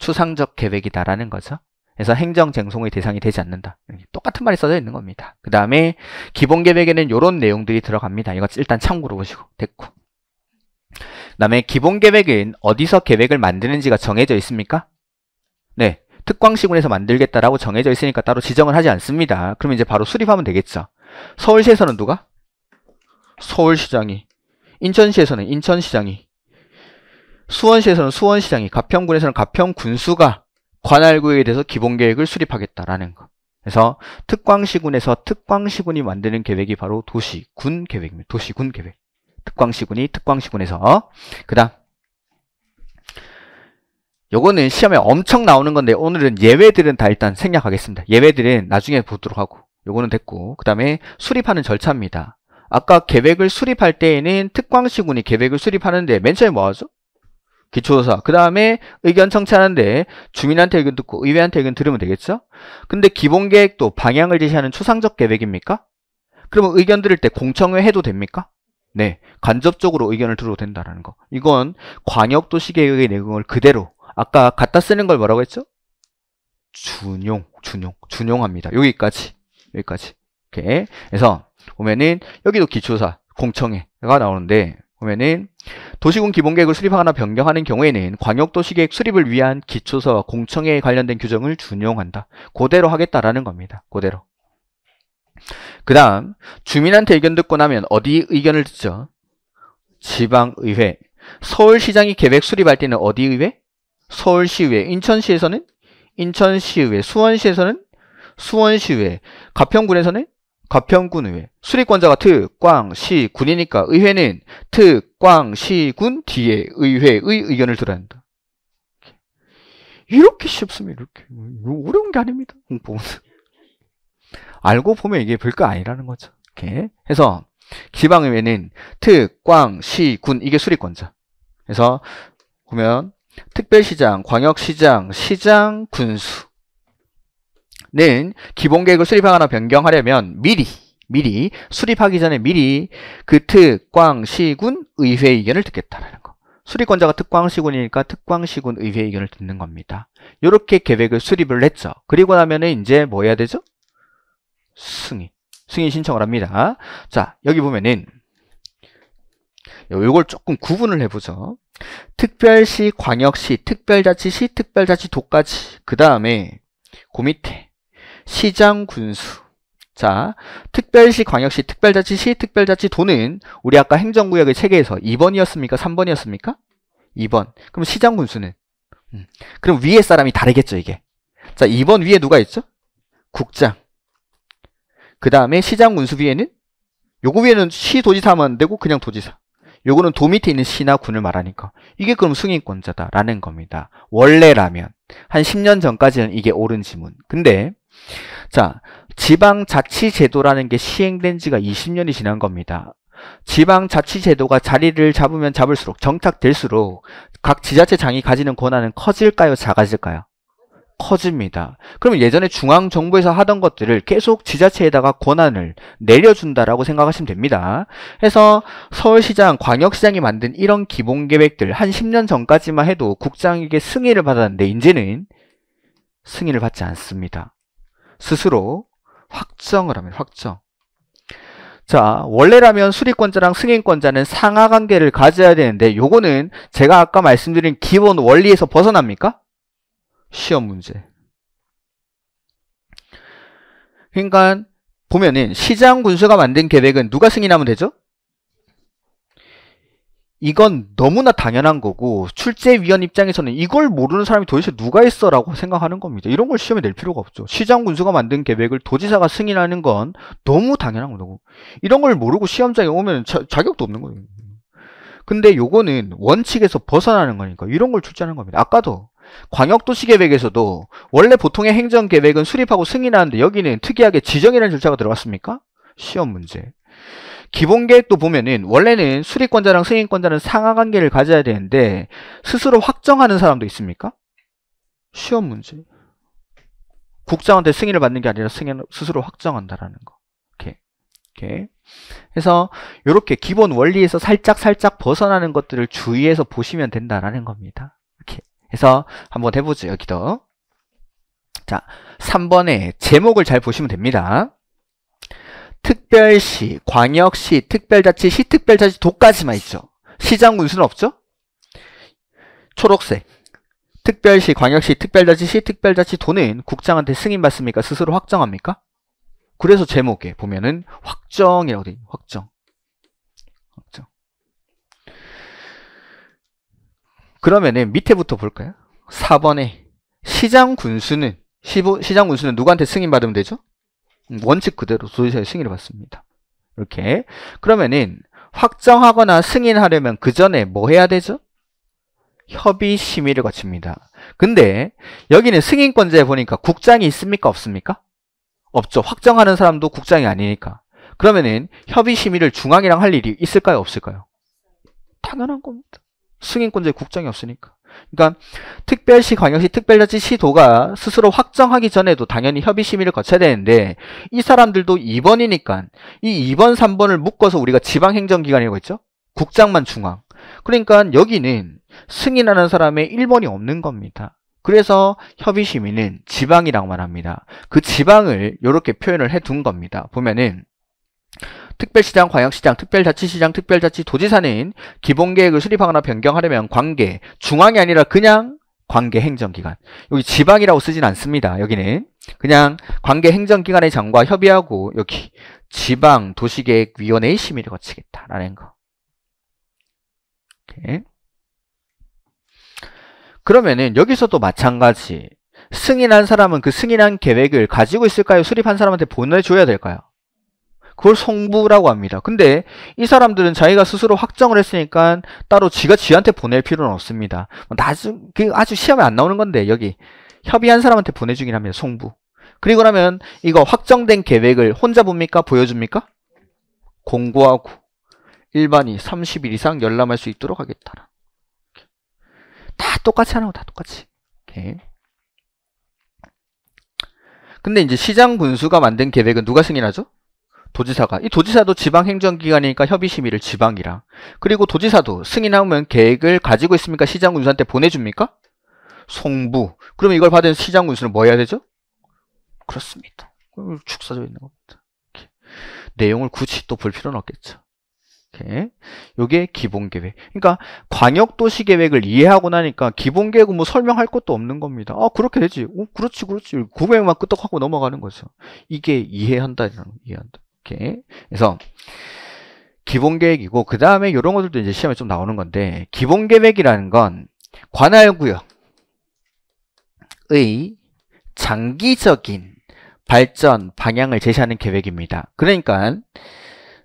추상적 계획이다라는 거죠 그래서 행정쟁송의 대상이 되지 않는다. 똑같은 말이 써져 있는 겁니다. 그 다음에 기본 계획에는 이런 내용들이 들어갑니다. 이거 일단 참고로 보시고 됐고 그 다음에 기본 계획은 어디서 계획을 만드는지가 정해져 있습니까? 네. 특광시군에서 만들겠다라고 정해져 있으니까 따로 지정을 하지 않습니다. 그러면 이제 바로 수립하면 되겠죠. 서울시에서는 누가? 서울시장이 인천시에서는 인천시장이 수원시에서는 수원시장이 가평군에서는 가평군수가 관할구에 대해서 기본계획을 수립하겠다라는 거. 그래서 특광시군에서 특광시군이 만드는 계획이 바로 도시군 계획입니다. 도시군 계획. 특광시군이 특광시군에서 그 다음 요거는 시험에 엄청 나오는 건데 오늘은 예외들은 다 일단 생략하겠습니다. 예외들은 나중에 보도록 하고 요거는 됐고 그 다음에 수립하는 절차입니다. 아까 계획을 수립할 때에는 특광시군이 계획을 수립하는데 맨 처음에 뭐하죠? 기초조사. 그 다음에 의견 청취하는데 주민한테 의견 듣고 의회한테 의견 들으면 되겠죠? 근데 기본계획도 방향을 제시하는 추상적 계획입니까? 그러면 의견 들을 때 공청회 해도 됩니까? 네, 간접적으로 의견을 들어도 된다는 거. 이건 광역도시계획의 내용을 그대로 아까 갖다 쓰는 걸 뭐라고 했죠? 준용, 준용, 준용합니다. 여기까지, 여기까지. 이렇게. 그래서 보면은 여기도 기초사, 공청회가 나오는데 보면은 도시군 기본계획을 수립하거나 변경하는 경우에는 광역도시계획 수립을 위한 기초서와 공청회에 관련된 규정을 준용한다. 그대로 하겠다라는 겁니다. 그대로. 그 다음 주민한테 의견 듣고 나면 어디 의견을 듣죠? 지방의회. 서울시장이 계획 수립할 때는 어디 의회? 서울시의회. 인천시에서는? 인천시의회. 수원시에서는? 수원시의회. 가평군에서는? 가평군의회 수립권자가 특광시군이니까 의회는 특광시군 뒤에 의회의 의견을 들어야 한다. 이렇게 쉽습니다. 이렇게 어려운 게 아닙니다. 공법은 알고 보면 이게 별거 아니라는 거죠. 이렇게 해서 지방의회는 특광시군 이게 수립권자. 그래서 보면 특별시장, 광역시장, 시장, 군수 는 기본계획을 수립하거나 변경하려면 미리 미리 수립하기 전에 미리 그 특광시군 의회 의견을 듣겠다라는 거. 수립권자가 특광시군이니까 특광시군 의회 의견을 듣는 겁니다. 이렇게 계획을 수립을 했죠. 그리고 나면은 이제 뭐 해야 되죠? 승인. 승인 신청을 합니다. 자, 여기 보면은 요걸 조금 구분을 해보죠. 특별시, 광역시, 특별자치시, 특별자치도까지 그 다음에 그 밑에 시장 군수. 자, 특별시, 광역시, 특별자치시, 특별자치도는 우리 아까 행정구역의 체계에서 2번이었습니까? 3번이었습니까? 2번. 그럼 시장 군수는? 음. 그럼 위에 사람이 다르겠죠, 이게. 자, 2번 위에 누가 있죠? 국장. 그 다음에 시장 군수 위에는? 요거 위에는 시도지사 하면 안 되고 그냥 도지사. 요거는 도 밑에 있는 시나 군을 말하니까 이게 그럼 승인권자다라는 겁니다. 원래라면 한 10년 전까지는 이게 옳은 지문. 근데 자, 지방자치제도라는 게 시행된 지가 20년이 지난 겁니다. 지방자치제도가 자리를 잡으면 잡을수록 정착될수록 각 지자체장이 가지는 권한은 커질까요? 작아질까요? 커집니다. 그러면 예전에 중앙정부에서 하던 것들을 계속 지자체에다가 권한을 내려준다라고 생각하시면 됩니다. 해서 서울시장, 광역시장이 만든 이런 기본계획들 한 10년 전까지만 해도 국장에게 승인을 받았는데 이제는 승인을 받지 않습니다. 스스로 확정을 하면 확정. 자, 원래라면 수리권자랑 승인권자는 상하관계를 가져야 되는데 요거는 제가 아까 말씀드린 기본 원리에서 벗어납니까? 시험 문제. 그러니까 보면은 시장 군수가 만든 계획은 누가 승인하면 되죠? 이건 너무나 당연한 거고 출제위원 입장에서는 이걸 모르는 사람이 도대체 누가 있어 라고 생각하는 겁니다. 이런 걸 시험에 낼 필요가 없죠. 시장 군수가 만든 계획을 도지사가 승인하는 건 너무 당연한 거고 이런 걸 모르고 시험장에 오면 자, 자격도 없는 거예요. 근데 요거는 원칙에서 벗어나는 거니까 이런 걸 출제하는 겁니다. 아까도 광역도시계획에서도 원래 보통의 행정계획은 수립하고 승인하는데 여기는 특이하게 지정이라는 절차가 들어갔습니까? 시험 문제. 기본 계획도 보면은 원래는 수리권자랑 승인권자는 상하관계를 가져야 되는데 스스로 확정하는 사람도 있습니까? 시험 문제. 국장한테 승인을 받는 게 아니라 승인 스스로 확정한다라는 거. 이렇게. 이렇게. 그래서 이렇게 기본 원리에서 살짝 살짝 벗어나는 것들을 주의해서 보시면 된다라는 겁니다. 이렇게. 해서 한번 해보죠. 여기도. 자, 3번에 제목을 잘 보시면 됩니다. 특별시, 광역시, 특별자치, 시특별자치 도까지만 있죠. 시장 군수는 없죠? 초록색. 특별시, 광역시, 특별자치, 시특별자치 도는 국장한테 승인받습니까? 스스로 확정합니까? 그래서 제목에 보면은 확정이라고 돼어 확정. 확정. 그러면은 밑에부터 볼까요? 4번에 시장 군수는 시장 군수는 누구한테 승인받으면 되죠? 원칙 그대로 소유자의 승인을 받습니다. 이렇게 그러면은 확정하거나 승인하려면 그 전에 뭐 해야 되죠? 협의 심의를 거칩니다. 근데 여기는 승인권자에 보니까 국장이 있습니까? 없습니까? 없죠. 확정하는 사람도 국장이 아니니까. 그러면은 협의 심의를 중앙이랑 할 일이 있을까요? 없을까요? 당연한 겁니다. 승인권자에 국장이 없으니까. 그러니까 특별시, 광역시, 특별자치, 시도가 스스로 확정하기 전에도 당연히 협의 심의를 거쳐야 되는데 이 사람들도 2번이니까 이 2번, 3번을 묶어서 우리가 지방행정기관이라고 했죠? 국장만 중앙. 그러니까 여기는 승인하는 사람의 1번이 없는 겁니다. 그래서 협의 심의는 지방이라고만 합니다. 그 지방을 이렇게 표현을 해 둔 겁니다. 보면은 특별시장, 광역시장, 특별자치시장, 특별자치도지사 는 기본계획을 그 수립하거나 변경하려면 관계, 중앙이 아니라 그냥 관계 행정기관 여기 지방이라고 쓰진 않습니다 여기는 그냥 관계 행정기관의 장과 협의하고 여기 지방 도시계획위원회의 심의를 거치겠다라는 거 오케이. 그러면은 여기서도 마찬가지 승인한 사람은 그 승인한 계획을 가지고 있을까요 수립한 사람한테 보내줘야 될까요 그걸 성부라고 합니다. 근데 이 사람들은 자기가 스스로 확정을 했으니까 따로 지가 지한테 보낼 필요는 없습니다. 뭐 나중 그 아주 시험에 안 나오는 건데 여기 협의한 사람한테 보내주긴 합니다. 성부. 그리고 나면 이거 확정된 계획을 혼자 봅니까? 보여줍니까? 공고하고 일반이 30일 이상 열람할 수 있도록 하겠다. 다 똑같이 하는 거 다 똑같이. 오케이. 근데 이제 시장 군수가 만든 계획은 누가 승인하죠? 도지사가 이 도지사도 지방행정기관이니까 협의심의를 지방이랑 그리고 도지사도 승인하면 계획을 가지고 있습니까? 시장 군수한테 보내줍니까? 송부 그러면 이걸 받은 시장 군수는 뭐 해야 되죠? 그렇습니다. 축사져 있는 겁니다. 이렇게. 내용을 굳이 또 볼 필요는 없겠죠. 이렇게. 요게 기본계획. 그러니까 광역도시계획을 이해하고 나니까 기본계획은 뭐 설명할 것도 없는 겁니다. 아 그렇게 되지. 어, 그렇지 그렇지. 구매만 끄떡하고 넘어가는 거죠. 이게 이해한다는 이해한다. 이렇게. 그래서 기본 계획이고 그 다음에 이런 것들도 이제 시험에 좀 나오는 건데 기본 계획이라는 건 관할구역의 장기적인 발전 방향을 제시하는 계획입니다. 그러니까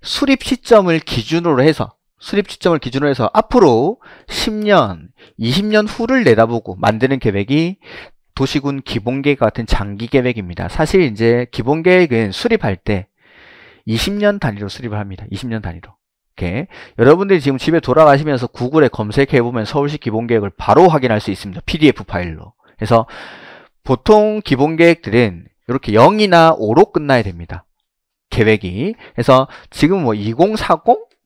수립 시점을 기준으로 해서 수립 시점을 기준으로 해서 앞으로 10년, 20년 후를 내다보고 만드는 계획이 도시군 기본계획 같은 장기 계획입니다. 사실 이제 기본계획은 수립할 때 20년 단위로 수립을 합니다. 20년 단위로. 이렇게 여러분들이 지금 집에 돌아가시면서 구글에 검색해 보면 서울시 기본계획을 바로 확인할 수 있습니다. PDF 파일로. 그래서 보통 기본계획들은 이렇게 0이나 5로 끝나야 됩니다. 계획이. 그래서 지금 뭐 2040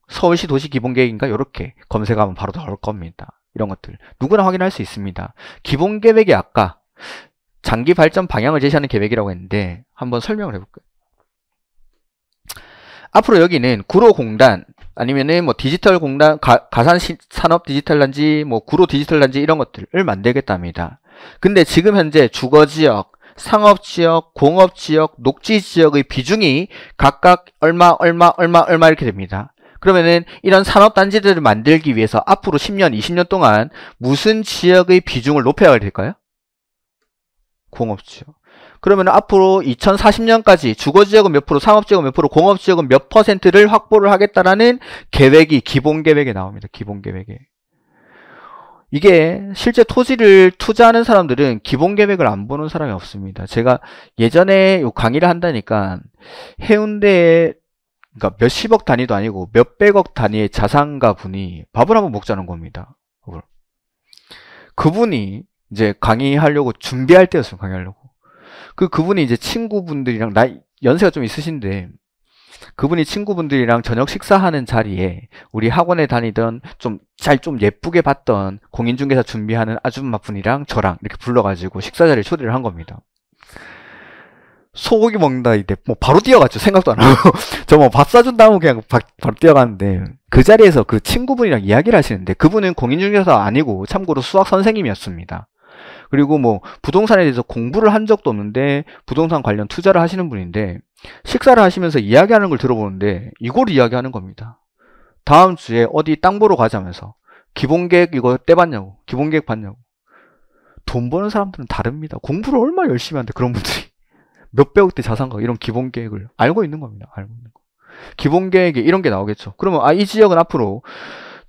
서울시 도시 기본계획인가 이렇게 검색하면 바로 나올 겁니다. 이런 것들 누구나 확인할 수 있습니다. 기본계획이 아까 장기 발전 방향을 제시하는 계획이라고 했는데 한번 설명을 해볼까요? 앞으로 여기는 구로공단 아니면은 뭐 디지털 공단 가, 산 산업 디지털 단지 뭐 구로 디지털 단지 이런 것들을 만들겠답니다. 근데 지금 현재 주거 지역, 상업 지역, 공업 지역, 녹지 지역의 비중이 각각 얼마 얼마 얼마 얼마 이렇게 됩니다. 그러면은 이런 산업 단지들을 만들기 위해서 앞으로 10년, 20년 동안 무슨 지역의 비중을 높여야 될까요? 공업 지역. 그러면 앞으로 2040년까지 주거지역은 몇 프로, 상업지역은 몇 프로, 공업지역은 몇 퍼센트를 확보를 하겠다라는 계획이 기본계획에 나옵니다. 기본계획에. 이게 실제 토지를 투자하는 사람들은 기본계획을 안 보는 사람이 없습니다. 제가 예전에 강의를 한다니까 해운대에 그러니까 몇십억 단위도 아니고 몇백억 단위의 자산가 분이 밥을 한번 먹자는 겁니다. 그분이 이제 강의하려고 준비할 때였어요. 강의하려고. 그 그분이 이제 친구분들이랑 나이 연세가 좀 있으신데 그분이 친구분들이랑 저녁 식사하는 자리에 우리 학원에 다니던 좀 잘좀 좀 예쁘게 봤던 공인중개사 준비하는 아줌마분이랑 저랑 이렇게 불러가지고 식사 자리를 초대를 한 겁니다. 소고기 먹는다 이때 뭐 바로 뛰어갔죠 생각도 안 하고 [laughs] 저 뭐밥 사준다 하면 그냥 바, 로 뛰어갔는데 그 자리에서 그 친구분이랑 이야기를 하시는데 그분은 공인중개사 아니고 참고로 수학 선생님이었습니다. 그리고 뭐 부동산에 대해서 공부를 한 적도 없는데 부동산 관련 투자를 하시는 분인데 식사를 하시면서 이야기하는 걸 들어보는데 이걸 이야기하는 겁니다. 다음 주에 어디 땅 보러 가자면서 기본 계획 이거 떼봤냐고 기본 계획 봤냐고 돈 버는 사람들은 다릅니다. 공부를 얼마나 열심히 하는데 그런 분들이 [laughs] 몇백억대 자산가 이런 기본 계획을 알고 있는 겁니다. 알고 있는 거. 기본 계획에 이런 게 나오겠죠. 그러면 아 이 지역은 앞으로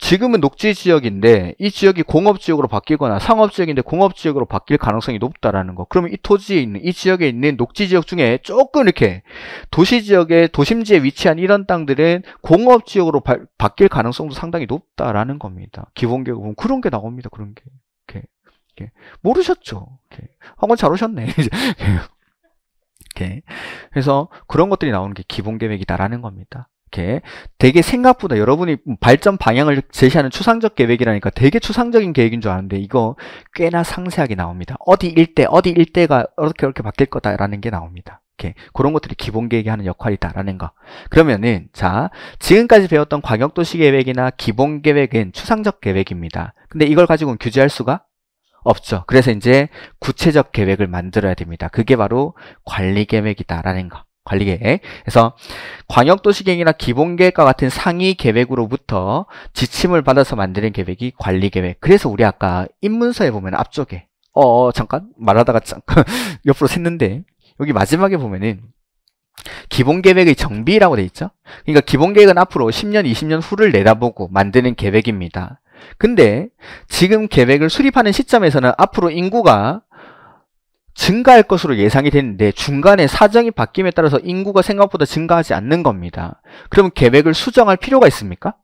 지금은 녹지 지역인데 이 지역이 공업 지역으로 바뀌거나 상업 지역인데 공업 지역으로 바뀔 가능성이 높다라는 거. 그러면 이 토지에 있는 이 지역에 있는 녹지 지역 중에 조금 이렇게 도시 지역에 도심지에 위치한 이런 땅들은 공업 지역으로 바, 바뀔 가능성도 상당히 높다라는 겁니다. 기본 계획 보면 그런 게 나옵니다. 그런 게. 이렇게. 이렇게. 모르셨죠? 이렇게. 학원 잘 오셨네. [laughs] 이렇게. 그래서 그런 것들이 나오는 게 기본 계획이다라는 겁니다. 이렇게 되게 생각보다 여러분이 발전 방향을 제시하는 추상적 계획이라니까 되게 추상적인 계획인 줄 아는데 이거 꽤나 상세하게 나옵니다. 어디 일대, 어디 일대가 어떻게 이렇게 바뀔 거다라는 게 나옵니다. 이렇게 그런 것들이 기본 계획이 하는 역할이다라는 거. 그러면은 자 지금까지 배웠던 광역도시 계획이나 기본 계획은 추상적 계획입니다. 근데 이걸 가지고는 규제할 수가 없죠. 그래서 이제 구체적 계획을 만들어야 됩니다. 그게 바로 관리 계획이다라는 거. 관리계획. 그래서 광역도시계획이나 기본계획과 같은 상위 계획으로부터 지침을 받아서 만드는 계획이 관리계획. 그래서 우리 아까 입문서에 보면 앞쪽에 어, 어 잠깐 말하다가 잠깐 [laughs] 옆으로 샜는데 여기 마지막에 보면은 기본계획의 정비라고 돼 있죠. 그러니까 기본계획은 앞으로 10년, 20년 후를 내다보고 만드는 계획입니다. 근데 지금 계획을 수립하는 시점에서는 앞으로 인구가 증가할 것으로 예상이 되는데 중간에 사정이 바뀜에 따라서 인구가 생각보다 증가하지 않는 겁니다. 그러면 계획을 수정할 필요가 있습니까?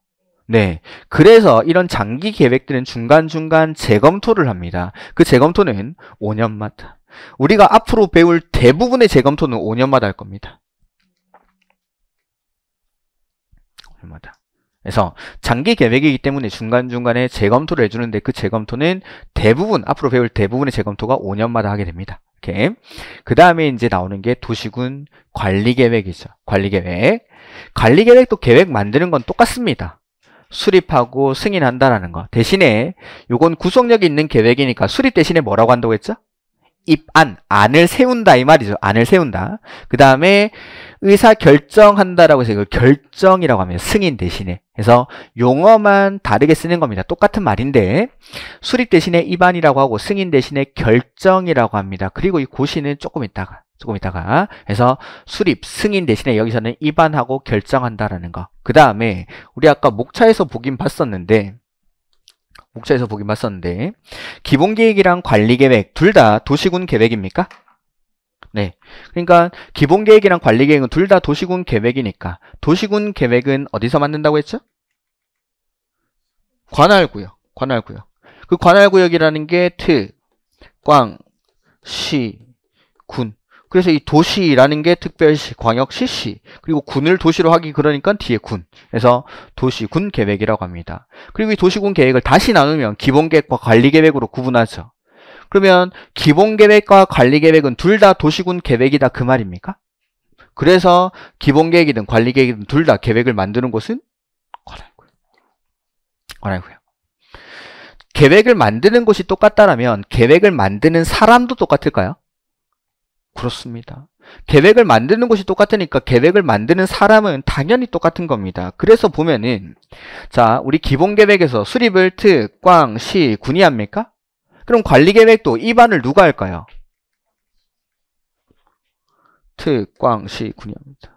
네. 그래서 이런 장기 계획들은 중간중간 재검토를 합니다. 그 재검토는 5년마다. 우리가 앞으로 배울 대부분의 재검토는 5년마다 할 겁니다. 5년마다. 그래서 장기 계획이기 때문에 중간중간에 재검토를 해주는데 그 재검토는 대부분 앞으로 배울 대부분의 재검토가 5년마다 하게 됩니다. 그 다음에 이제 나오는 게 도시군 관리계획이죠. 관리계획 관리계획도 계획 만드는 건 똑같습니다. 수립하고 승인한다라는 거 대신에 요건 구속력이 있는 계획이니까 수립 대신에 뭐라고 한다고 했죠? 입안, 안을 세운다 이 말이죠. 안을 세운다. 그 다음에 의사 결정한다라고 해서 이걸 결정이라고 하면 승인 대신에 그래서 용어만 다르게 쓰는 겁니다. 똑같은 말인데 수립 대신에 입안이라고 하고 승인 대신에 결정이라고 합니다. 그리고 이 고시는 조금 있다가 조금 있다가 해서 수립, 승인 대신에 여기서는 입안하고 결정한다라는 거. 그 다음에 우리 아까 목차에서 보긴 봤었는데 목차에서 보긴 봤었는데 기본계획이랑 관리계획 둘 다 도시군 계획입니까? 네. 그러니까 기본 계획이랑 관리 계획은 둘 다 도시군 계획이니까 도시군 계획은 어디서 만든다고 했죠? 관할구역. 관할구역. 그 관할구역이라는 게 특, 광, 시, 군. 그래서 이 도시라는 게 특별시, 광역시, 시 그리고 군을 도시로 하기 그러니까 뒤에 군 그래서 도시군 계획이라고 합니다. 그리고 이 도시군 계획을 다시 나누면 기본계획과 관리계획으로 구분하죠. 그러면 기본 계획과 관리 계획은 둘 다 도시군 계획이다 그 말입니까? 그래서 기본 계획이든 관리 계획이든 둘 다 계획을 만드는 곳은 관할구요. 관할구요. 계획을 만드는 곳이 똑같다라면 계획을 만드는 사람도 똑같을까요? 그렇습니다. 계획을 만드는 곳이 똑같으니까 계획을 만드는 사람은 당연히 똑같은 겁니다. 그래서 보면은 자 우리 기본 계획에서 수립을 특, 꽝, 시, 군이 합니까? 그럼 관리계획도 이반을 누가 할까요? 특광시 군이니다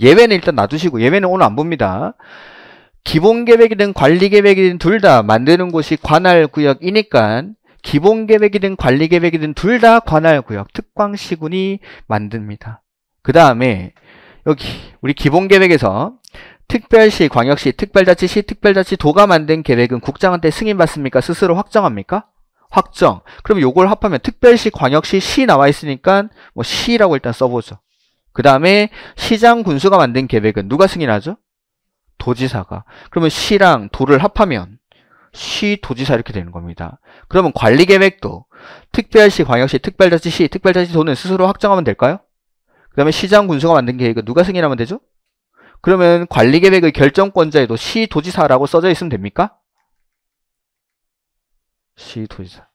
예외는 일단 놔두시고 예외는 오늘 안 봅니다. 기본계획이든 관리계획이든 둘 다 만드는 곳이 관할구역이니까 기본계획이든 관리계획이든 둘 다 관할구역 특광시군이 만듭니다. 그 다음에 여기 우리 기본계획에서 특별시, 광역시, 특별자치시, 특별자치도가 만든 계획은 국장한테 승인받습니까? 스스로 확정합니까? 확정. 그럼 요걸 합하면 특별시, 광역시, 시 나와 있으니까 뭐 시라고 일단 써보죠. 그 다음에 시장 군수가 만든 계획은 누가 승인하죠? 도지사가. 그러면 시랑 도를 합하면 시 도지사 이렇게 되는 겁니다. 그러면 관리 계획도 특별시, 광역시, 특별자치시, 특별자치도는 스스로 확정하면 될까요? 그 다음에 시장 군수가 만든 계획은 누가 승인하면 되죠? 그러면 관리 계획의 결정권자에도 시 도지사라고 써져 있으면 됩니까? 시도지사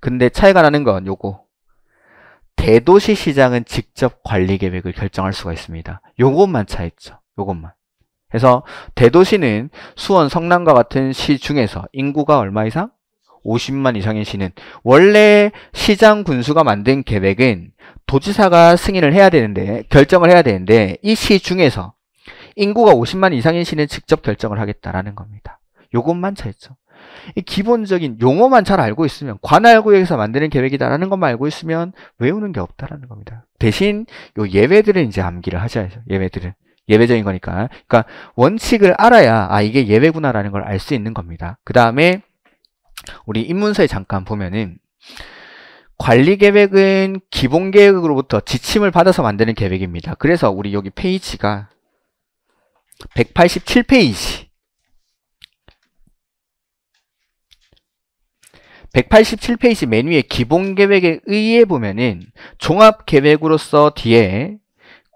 근데 차이가 나는 건 요거. 대도시 시장은 직접 관리 계획을 결정할 수가 있습니다. 요것만 차이죠. 요것만. 그래서 대도시는 수원, 성남과 같은 시 중에서 인구가 얼마 이상? 50만 이상인 시는 원래 시장 군수가 만든 계획은 도지사가 승인을 해야 되는데 결정을 해야 되는데 이 시 중에서 인구가 50만 이상인 시는 직접 결정을 하겠다라는 겁니다. 요것만 차이죠. 기본적인 용어만 잘 알고 있으면 관할구역에서 만드는 계획이다라는 것만 알고 있으면 외우는 게 없다라는 겁니다. 대신 요 예외들은 이제 암기를 하셔야죠. 예외들은. 예외적인 거니까. 그러니까 원칙을 알아야 아 이게 예외구나라는 걸 알 수 있는 겁니다. 그 다음에 우리 입문서에 잠깐 보면은 관리 계획은 기본 계획으로부터 지침을 받아서 만드는 계획입니다. 그래서 우리 여기 페이지가 187페이지 187페이지 메뉴의 기본 계획에 의해 보면은 종합 계획으로서 뒤에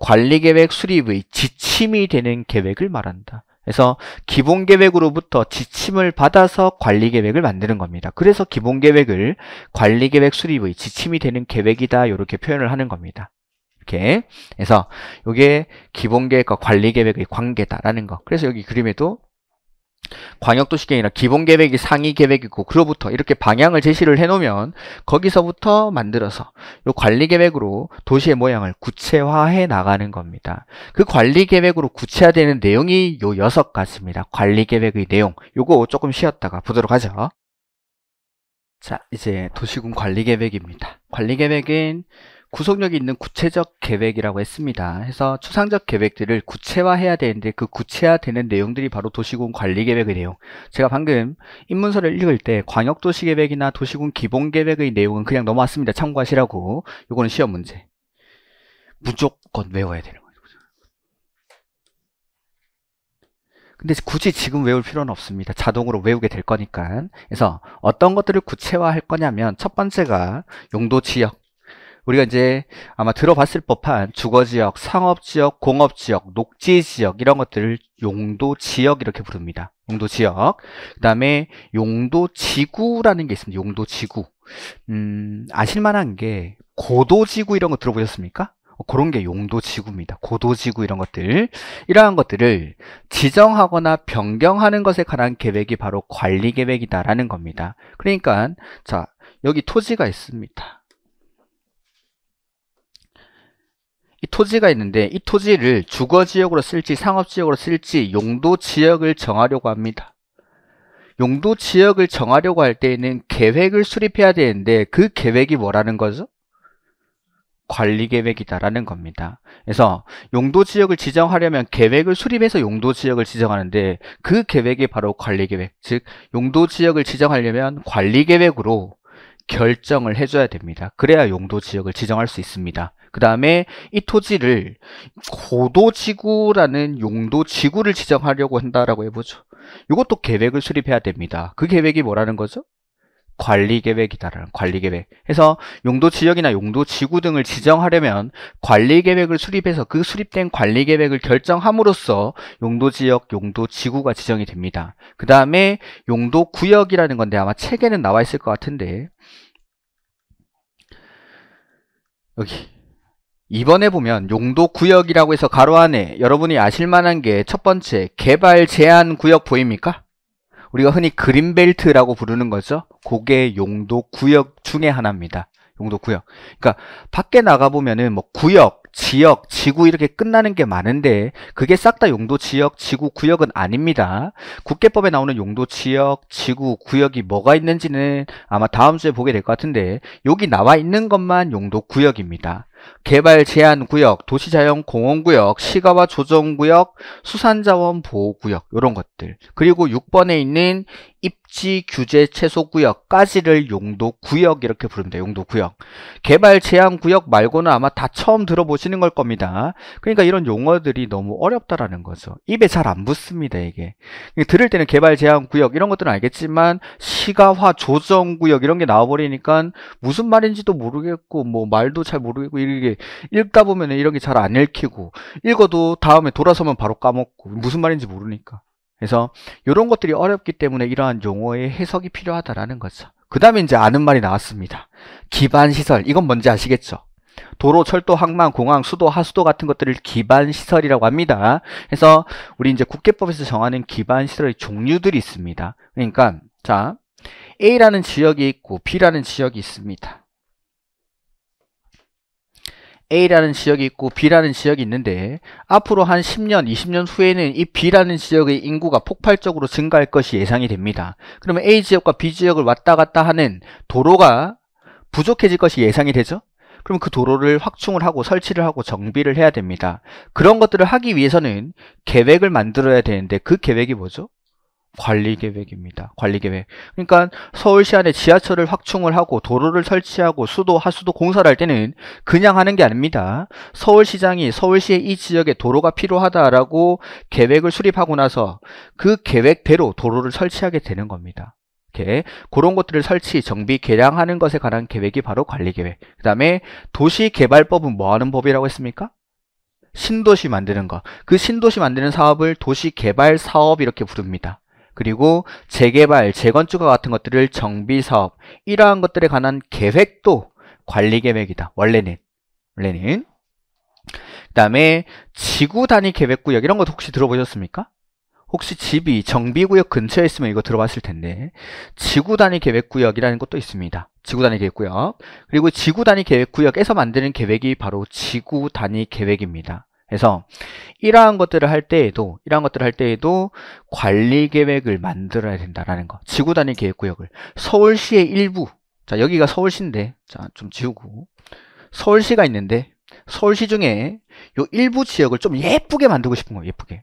관리 계획 수립의 지침이 되는 계획을 말한다. 그래서 기본 계획으로부터 지침을 받아서 관리 계획을 만드는 겁니다. 그래서 기본 계획을 관리 계획 수립의 지침이 되는 계획이다. 이렇게 표현을 하는 겁니다. 이렇게. 그래서 이게 기본 계획과 관리 계획의 관계다라는 거. 그래서 여기 그림에도 광역도시 계획이나 기본 계획이 상위 계획이고 그로부터 이렇게 방향을 제시를 해놓으면 거기서부터 만들어서 요 관리 계획으로 도시의 모양을 구체화해 나가는 겁니다. 그 관리 계획으로 구체화되는 내용이 요 여섯 가지입니다. 관리 계획의 내용 요거 조금 쉬었다가 보도록 하죠. 자 이제 도시군 관리 계획입니다. 관리 계획은 구속력이 있는 구체적 계획이라고 했습니다. 해서 추상적 계획들을 구체화해야 되는데 그 구체화되는 내용들이 바로 도시군 관리계획의 내용. 제가 방금 입문서를 읽을 때 광역도시계획이나 도시군 기본계획의 내용은 그냥 넘어왔습니다. 참고하시라고. 이거는 시험 문제. 무조건 외워야 되는 거죠. 근데 굳이 지금 외울 필요는 없습니다. 자동으로 외우게 될 거니까. 그래서 어떤 것들을 구체화할 거냐면 첫 번째가 용도 지역. 우리가 이제 아마 들어봤을 법한 주거지역, 상업지역, 공업지역, 녹지지역 이런 것들을 용도지역 이렇게 부릅니다. 용도지역. 그 다음에 용도지구라는 게 있습니다. 용도지구. 음, 아실만한 게 고도지구 이런 거 들어보셨습니까? 그런 게 용도지구입니다. 고도지구 이런 것들. 이러한 것들을 지정하거나 변경하는 것에 관한 계획이 바로 관리계획이다라는 겁니다. 그러니까, 자, 여기 토지가 있습니다. 이 토지가 있는데 이 토지를 주거지역으로 쓸지 상업지역으로 쓸지 용도지역을 정하려고 합니다. 용도지역을 정하려고 할 때에는 계획을 수립해야 되는데 그 계획이 뭐라는 거죠? 관리계획이다라는 겁니다. 그래서 용도지역을 지정하려면 계획을 수립해서 용도지역을 지정하는데 그 계획이 바로 관리계획, 즉 용도지역을 지정하려면 관리계획으로 결정을 해줘야 됩니다. 그래야 용도지역을 지정할 수 있습니다. 그 다음에 이 토지를 고도지구라는 용도지구를 지정하려고 한다라고 해보죠. 이것도 계획을 수립해야 됩니다. 그 계획이 뭐라는 거죠? 관리계획이다라는 관리계획 해서 용도지역이나 용도지구 등을 지정하려면 관리계획을 수립해서 그 수립된 관리계획을 결정함으로써 용도지역, 용도지구가 지정이 됩니다. 그 다음에 용도구역이라는 건데 아마 책에는 나와 있을 것 같은데 여기 이번에 보면 용도 구역이라고 해서 가로 안에 여러분이 아실만한 게 첫 번째 개발 제한 구역 보입니까? 우리가 흔히 그린벨트라고 부르는 거죠. 그게 용도 구역 중에 하나입니다. 용도 구역. 그러니까 밖에 나가보면은 뭐 구역, 지역, 지구 이렇게 끝나는 게 많은데 그게 싹 다 용도, 지역, 지구, 구역은 아닙니다. 국계법에 나오는 용도, 지역, 지구, 구역이 뭐가 있는지는 아마 다음 주에 보게 될 것 같은데 여기 나와 있는 것만 용도, 구역입니다. 개발 제한 구역, 도시 자연 공원 구역, 시가와 조정 구역, 수산 자원 보호 구역 이런 것들. 그리고 6번에 있는 입 입지 규제 최소 구역까지를 용도 구역 이렇게 부릅니다. 용도 구역. 개발 제한 구역 말고는 아마 다 처음 들어보시는 걸 겁니다. 그러니까 이런 용어들이 너무 어렵다라는 거죠. 입에 잘 안 붙습니다, 이게. 들을 때는 개발 제한 구역 이런 것들은 알겠지만 시가화 조정 구역 이런 게 나와 버리니까 무슨 말인지도 모르겠고 뭐 말도 잘 모르겠고 이게 읽다 보면 은 이런 게 잘 안 읽히고 읽어도 다음에 돌아서면 바로 까먹고 무슨 말인지 모르니까 그래서 이런 것들이 어렵기 때문에 이러한 용어의 해석이 필요하다라는 거죠. 그 다음에 이제 아는 말이 나왔습니다. 기반시설. 이건 뭔지 아시겠죠? 도로, 철도, 항만, 공항, 수도, 하수도 같은 것들을 기반시설이라고 합니다. 그래서 우리 이제 국제법에서 정하는 기반시설의 종류들이 있습니다. 그러니까, 자, A라는 지역이 있고 B라는 지역이 있습니다. A라는 지역이 있고 B라는 지역이 있는데 앞으로 한 10년, 20년 후에는 이 B라는 지역의 인구가 폭발적으로 증가할 것이 예상이 됩니다. 그러면 A 지역과 B 지역을 왔다 갔다 하는 도로가 부족해질 것이 예상이 되죠? 그럼 그 도로를 확충을 하고 설치를 하고 정비를 해야 됩니다. 그런 것들을 하기 위해서는 계획을 만들어야 되는데 그 계획이 뭐죠? 관리 계획입니다. 관리 계획. 그러니까 서울시 안에 지하철을 확충을 하고 도로를 설치하고 수도 하수도 공사를 할 때는 그냥 하는 게 아닙니다. 서울시장이 서울시의 이 지역에 도로가 필요하다라고 계획을 수립하고 나서 그 계획대로 도로를 설치하게 되는 겁니다. 이렇게 그런 것들을 설치, 정비, 개량하는 것에 관한 계획이 바로 관리 계획. 그다음에 도시 개발법은 뭐 하는 법이라고 했습니까? 신도시 만드는 거. 그 신도시 만드는 사업을 도시 개발 사업 이렇게 부릅니다. 그리고 재개발, 재건축과 같은 것들을 정비사업, 이러한 것들에 관한 계획도 관리계획이다. 원래는. 원래는. 그 다음에 지구 단위 계획구역 이런 것도 혹시 들어보셨습니까? 혹시 집이 정비구역 근처에 있으면 이거 들어봤을 텐데 지구 단위 계획구역이라는 것도 있습니다. 지구 단위 계획구역 그리고 지구 단위 계획구역에서 만드는 계획이 바로 지구 단위 계획입니다. 그래서 이러한 것들을 할 때에도 이러한 것들을 할 때에도 관리 계획을 만들어야 된다라는 거. 지구 단위 계획 구역을 서울시의 일부. 자, 여기가 서울시인데. 자, 좀 지우고. 서울시가 있는데 서울시 중에 요 일부 지역을 좀 예쁘게 만들고 싶은 거예요. 예쁘게.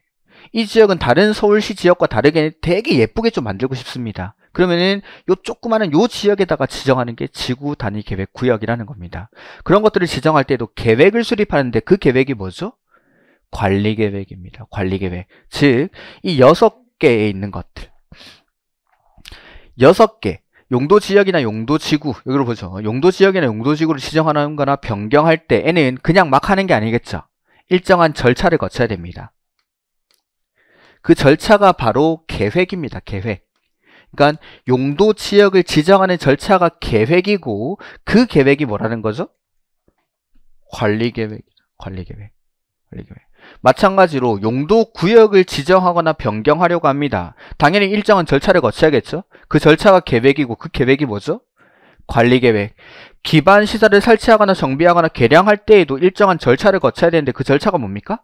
이 지역은 다른 서울시 지역과 다르게 되게 예쁘게 좀 만들고 싶습니다. 그러면은 요 조그마한 요 지역에다가 지정하는 게 지구 단위 계획 구역이라는 겁니다. 그런 것들을 지정할 때도 계획을 수립하는데 그 계획이 뭐죠? 관리 계획입니다. 관리 계획. 즉, 이 여섯 개에 있는 것들. 여섯 개. 용도 지역이나 용도 지구, 여기로 보죠. 용도 지역이나 용도 지구를 지정하는 거나 변경할 때에는 그냥 막 하는 게 아니겠죠. 일정한 절차를 거쳐야 됩니다. 그 절차가 바로 계획입니다. 계획. 그러니까 용도 지역을 지정하는 절차가 계획이고 그 계획이 뭐라는 거죠? 관리 계획, 관리 계획, 관리 계획. 마찬가지로 용도 구역을 지정하거나 변경하려고 합니다. 당연히 일정한 절차를 거쳐야겠죠? 그 절차가 계획이고 그 계획이 뭐죠? 관리계획. 기반 시설을 설치하거나 정비하거나 개량할 때에도 일정한 절차를 거쳐야 되는데 그 절차가 뭡니까?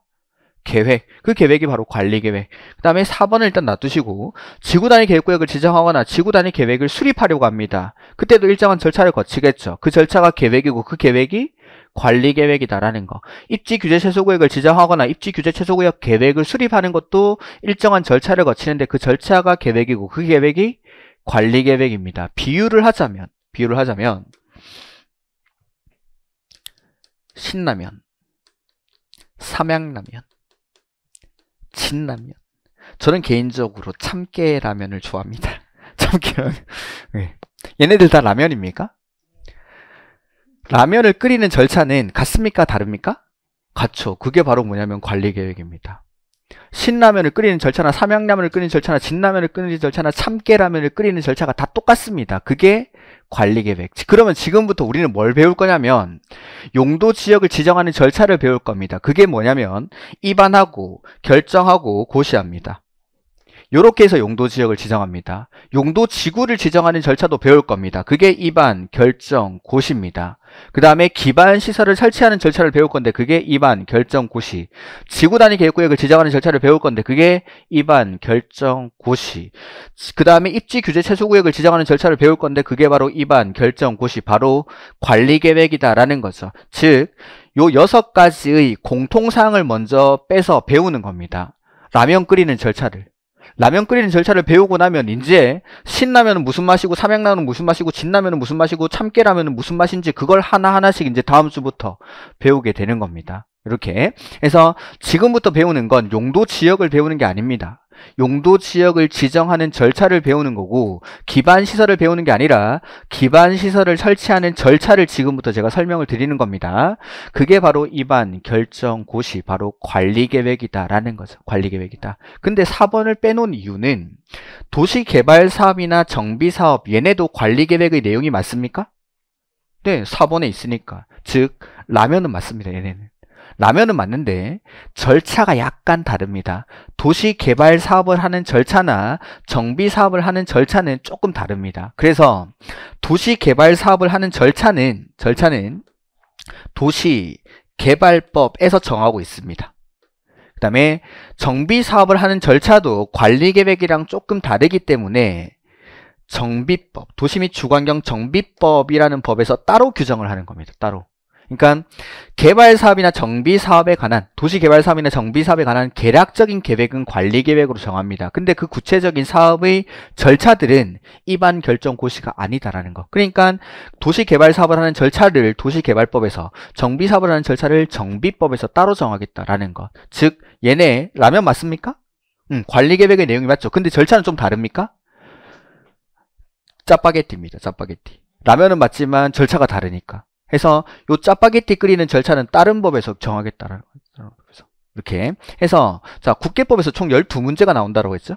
계획, 그 계획이 바로 관리계획 그 다음에 4번을 일단 놔두시고 지구단위 계획구역을 지정하거나 지구단위 계획을 수립하려고 합니다 그때도 일정한 절차를 거치겠죠 그 절차가 계획이고 그 계획이 관리 계획이다라는 거. 입지 규제 최소 구역을 지정하거나 입지 규제 최소 구역 계획을 수립하는 것도 일정한 절차를 거치는데 그 절차가 계획이고 그 계획이 관리 계획입니다. 비유를 하자면 비유를 하자면 신라면, 삼양라면, 진라면. 저는 개인적으로 참깨 라면을 좋아합니다. [laughs] 참깨 라면. 네. 얘네들 다 라면입니까? 라면을 끓이는 절차는 같습니까? 다릅니까? 같죠. 그게 바로 뭐냐면 관리 계획입니다. 신라면을 끓이는 절차나 삼양라면을 끓이는 절차나 진라면을 끓이는 절차나 참깨라면을 끓이는 절차가 다 똑같습니다. 그게 관리 계획. 그러면 지금부터 우리는 뭘 배울 거냐면 용도 지역을 지정하는 절차를 배울 겁니다. 그게 뭐냐면 입안하고 결정하고 고시합니다. 이렇게 해서 용도 지역을 지정합니다. 용도 지구를 지정하는 절차도 배울 겁니다. 그게 입안, 결정, 고시입니다. 그 다음에 기반 시설을 설치하는 절차를 배울 건데 그게 입안, 결정, 고시. 지구 단위 계획구역을 지정하는 절차를 배울 건데 그게 입안, 결정, 고시. 그 다음에 입지 규제 최소 구역을 지정하는 절차를 배울 건데 그게 바로 입안, 결정, 고시. 바로 관리 계획이다라는 거죠. 즉, 요 여섯 가지의 공통사항을 먼저 빼서 배우는 겁니다. 라면 끓이는 절차를. 라면 끓이는 절차를 배우고 나면 이제 신라면은 무슨 맛이고 삼양라면은 무슨 맛이고 진라면은 무슨 맛이고 참깨라면은 무슨 맛인지 그걸 하나하나씩 이제 다음 주부터 배우게 되는 겁니다. 이렇게 해서 지금부터 배우는 건 용도 지역을 배우는 게 아닙니다. 용도 지역을 지정하는 절차를 배우는 거고 기반 시설을 배우는 게 아니라 기반 시설을 설치하는 절차를 지금부터 제가 설명을 드리는 겁니다. 그게 바로 이반 결정 고시 바로 관리 계획이다라는 거죠. 관리 계획이다. 근데 4번을 빼놓은 이유는 도시 개발 사업이나 정비 사업 얘네도 관리 계획의 내용이 맞습니까? 네, 4번에 있으니까. 즉 라면은 맞습니다. 얘네는. 라면은 맞는데 절차가 약간 다릅니다. 도시 개발 사업을 하는 절차나 정비 사업을 하는 절차는 조금 다릅니다. 그래서 도시 개발 사업을 하는 절차는 절차는 도시 개발법에서 정하고 있습니다. 그 다음에 정비 사업을 하는 절차도 관리 계획이랑 조금 다르기 때문에 정비법, 도시 및 주관경 정비법이라는 법에서 따로 규정을 하는 겁니다. 따로. 그러니까 개발 사업이나 정비 사업에 관한 도시 개발 사업이나 정비 사업에 관한 개략적인 계획은 관리 계획으로 정합니다. 근데 그 구체적인 사업의 절차들은 입안 결정 고시가 아니다라는 거. 그러니까 도시 개발 사업을 하는 절차를 도시 개발법에서 정비 사업을 하는 절차를 정비법에서 따로 정하겠다라는 거. 즉 얘네 라면 맞습니까? 음, 관리 계획의 내용이 맞죠. 근데 절차는 좀 다릅니까? 짜파게티입니다. 짜파게티. 라면은 맞지만 절차가 다르니까. 해서 요 짜파게티 끓이는 절차는 다른 법에서 정하겠다라고 이렇게 해서 자 국계법에서 총 12문제가 나온다고 라 했죠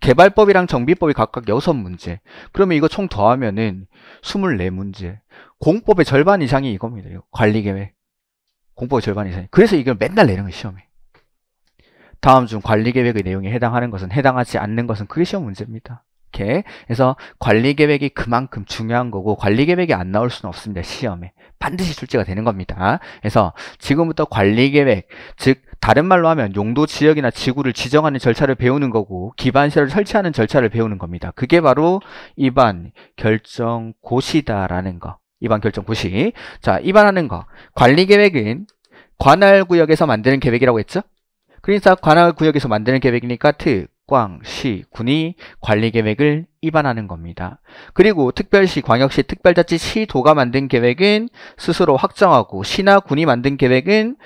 개발법이랑 정비법이 각각 6문제 그러면 이거 총 더하면은 24문제 공법의 절반 이상이 이겁니다 이거 관리계획 공법의 절반 이상이 그래서 이걸 맨날 내는 거 시험에 다음 중 관리계획의 내용에 해당하는 것은 해당하지 않는 것은 그게 시험 문제입니다 이렇게 그래서 관리 계획이 그만큼 중요한 거고 관리 계획이 안 나올 수는 없습니다 시험에 반드시 출제가 되는 겁니다 그래서 지금부터 관리 계획 즉 다른 말로 하면 용도 지역이나 지구를 지정하는 절차를 배우는 거고 기반시설을 설치하는 절차를 배우는 겁니다 그게 바로 이반 결정 고시다라는 거 이반 결정 고시 자이반하는거 관리 계획은 관할 구역에서 만드는 계획이라고 했죠 그러니까 관할 구역에서 만드는 계획이니까 특 광시, 군이 관리계획을 입안하는 겁니다. 그리고 특별시, 광역시, 특별자치, 시도가 만든 계획은 스스로 확정하고 시나 군이 만든 계획은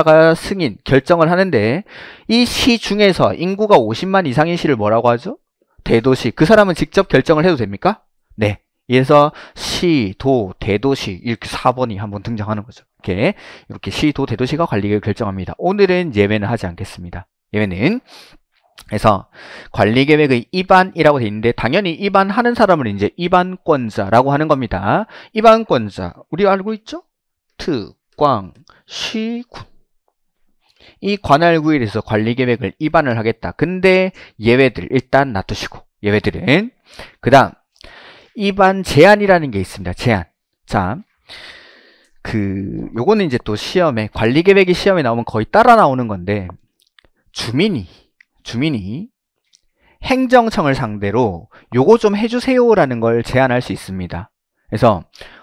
도지사가 승인, 결정을 하는데 이 시 중에서 인구가 50만 이상인 시를 뭐라고 하죠? 대도시. 그 사람은 직접 결정을 해도 됩니까? 네. 이래서 시, 도, 대도시 이렇게 4번이 한번 등장하는 거죠. 이렇게 이렇게 시, 도, 대도시가 관리계획을 결정합니다. 오늘은 예외는 하지 않겠습니다. 예외는 그래서 관리계획의 입안이라고 되어 있는데 당연히 입안하는 사람을 이제 입안권자라고 하는 겁니다. 입안권자 우리 알고 있죠? 특광시군 이 관할구일에서 관리계획을 입안을 하겠다. 근데 예외들 일단 놔두시고 예외들은 그 다음 입안 제한이라는 게 있습니다. 제한 자, 그 요거는 이제 또 시험에 관리계획이 시험에 나오면 거의 따라 나오는 건데 주민이 주민이 행정청을 상대로 요거 좀 해주세요라는 걸 제안할 수 있습니다. 그래서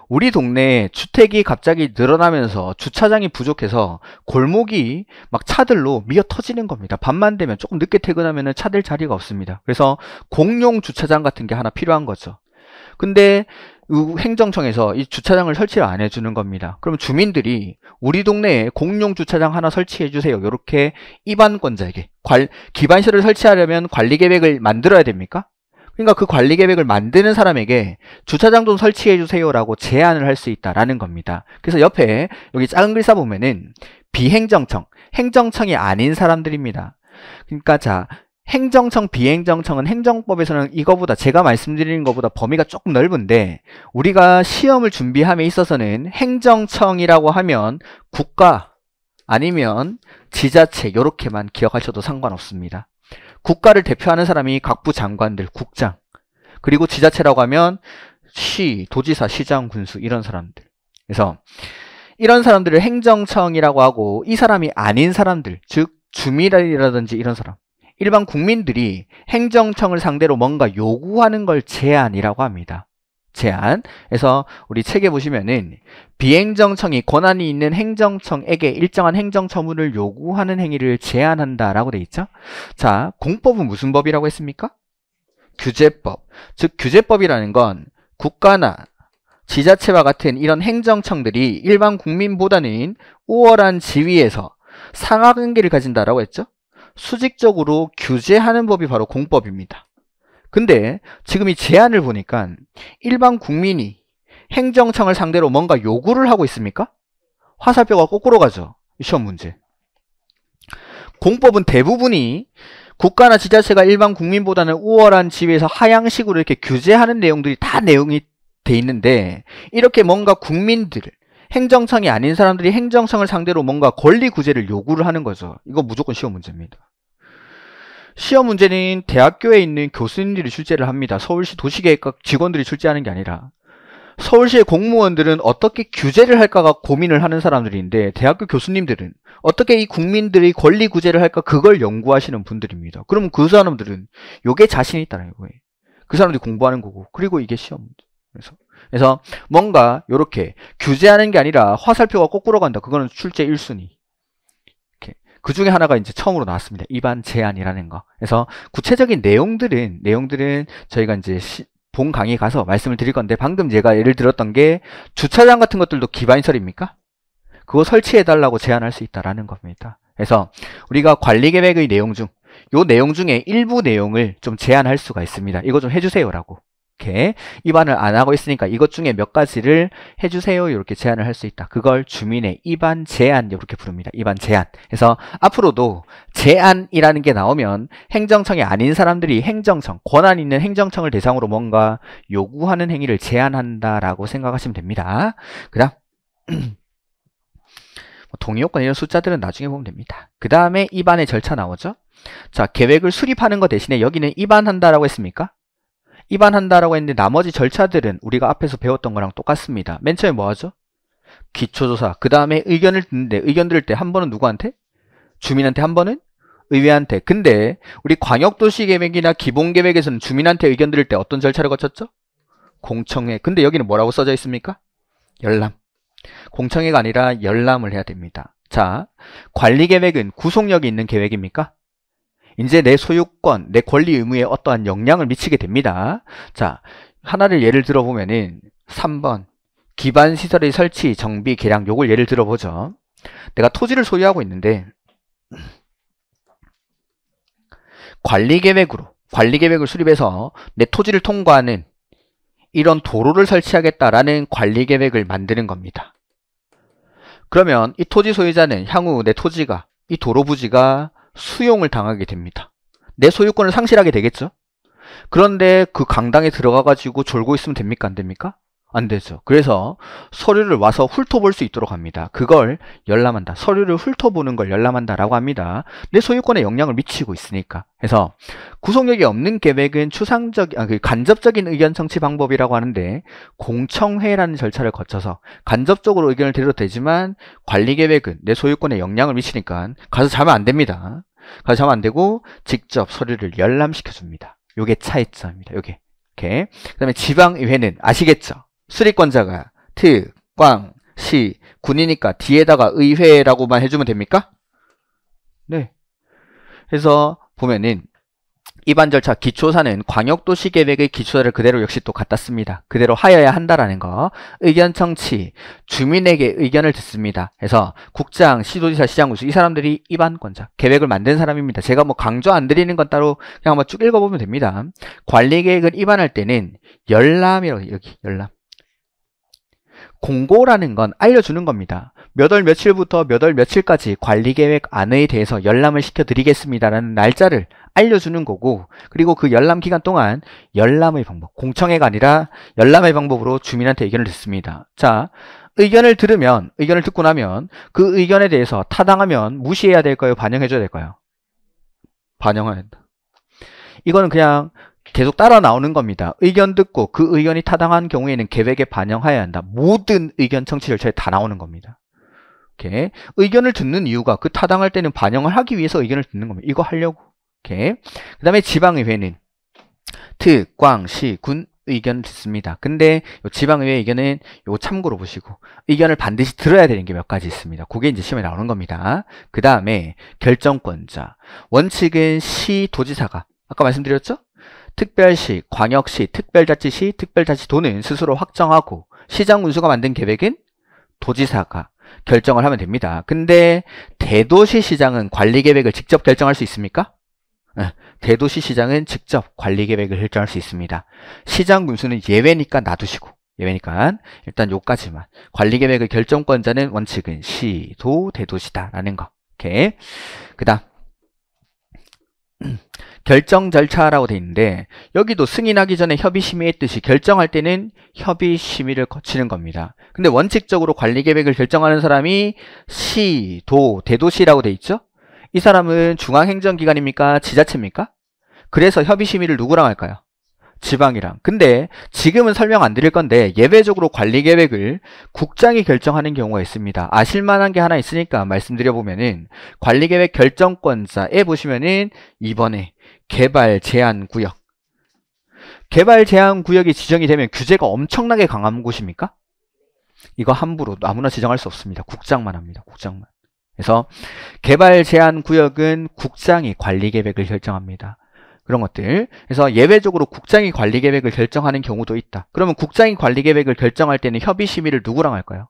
우리 동네에 주택이 갑자기 늘어나면서 주차장이 부족해서 골목이 막 차들로 미어 터지는 겁니다. 밤만 되면 조금 늦게 퇴근하면 차들 자리가 없습니다. 그래서 공용 주차장 같은 게 하나 필요한 거죠. 근데 행정청에서 이 주차장을 설치를 안 해주는 겁니다. 그럼 주민들이 우리 동네에 공용 주차장 하나 설치해주세요. 이렇게 입안권자에게 관, 기반시설을 설치하려면 관리계획을 만들어야 됩니까? 그러니까 그 관리계획을 만드는 사람에게 주차장 좀 설치해주세요 라고 제안을 할 수 있다라는 겁니다. 그래서 옆에 여기 작은 글자 보면은 비행정청, 행정청이 아닌 사람들입니다. 그러니까 자 행정청, 비행정청은 행정법에서는 이거보다 제가 말씀드리는 것보다 범위가 조금 넓은데 우리가 시험을 준비함에 있어서는 행정청이라고 하면 국가 아니면 지자체 이렇게만 기억하셔도 상관없습니다. 국가를 대표하는 사람이 각부 장관들, 국장 그리고 지자체라고 하면 시, 도지사, 시장, 군수 이런 사람들 그래서 이런 사람들을 행정청이라고 하고 이 사람이 아닌 사람들 즉 주민이라든지 이런 사람 일반 국민들이 행정청을 상대로 뭔가 요구하는 걸 제안이라고 합니다. 제안. 그래서 우리 책에 보시면은 비행정청이 권한이 있는 행정청에게 일정한 행정처분을 요구하는 행위를 제안한다라고돼 있죠. 자, 공법은 무슨 법이라고 했습니까? 규제법. 즉 규제법이라는 건 국가나 지자체와 같은 이런 행정청들이 일반 국민보다는 우월한 지위에서 상하 관계를 가진다라고 했죠. 수직적으로 규제하는 법이 바로 공법입니다. 근데 지금 이 제안을 보니까 일반 국민이 행정청을 상대로 뭔가 요구를 하고 있습니까? 화살표가 거꾸로 가죠. 시험 문제. 공법은 대부분이 국가나 지자체가 일반 국민보다는 우월한 지위에서 하향식으로 이렇게 규제하는 내용들이 다 내용이 돼 있는데 이렇게 뭔가 국민들 행정청이 아닌 사람들이 행정청을 상대로 뭔가 권리 구제를 요구를 하는 거죠. 이거 무조건 시험 문제입니다. 시험 문제는 대학교에 있는 교수님들이 출제를 합니다. 서울시 도시계획과 직원들이 출제하는 게 아니라 서울시의 공무원들은 어떻게 규제를 할까가 고민을 하는 사람들인데 대학교 교수님들은 어떻게 이 국민들의 권리 구제를 할까 그걸 연구하시는 분들입니다. 그러면그 사람들은 요게 자신이 있다는 거예요. 그 사람들이 공부하는 거고 그리고 이게 시험 문제. 그래서 그래서 뭔가 요렇게 규제하는 게 아니라 화살표가 거꾸로 간다. 그거는 출제 1순위. 그 중에 하나가 이제 처음으로 나왔습니다. 입안 제안이라는 거. 그래서 구체적인 내용들은 내용들은 저희가 이제 시, 본 강의 가서 말씀을 드릴 건데 방금 제가 예를 들었던 게 주차장 같은 것들도 기반시설입니까? 그거 설치해 달라고 제안할 수 있다라는 겁니다. 그래서 우리가 관리 계획의 내용 중 요 내용 중에 일부 내용을 좀 제안할 수가 있습니다. 이거 좀 해주세요라고. 이렇게 입안을 안 하고 있으니까 이것 중에 몇 가지를 해주세요 이렇게 제안을 할 수 있다 그걸 주민의 입안 제안 이렇게 부릅니다 입안 제안 그래서 앞으로도 제안이라는 게 나오면 행정청이 아닌 사람들이 행정청 권한 있는 행정청을 대상으로 뭔가 요구하는 행위를 제안한다라고 생각하시면 됩니다 그 다음 [clears throat] 뭐 동의요건 이런 숫자들은 나중에 보면 됩니다 그 다음에 입안의 절차 나오죠 자 계획을 수립하는 것 대신에 여기는 입안한다라고 했습니까 입안한다라고 했는데 나머지 절차들은 우리가 앞에서 배웠던 거랑 똑같습니다. 맨 처음에 뭐 하죠? 기초조사. 그 다음에 의견을 듣는데 의견 들을 때 한 번은 누구한테? 주민한테 한 번은? 의회한테. 근데 우리 광역도시계획이나 기본계획에서는 주민한테 의견 들을 때 어떤 절차를 거쳤죠? 공청회. 근데 여기는 뭐라고 써져 있습니까? 열람. 공청회가 아니라 열람을 해야 됩니다. 자, 관리계획은 구속력이 있는 계획입니까? 이제 내 소유권, 내 권리 의무에 어떠한 영향을 미치게 됩니다. 자, 하나를 예를 들어보면은 3번 기반 시설의 설치, 정비, 계량 요걸 예를 들어보죠. 내가 토지를 소유하고 있는데 관리계획으로 관리계획을 수립해서 내 토지를 통과하는 이런 도로를 설치하겠다라는 관리계획을 만드는 겁니다. 그러면 이 토지 소유자는 향후 내 토지가 이 도로 부지가 수용을 당하게 됩니다. 내 소유권을 상실하게 되겠죠. 그런데 그 강당에 들어가가지고 졸고 있으면 됩니까? 안 됩니까? 안 되죠. 그래서 서류를 와서 훑어볼 수 있도록 합니다. 그걸 열람한다. 서류를 훑어보는 걸 열람한다라고 합니다. 내 소유권에 영향을 미치고 있으니까. 그래서 구속력이 없는 계획은 추상적, 아, 그 간접적인 의견 청취 방법이라고 하는데 공청회라는 절차를 거쳐서 간접적으로 의견을 드려도 되지만 관리 계획은 내 소유권에 영향을 미치니까 가서 자면 안 됩니다. 가서 자면 안 되고 직접 서류를 열람시켜줍니다. 요게 차이점입니다. 요게. 이렇게. 그 다음에 지방의회는 아시겠죠? 수리권자가 특, 꽝, 시, 군이니까 뒤에다가 의회라고만 해주면 됩니까? 네. 그래서 보면은 입안 절차 기초사는 광역도시 계획의 기초사를 그대로 역시 또 갖다 씁니다 그대로 하여야 한다라는 거. 의견 청취, 주민에게 의견을 듣습니다. 그래서 국장, 시도지사, 시장군수 이 사람들이 입안권자, 계획을 만든 사람입니다. 제가 뭐 강조 안 드리는 건 따로 그냥 한번 쭉 읽어보면 됩니다. 관리계획을 입안할 때는 열람이라고 여기 열람. 공고라는 건 알려주는 겁니다. 몇 월 며칠부터 몇 월 며칠까지 관리계획 안에 대해서 열람을 시켜드리겠습니다라는 날짜를 알려주는 거고 그리고 그 열람 기간 동안 열람의 방법, 공청회가 아니라 열람의 방법으로 주민한테 의견을 듣습니다. 자, 의견을 들으면, 의견을 듣고 나면 그 의견에 대해서 타당하면 무시해야 될까요? 반영해줘야 될까요? 반영해야 된다. 이거는 그냥 계속 따라 나오는 겁니다. 의견 듣고 그 의견이 타당한 경우에는 계획에 반영해야 한다. 모든 의견 청취 절차에 다 나오는 겁니다. 이렇게 의견을 듣는 이유가 그 타당할 때는 반영을 하기 위해서 의견을 듣는 겁니다. 이거 하려고. 이렇게 그 다음에 지방의회는 특, 광, 시, 군 의견을 듣습니다. 근데 지방의회 의견은 요 참고로 보시고 의견을 반드시 들어야 되는 게 몇 가지 있습니다. 그게 이제 시험에 나오는 겁니다. 그 다음에 결정권자 원칙은 시 도지사가 아까 말씀드렸죠? 특별시, 광역시, 특별자치시, 특별자치도는 스스로 확정하고 시장 군수가 만든 계획은 도지사가 결정을 하면 됩니다. 근데 대도시 시장은 관리 계획을 직접 결정할 수 있습니까? 예, 대도시 시장은 직접 관리 계획을 결정할 수 있습니다. 시장 군수는 예외니까 놔두시고 예외니까 일단 요까지만 관리 계획의 결정권자는 원칙은 시, 도, 대도시다라는 거. 오케이. 그다음 결정 절차라고 돼 있는데 여기도 승인하기 전에 협의 심의했듯이 결정할 때는 협의 심의를 거치는 겁니다. 근데 원칙적으로 관리 계획을 결정하는 사람이 시, 도, 대도시라고 돼 있죠? 이 사람은 중앙행정기관입니까? 지자체입니까? 그래서 협의 심의를 누구랑 할까요? 지방이랑. 근데 지금은 설명 안 드릴 건데 예외적으로 관리 계획을 국장이 결정하는 경우가 있습니다. 아실 만한 게 하나 있으니까 말씀드려 보면은 관리 계획 결정권자에 보시면은 이번에 개발 제한 구역 개발 제한 구역이 지정이 되면 규제가 엄청나게 강한 곳입니까? 이거 함부로 아무나 지정할 수 없습니다. 국장만 합니다. 국장만. 그래서 개발 제한 구역은 국장이 관리 계획을 결정합니다. 그런 것들. 그래서 예외적으로 국장이 관리 계획을 결정하는 경우도 있다. 그러면 국장이 관리 계획을 결정할 때는 협의 심의를 누구랑 할까요?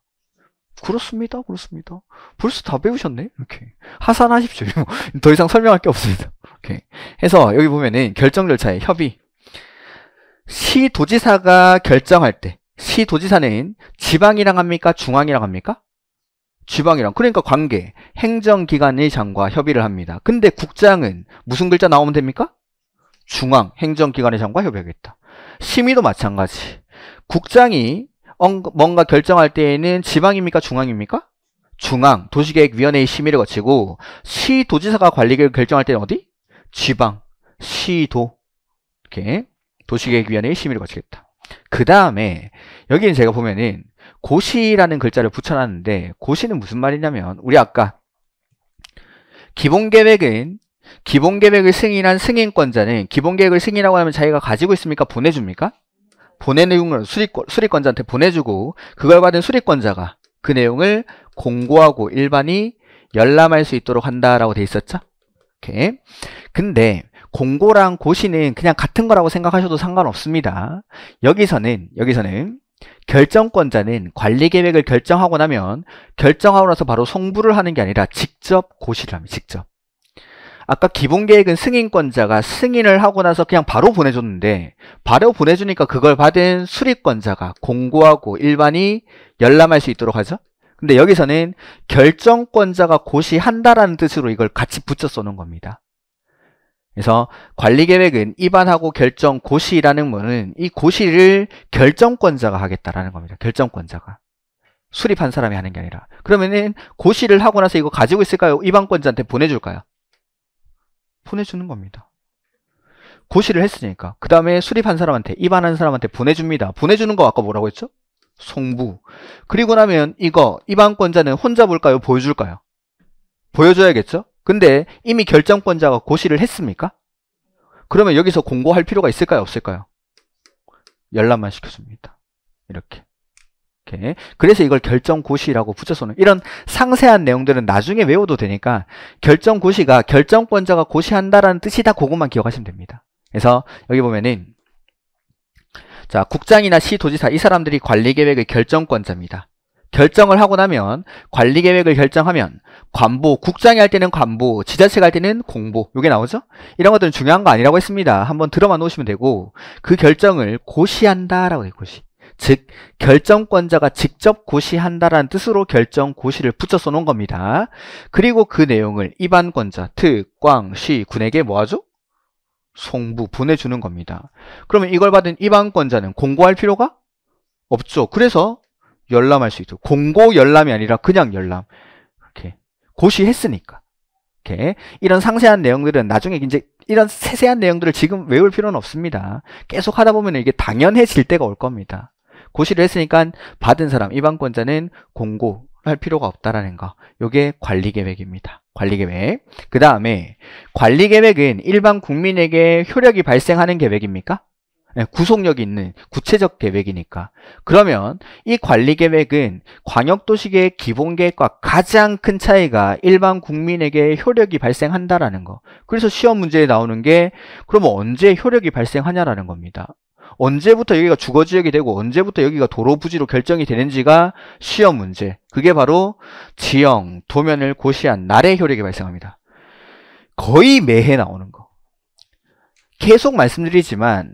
그렇습니다. 그렇습니다. 벌써 다 배우셨네. 이렇게. 하산하십시오. 더 이상 설명할 게 없습니다. 이렇게 해서 여기 보면은 결정 절차에 협의 시도지사가 결정할 때 시도지사는 지방이랑 합니까? 중앙이랑 합니까? 지방이랑 그러니까 관계 행정기관의 장과 협의를 합니다 근데 국장은 무슨 글자 나오면 됩니까? 중앙 행정기관의 장과 협의하겠다 심의도 마찬가지 국장이 뭔가 결정할 때에는 지방입니까? 중앙입니까? 중앙 도시계획위원회의 심의를 거치고 시도지사가 관리를 결정할 때는 어디? 지방, 시도 이렇게 도시계획위원회의 심의를 거치겠다. 그 다음에 여기는 제가 보면은 고시라는 글자를 붙여놨는데 고시는 무슨 말이냐면 우리 아까 기본계획은 기본계획을 승인한 승인권자는 기본계획을 승인하고 나면 자기가 가지고 있습니까? 보내줍니까? 보낸 내용을 수립권 수리권자한테 보내주고 그걸 받은 수립권자가그 내용을 공고하고 일반이 열람할 수 있도록 한다라고 돼 있었죠? 이렇게. 근데 공고랑 고시는 그냥 같은 거라고 생각하셔도 상관없습니다. 여기서는 여기서는 결정권자는 관리 계획을 결정하고 나면 결정하고 나서 바로 송부를 하는 게 아니라 직접 고시를 합니다. 직접. 아까 기본 계획은 승인권자가 승인을 하고 나서 그냥 바로 보내줬는데 바로 보내주니까 그걸 받은 수리권자가 공고하고 일반이 열람할 수 있도록 하죠. 근데 여기서는 결정권자가 고시한다라는 뜻으로 이걸 같이 붙여 쓰는 겁니다. 그래서 관리계획은 입안하고 결정 고시라는 거는 이 고시를 결정권자가 하겠다라는 겁니다. 결정권자가. 수립한 사람이 하는 게 아니라. 그러면은 고시를 하고 나서 이거 가지고 있을까요? 입안권자한테 보내줄까요? 보내주는 겁니다. 고시를 했으니까. 그 다음에 수립한 사람한테, 입안한 사람한테 보내줍니다. 보내주는 거 아까 뭐라고 했죠? 송부. 그리고 나면 이거 이방권자는 혼자 볼까요? 보여줄까요? 보여줘야겠죠? 근데 이미 결정권자가 고시를 했습니까? 그러면 여기서 공고할 필요가 있을까요? 없을까요? 열람만 시켜줍니다. 이렇게. 이렇게. 그래서 이걸 결정고시라고 붙여서는 이런 상세한 내용들은 나중에 외워도 되니까 결정고시가 결정권자가 고시한다라는 뜻이다. 그것만 기억하시면 됩니다. 그래서 여기 보면은 자, 국장이나 시도지사 이 사람들이 관리계획의 결정권자입니다. 결정을 하고 나면 관리계획을 결정하면 관보, 국장이 할 때는 관보, 지자체가 할 때는 공보 이게 나오죠? 이런 것들은 중요한 거 아니라고 했습니다. 한번 들어만 놓으시면 되고 그 결정을 고시한다라고 해요. 고시. 즉 결정권자가 직접 고시한다라는 뜻으로 결정 고시를 붙여써 놓은 겁니다. 그리고 그 내용을 입안권자, 특, 광, 시 군에게 뭐하죠? 송부, 보내주는 겁니다. 그러면 이걸 받은 이방권자는 공고할 필요가 없죠. 그래서 열람할 수 있죠. 공고 열람이 아니라 그냥 열람. 이렇게 고시했으니까. 이렇게 이런 상세한 내용들은 나중에 이제 이런 세세한 내용들을 지금 외울 필요는 없습니다. 계속 하다 보면 이게 당연해질 때가 올 겁니다. 고시를 했으니까 받은 사람, 이방권자는 공고할 필요가 없다라는 거. 이게 관리 계획입니다. 관리계획. 그 다음에 관리계획은 일반 국민에게 효력이 발생하는 계획입니까? 예, 구속력이 있는 구체적 계획이니까 그러면 이 관리계획은 광역도시계획 기본계획과 가장 큰 차이가 일반 국민에게 효력이 발생한다라는 거 그래서 시험 문제에 나오는 게 그럼 언제 효력이 발생하냐라는 겁니다 언제부터 여기가 주거지역이 되고 언제부터 여기가 도로 부지로 결정이 되는지가 시험 문제 그게 바로 지형, 도면을 고시한 날의 효력이 발생합니다 거의 매해 나오는 거 계속 말씀드리지만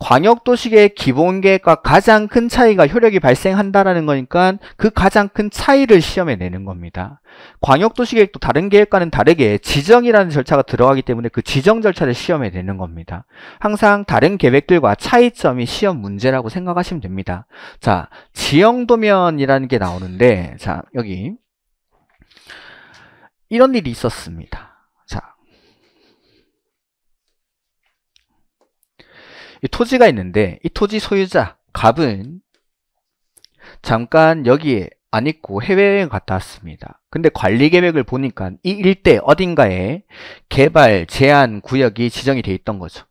광역도시계의 기본계획과 가장 큰 차이가 효력이 발생한다라는 거니까 그 가장 큰 차이를 시험에 내는 겁니다. 광역도시계획도 다른 계획과는 다르게 지정이라는 절차가 들어가기 때문에 그 지정 절차를 시험에 내는 겁니다. 항상 다른 계획들과 차이점이 시험 문제라고 생각하시면 됩니다. 자, 지형도면이라는 게 나오는데 자, 여기 이런 일이 있었습니다. 이 토지가 있는데 이 토지 소유자 갑은 잠깐 여기에 안 있고 해외여행 갔다 왔습니다. 근데 관리 계획을 보니까 이 일대 어딘가에 개발 제한 구역이 지정이 돼 있던 거죠.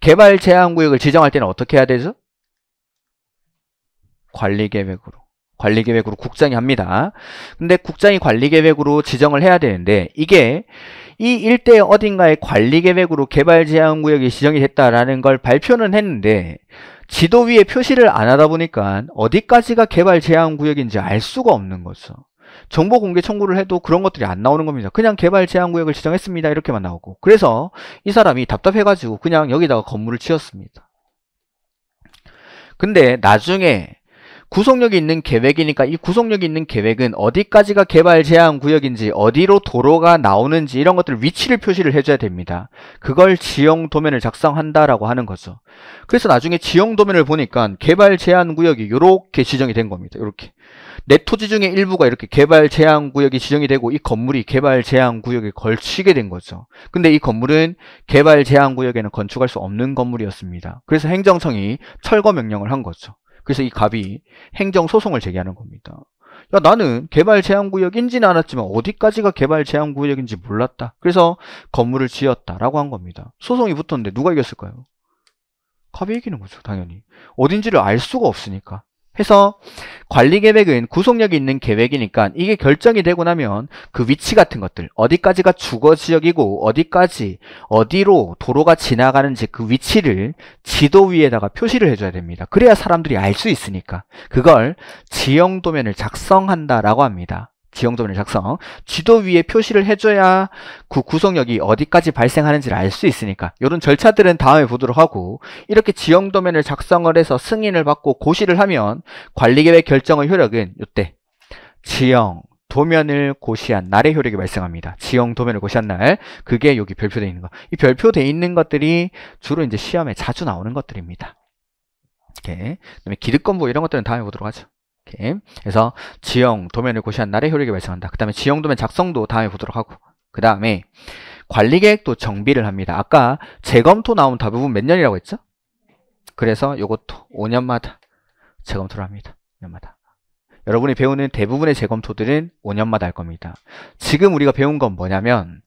개발 제한 구역을 지정할 때는 어떻게 해야 되죠? 관리 계획으로. 관리 계획으로 국장이 합니다. 근데 국장이 관리 계획으로 지정을 해야 되는데 이게 이 일대 어딘가의 관리 계획으로 개발 제한 구역이 지정이 됐다라는 걸 발표는 했는데 지도 위에 표시를 안 하다 보니까 어디까지가 개발 제한 구역인지 알 수가 없는 거죠. 정보 공개 청구를 해도 그런 것들이 안 나오는 겁니다. 그냥 개발 제한 구역을 지정했습니다. 이렇게만 나오고. 그래서 이 사람이 답답해가지고 그냥 여기다가 건물을 지었습니다. 근데 나중에 구속력이 있는 계획이니까 이 구속력이 있는 계획은 어디까지가 개발 제한 구역인지 어디로 도로가 나오는지 이런 것들 위치를 표시를 해줘야 됩니다. 그걸 지형 도면을 작성한다라고 하는 거죠. 그래서 나중에 지형 도면을 보니까 개발 제한 구역이 이렇게 지정이 된 겁니다. 이렇게 내 토지 중에 일부가 이렇게 개발 제한 구역이 지정이 되고 이 건물이 개발 제한 구역에 걸치게 된 거죠. 근데 이 건물은 개발 제한 구역에는 건축할 수 없는 건물이었습니다. 그래서 행정청이 철거 명령을 한 거죠. 그래서 이 갑이 행정소송을 제기하는 겁니다. 야, 나는 개발 제한구역 인지는 알았지만 어디까지가 개발 제한구역인지 몰랐다. 그래서 건물을 지었다라고 한 겁니다. 소송이 붙었는데 누가 이겼을까요? 갑이 이기는 거죠, 당연히. 어딘지를 알 수가 없으니까. 해서 관리 계획은 구속력이 있는 계획이니까 이게 결정이 되고 나면 그 위치 같은 것들 어디까지가 주거 지역이고 어디까지 어디로 도로가 지나가는지 그 위치를 지도 위에다가 표시를 해줘야 됩니다. 그래야 사람들이 알 수 있으니까 그걸 지형 도면을 작성한다라고 합니다. 지형도면을 작성 지도 위에 표시를 해줘야 그 구속력이 어디까지 발생하는지를 알 수 있으니까 이런 절차들은 다음에 보도록 하고 이렇게 지형도면을 작성을 해서 승인을 받고 고시를 하면 관리계획 결정의 효력은 이때 지형 도면을 고시한 날의 효력이 발생합니다. 지형 도면을 고시한 날 그게 여기 별표되어 있는 것이 별표되어 있는 것들이 주로 이제 시험에 자주 나오는 것들입니다. 이렇게 그다음에 기득권부 이런 것들은 다음에 보도록 하죠. 오케이. 그래서 지형 도면을 고시한 날에 효력이 발생한다. 그 다음에 지형 도면 작성도 다음에 보도록 하고 그 다음에 관리계획도 정비를 합니다. 아까 재검토 나온 답은 몇 년이라고 했죠? 그래서 이것도 5년마다 재검토를 합니다. 5년마다. 여러분이 배우는 대부분의 재검토들은 5년마다 할 겁니다. 지금 우리가 배운 건 뭐냐면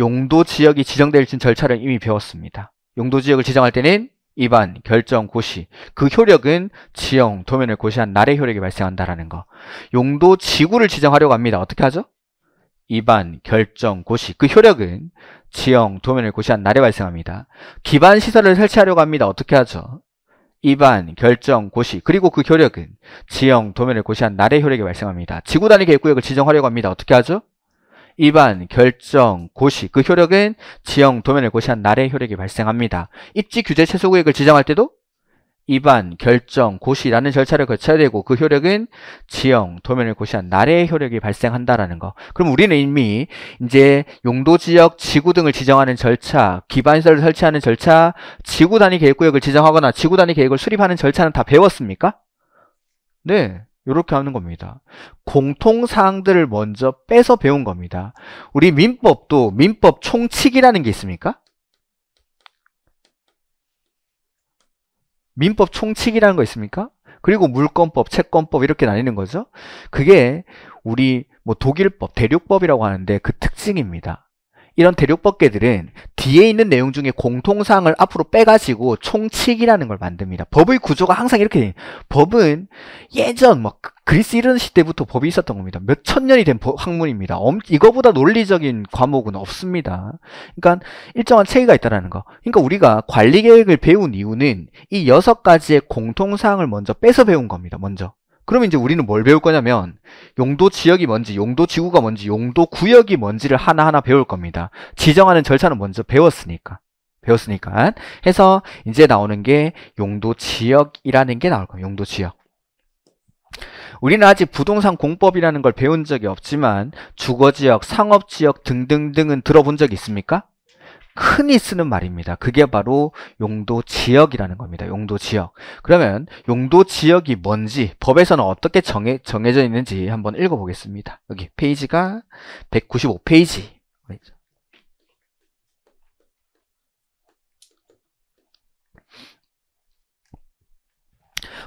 용도 지역이 지정될 진 절차를 이미 배웠습니다. 용도 지역을 지정할 때는 입안, 결정, 고시 그 효력은 지형, 도면을 고시한 날의 효력이 발생한다라는 거 용도 지구를 지정하려고 합니다 어떻게 하죠? 입안, 결정, 고시 그 효력은 지형, 도면을 고시한 날에 발생합니다 기반 시설을 설치하려고 합니다 어떻게 하죠? 입안, 결정, 고시 그리고 그 효력은 지형, 도면을 고시한 날의 효력이 발생합니다 지구 단위 계획구역을 지정하려고 합니다 어떻게 하죠? 입안, 결정, 고시 그 효력은 지형, 도면을 고시한 날의 효력이 발생합니다. 입지 규제 최소 구역을 지정할 때도 입안, 결정, 고시라는 절차를 거쳐야 되고 그 효력은 지형, 도면을 고시한 날의 효력이 발생한다라는 거. 그럼 우리는 이미 이제 용도 지역, 지구 등을 지정하는 절차, 기반시설을 설치하는 절차, 지구 단위 계획구역을 지정하거나 지구 단위 계획을 수립하는 절차는 다 배웠습니까? 네. 이렇게 하는 겁니다. 공통사항들을 먼저 빼서 배운 겁니다. 우리 민법도 민법 총칙이라는 게 있습니까? 민법 총칙이라는 거 있습니까? 그리고 물권법, 채권법 이렇게 나뉘는 거죠. 그게 우리 뭐 독일법, 대륙법이라고 하는데 그 특징입니다. 이런 대륙법계들은 뒤에 있는 내용 중에 공통사항을 앞으로 빼가지고 총칙이라는 걸 만듭니다. 법의 구조가 항상 이렇게 돼요. 법은 예전 막 뭐 그 그리스 이런 시대부터 법이 있었던 겁니다. 몇천 년이 된 학문입니다. 이거보다 논리적인 과목은 없습니다. 그러니까 일정한 체계가 있다라는 거. 그러니까 우리가 관리 계획을 배운 이유는 이 여섯 가지의 공통사항을 먼저 빼서 배운 겁니다. 먼저. 그러면 이제 우리는 뭘 배울 거냐면 용도 지역이 뭔지, 용도 지구가 뭔지, 용도 구역이 뭔지를 하나하나 배울 겁니다. 지정하는 절차는 먼저 배웠으니까. 배웠으니까. 해서 이제 나오는 게 용도 지역이라는 게 나올 거예요. 용도 지역. 우리는 아직 부동산 공법이라는 걸 배운 적이 없지만 주거지역, 상업지역 등등등은 들어본 적이 있습니까? 흔히 쓰는 말입니다. 그게 바로 용도 지역이라는 겁니다. 용도 지역. 그러면 용도 지역이 뭔지 법에서는 어떻게 정해, 정해져 있는지 한번 읽어보겠습니다. 여기 페이지가 195페이지.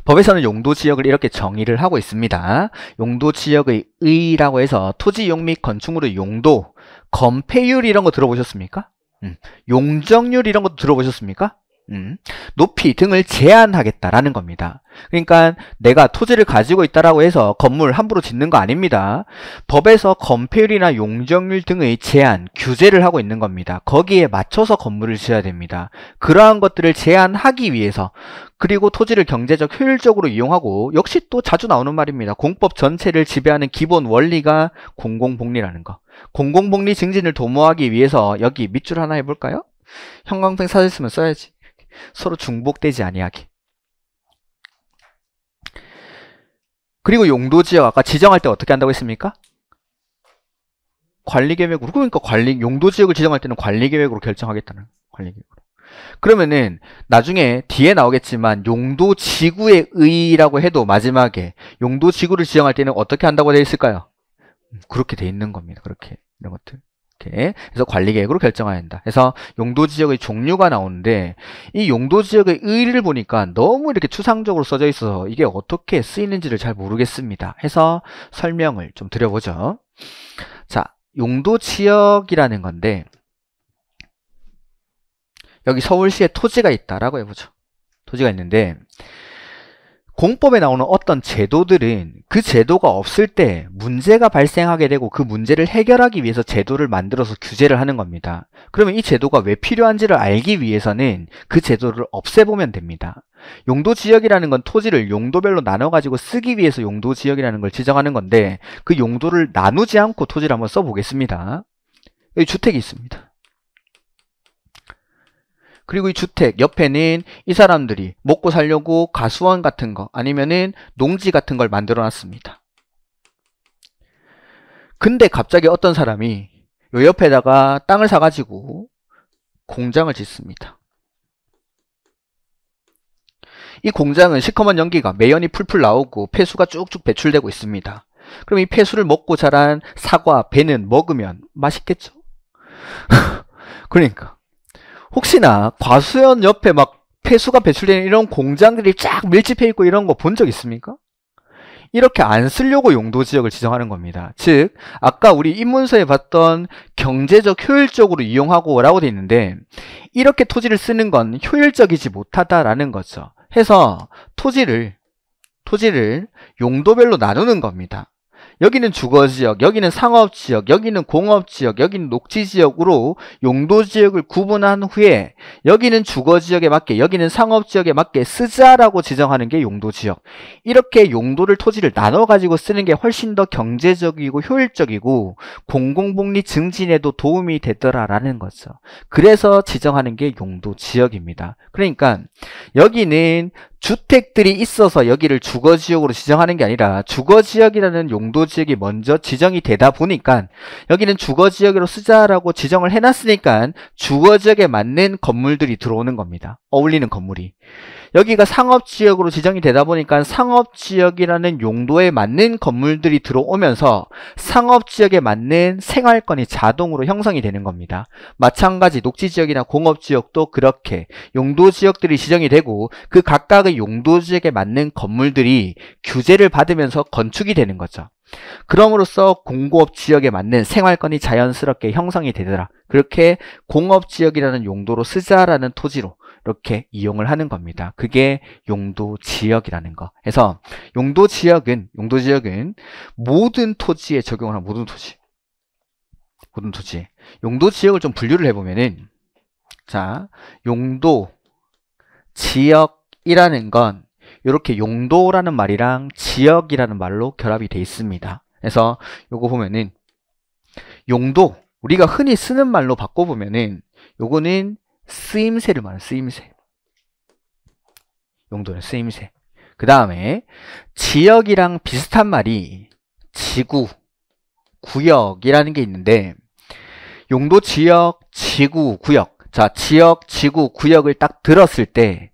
법에서는 용도 지역을 이렇게 정의를 하고 있습니다. 용도 지역의 의라고 해서 토지 용및 건축물의 용도, 건폐율 이런 거 들어보셨습니까? 음. 용적률 이런 것도 들어보셨습니까? 음, 높이 등을 제한하겠다라는 겁니다. 그러니까 내가 토지를 가지고 있다라고 해서 건물 함부로 짓는 거 아닙니다. 법에서 건폐율이나 용적률 등의 제한, 규제를 하고 있는 겁니다. 거기에 맞춰서 건물을 지어야 됩니다. 그러한 것들을 제한하기 위해서 그리고 토지를 경제적 효율적으로 이용하고 역시 또 자주 나오는 말입니다. 공법 전체를 지배하는 기본 원리가 공공복리라는 거. 공공복리 증진을 도모하기 위해서 여기 밑줄 하나 해볼까요? 형광펜 사줬으면 써야지. 서로 중복되지 아니하게. 그리고 용도지역 아까 지정할 때 어떻게 한다고 했습니까? 관리계획으로 그러니까 관리 용도지역을 지정할 때는 관리계획으로 결정하겠다는 관리계획으로 그러면은 나중에 뒤에 나오겠지만 용도지구에 의라고 해도 마지막에 용도지구를 지정할 때는 어떻게 한다고 되어 있을까요? 음, 그렇게 돼 있는 겁니다. 그렇게 이런 것들. 그래서 관리 계획으로 결정해야 한다. 그래서 용도 지역의 종류가 나오는데 이 용도 지역의 의의를 보니까 너무 이렇게 추상적으로 써져 있어서 이게 어떻게 쓰이는지를 잘 모르겠습니다. 해서 설명을 좀 드려보죠. 자, 용도 지역이라는 건데 여기 서울시에 토지가 있다라고 해보죠. 토지가 있는데 공법에 나오는 어떤 제도들은 그 제도가 없을 때 문제가 발생하게 되고 그 문제를 해결하기 위해서 제도를 만들어서 규제를 하는 겁니다. 그러면 이 제도가 왜 필요한지를 알기 위해서는 그 제도를 없애보면 됩니다. 용도 지역이라는 건 토지를 용도별로 나눠가지고 쓰기 위해서 용도 지역이라는 걸 지정하는 건데 그 용도를 나누지 않고 토지를 한번 써보겠습니다. 여기 주택이 있습니다. 그리고 이 주택 옆에는 이 사람들이 먹고 살려고 가수원 같은 거 아니면은 농지 같은 걸 만들어 놨습니다. 근데 갑자기 어떤 사람이 요 옆에다가 땅을 사가지고 공장을 짓습니다. 이 공장은 시커먼 연기가 매연이 풀풀 나오고 폐수가 쭉쭉 배출되고 있습니다. 그럼 이 폐수를 먹고 자란 사과, 배는 먹으면 맛있겠죠? [laughs] 그러니까 혹시나 과수원 옆에 막 폐수가 배출되는 이런 공장들이 쫙 밀집해 있고 이런 거 본 적 있습니까? 이렇게 안 쓰려고 용도 지역을 지정하는 겁니다. 즉, 아까 우리 입문서에 봤던 경제적 효율적으로 이용하고 라고 돼 있는데 이렇게 토지를 쓰는 건 효율적이지 못하다라는 거죠. 해서 토지를 토지를 용도별로 나누는 겁니다. 여기는 주거지역, 여기는 상업지역, 여기는 공업지역, 여기는 녹지지역으로 용도지역을 구분한 후에 여기는 주거지역에 맞게, 여기는 상업지역에 맞게 쓰자라고 지정하는 게 용도지역. 이렇게 용도를 토지를 나눠가지고 쓰는 게 훨씬 더 경제적이고 효율적이고 공공복리 증진에도 도움이 되더라라는 거죠. 그래서 지정하는 게 용도지역입니다. 그러니까 여기는 주택들이 있어서 여기를 주거지역으로 지정하는 게 아니라 주거지역이라는 용도 주거지역이 먼저 지정이 되다 보니까 여기는 주거지역으로 쓰자라고 지정을 해놨으니까 주거지역에 맞는 건물들이 들어오는 겁니다. 어울리는 건물이. 여기가 상업지역으로 지정이 되다 보니까 상업지역이라는 용도에 맞는 건물들이 들어오면서 상업지역에 맞는 생활권이 자동으로 형성이 되는 겁니다. 마찬가지 녹지지역이나 공업지역도 그렇게 용도지역들이 지정이 되고 그 각각의 용도지역에 맞는 건물들이 규제를 받으면서 건축이 되는 거죠. 그럼으로써 공고업 지역에 맞는 생활권이 자연스럽게 형성이 되더라. 그렇게 공업 지역이라는 용도로 쓰자라는 토지로 이렇게 이용을 하는 겁니다. 그게 용도 지역이라는 거. 그래서 용도 지역은 용도 지역은 모든 토지에 적용을 한 모든 토지. 모든 토지. 용도 지역을 좀 분류를 해 보면은 자, 용도 지역이라는 건 이렇게 용도라는 말이랑 지역이라는 말로 결합이 돼 있습니다. 그래서 요거 보면은 용도 우리가 흔히 쓰는 말로 바꿔보면은 요거는 쓰임새를 말하는 쓰임새. 용도는 쓰임새. 그 다음에 지역이랑 비슷한 말이 지구, 구역이라는 게 있는데 용도, 지역, 지구, 구역 자 지역, 지구, 구역을 딱 들었을 때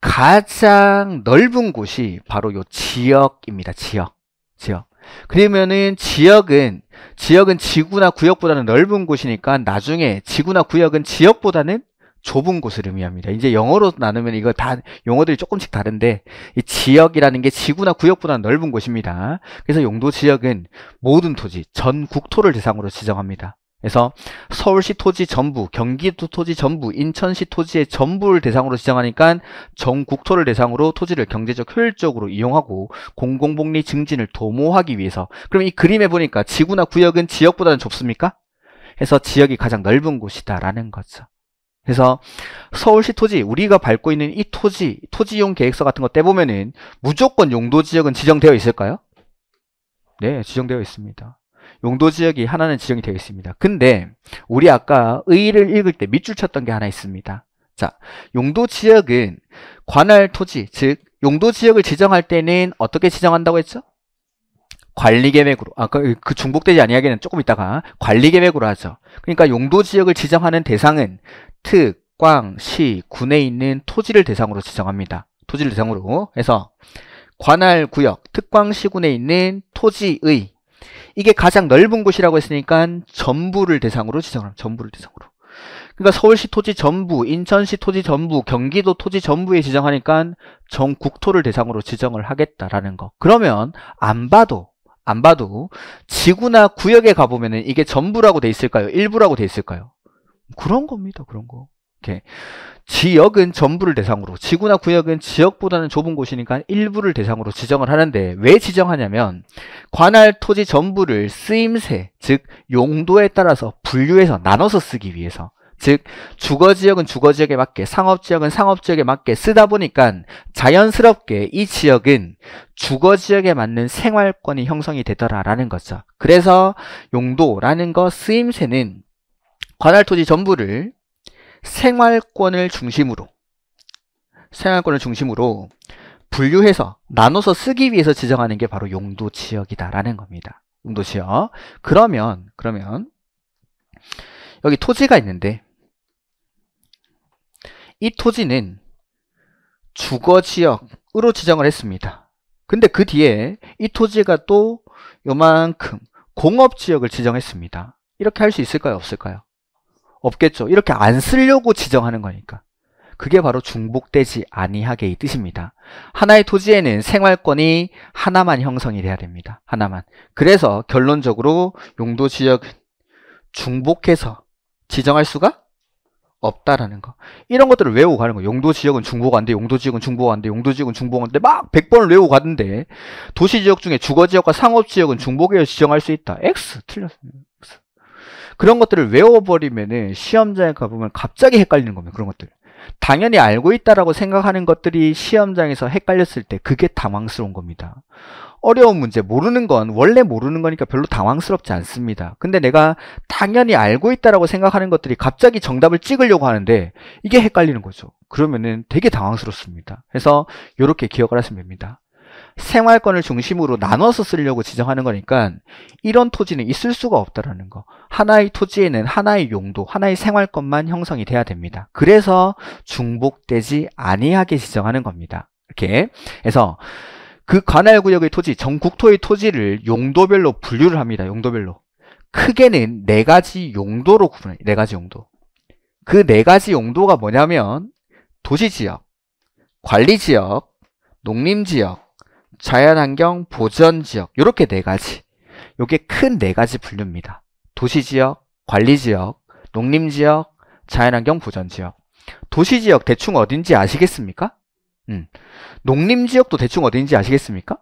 가장 넓은 곳이 바로 요 지역입니다. 지역. 지역. 그러면은 지역은 지역은 지구나 구역보다는 넓은 곳이니까 나중에 지구나 구역은 지역보다는 좁은 곳을 의미합니다. 이제 영어로 나누면 이거 다 용어들이 조금씩 다른데 이 지역이라는 게 지구나 구역보다 넓은 곳입니다. 그래서 용도 지역은 모든 토지, 전 국토를 대상으로 지정합니다. 그래서 서울시 토지 전부, 경기도 토지 전부, 인천시 토지의 전부를 대상으로 지정하니까 전 국토를 대상으로 토지를 경제적 효율적으로 이용하고 공공복리 증진을 도모하기 위해서 그럼 이 그림에 보니까 지구나 구역은 지역보다는 좁습니까? 해서 지역이 가장 넓은 곳이다라는 거죠. 그래서 서울시 토지, 우리가 밟고 있는 이 토지, 토지용 계획서 같은 거 떼보면은 무조건 용도 지역은 지정되어 있을까요? 네, 지정되어 있습니다. 용도 지역이 하나는 지정이 되어있습니다 근데 우리 아까 의의를 읽을 때 밑줄 쳤던 게 하나 있습니다. 자, 용도 지역은 관할 토지, 즉 용도 지역을 지정할 때는 어떻게 지정한다고 했죠? 관리계획으로 아까 그, 그 중복되지 아니하기는 조금 있다가 관리계획으로 하죠. 그러니까 용도 지역을 지정하는 대상은 특, 광, 시, 군에 있는 토지를 대상으로 지정합니다. 토지를 대상으로 해서 관할 구역 특광시군에 있는 토지의 이게 가장 넓은 곳이라고 했으니까 전부를 대상으로 지정을 합니다. 전부를 대상으로. 그러니까 서울시 토지 전부, 인천시 토지 전부, 경기도 토지 전부에 지정하니까 전 국토를 대상으로 지정을 하겠다라는 거. 그러면 안 봐도 안 봐도 지구나 구역에 가보면은 이게 전부라고 돼 있을까요? 일부라고 돼 있을까요? 그런 겁니다. 그런 거. 이렇게 지역은 전부를 대상으로 지구나 구역은 지역보다는 좁은 곳이니까 일부를 대상으로 지정을 하는데 왜 지정하냐면 관할 토지 전부를 쓰임새 즉 용도에 따라서 분류해서 나눠서 쓰기 위해서 즉 주거지역은 주거지역에 맞게 상업지역은 상업지역에 맞게 쓰다 보니까 자연스럽게 이 지역은 주거지역에 맞는 생활권이 형성이 되더라라는 거죠. 그래서 용도라는 거 쓰임새는 관할 토지 전부를 생활권을 중심으로 생활권을 중심으로 분류해서 나눠서 쓰기 위해서 지정하는 게 바로 용도 지역이다라는 겁니다. 용도 지역. 그러면 그러면 여기 토지가 있는데 이 토지는 주거 지역으로 지정을 했습니다. 근데 그 뒤에 이 토지가 또 요만큼 공업 지역을 지정했습니다. 이렇게 할 수 있을까요? 없을까요? 없겠죠. 이렇게 안 쓰려고 지정하는 거니까. 그게 바로 중복되지 아니하게의 뜻입니다. 하나의 토지에는 생활권이 하나만 형성이 돼야 됩니다. 하나만. 그래서 결론적으로 용도 지역은 중복해서 지정할 수가 없다라는 거. 이런 것들을 외우고 가는 거. 용도 지역은 중복 안 돼. 용도 지역은 중복 안 돼. 용도 지역은 중복 안 돼. 막 100번을 외우고 가는데 도시 지역 중에 주거 지역과 상업 지역은 중복해서 지정할 수 있다. X 틀렸어요. 습 X. 그런 것들을 외워버리면은 시험장에 가보면 갑자기 헷갈리는 겁니다. 그런 것들. 당연히 알고 있다라고 생각하는 것들이 시험장에서 헷갈렸을 때 그게 당황스러운 겁니다. 어려운 문제 모르는 건 원래 모르는 거니까 별로 당황스럽지 않습니다. 근데 내가 당연히 알고 있다라고 생각하는 것들이 갑자기 정답을 찍으려고 하는데 이게 헷갈리는 거죠. 그러면은 되게 당황스럽습니다. 그래서 이렇게 기억을 하시면 됩니다. 생활권을 중심으로 나눠서 쓰려고 지정하는 거니까 이런 토지는 있을 수가 없다라는 거. 하나의 토지에는 하나의 용도, 하나의 생활권만 형성이 돼야 됩니다. 그래서 중복되지 아니하게 지정하는 겁니다. 이렇게 해서 그 관할 구역의 토지, 전 국토의 토지를 용도별로 분류를 합니다. 용도별로. 크게는 네 가지 용도로 구분해요. 네 가지 용도. 그 네 가지 용도가 뭐냐면 도시지역, 관리지역, 농림지역, 자연환경 보전지역 이렇게 네 가지 요게 큰 네 가지 분류입니다. 도시지역, 관리지역, 농림지역, 자연환경 보전지역 도시지역 대충 어딘지 아시겠습니까? 음. 농림지역도 대충 어딘지 아시겠습니까?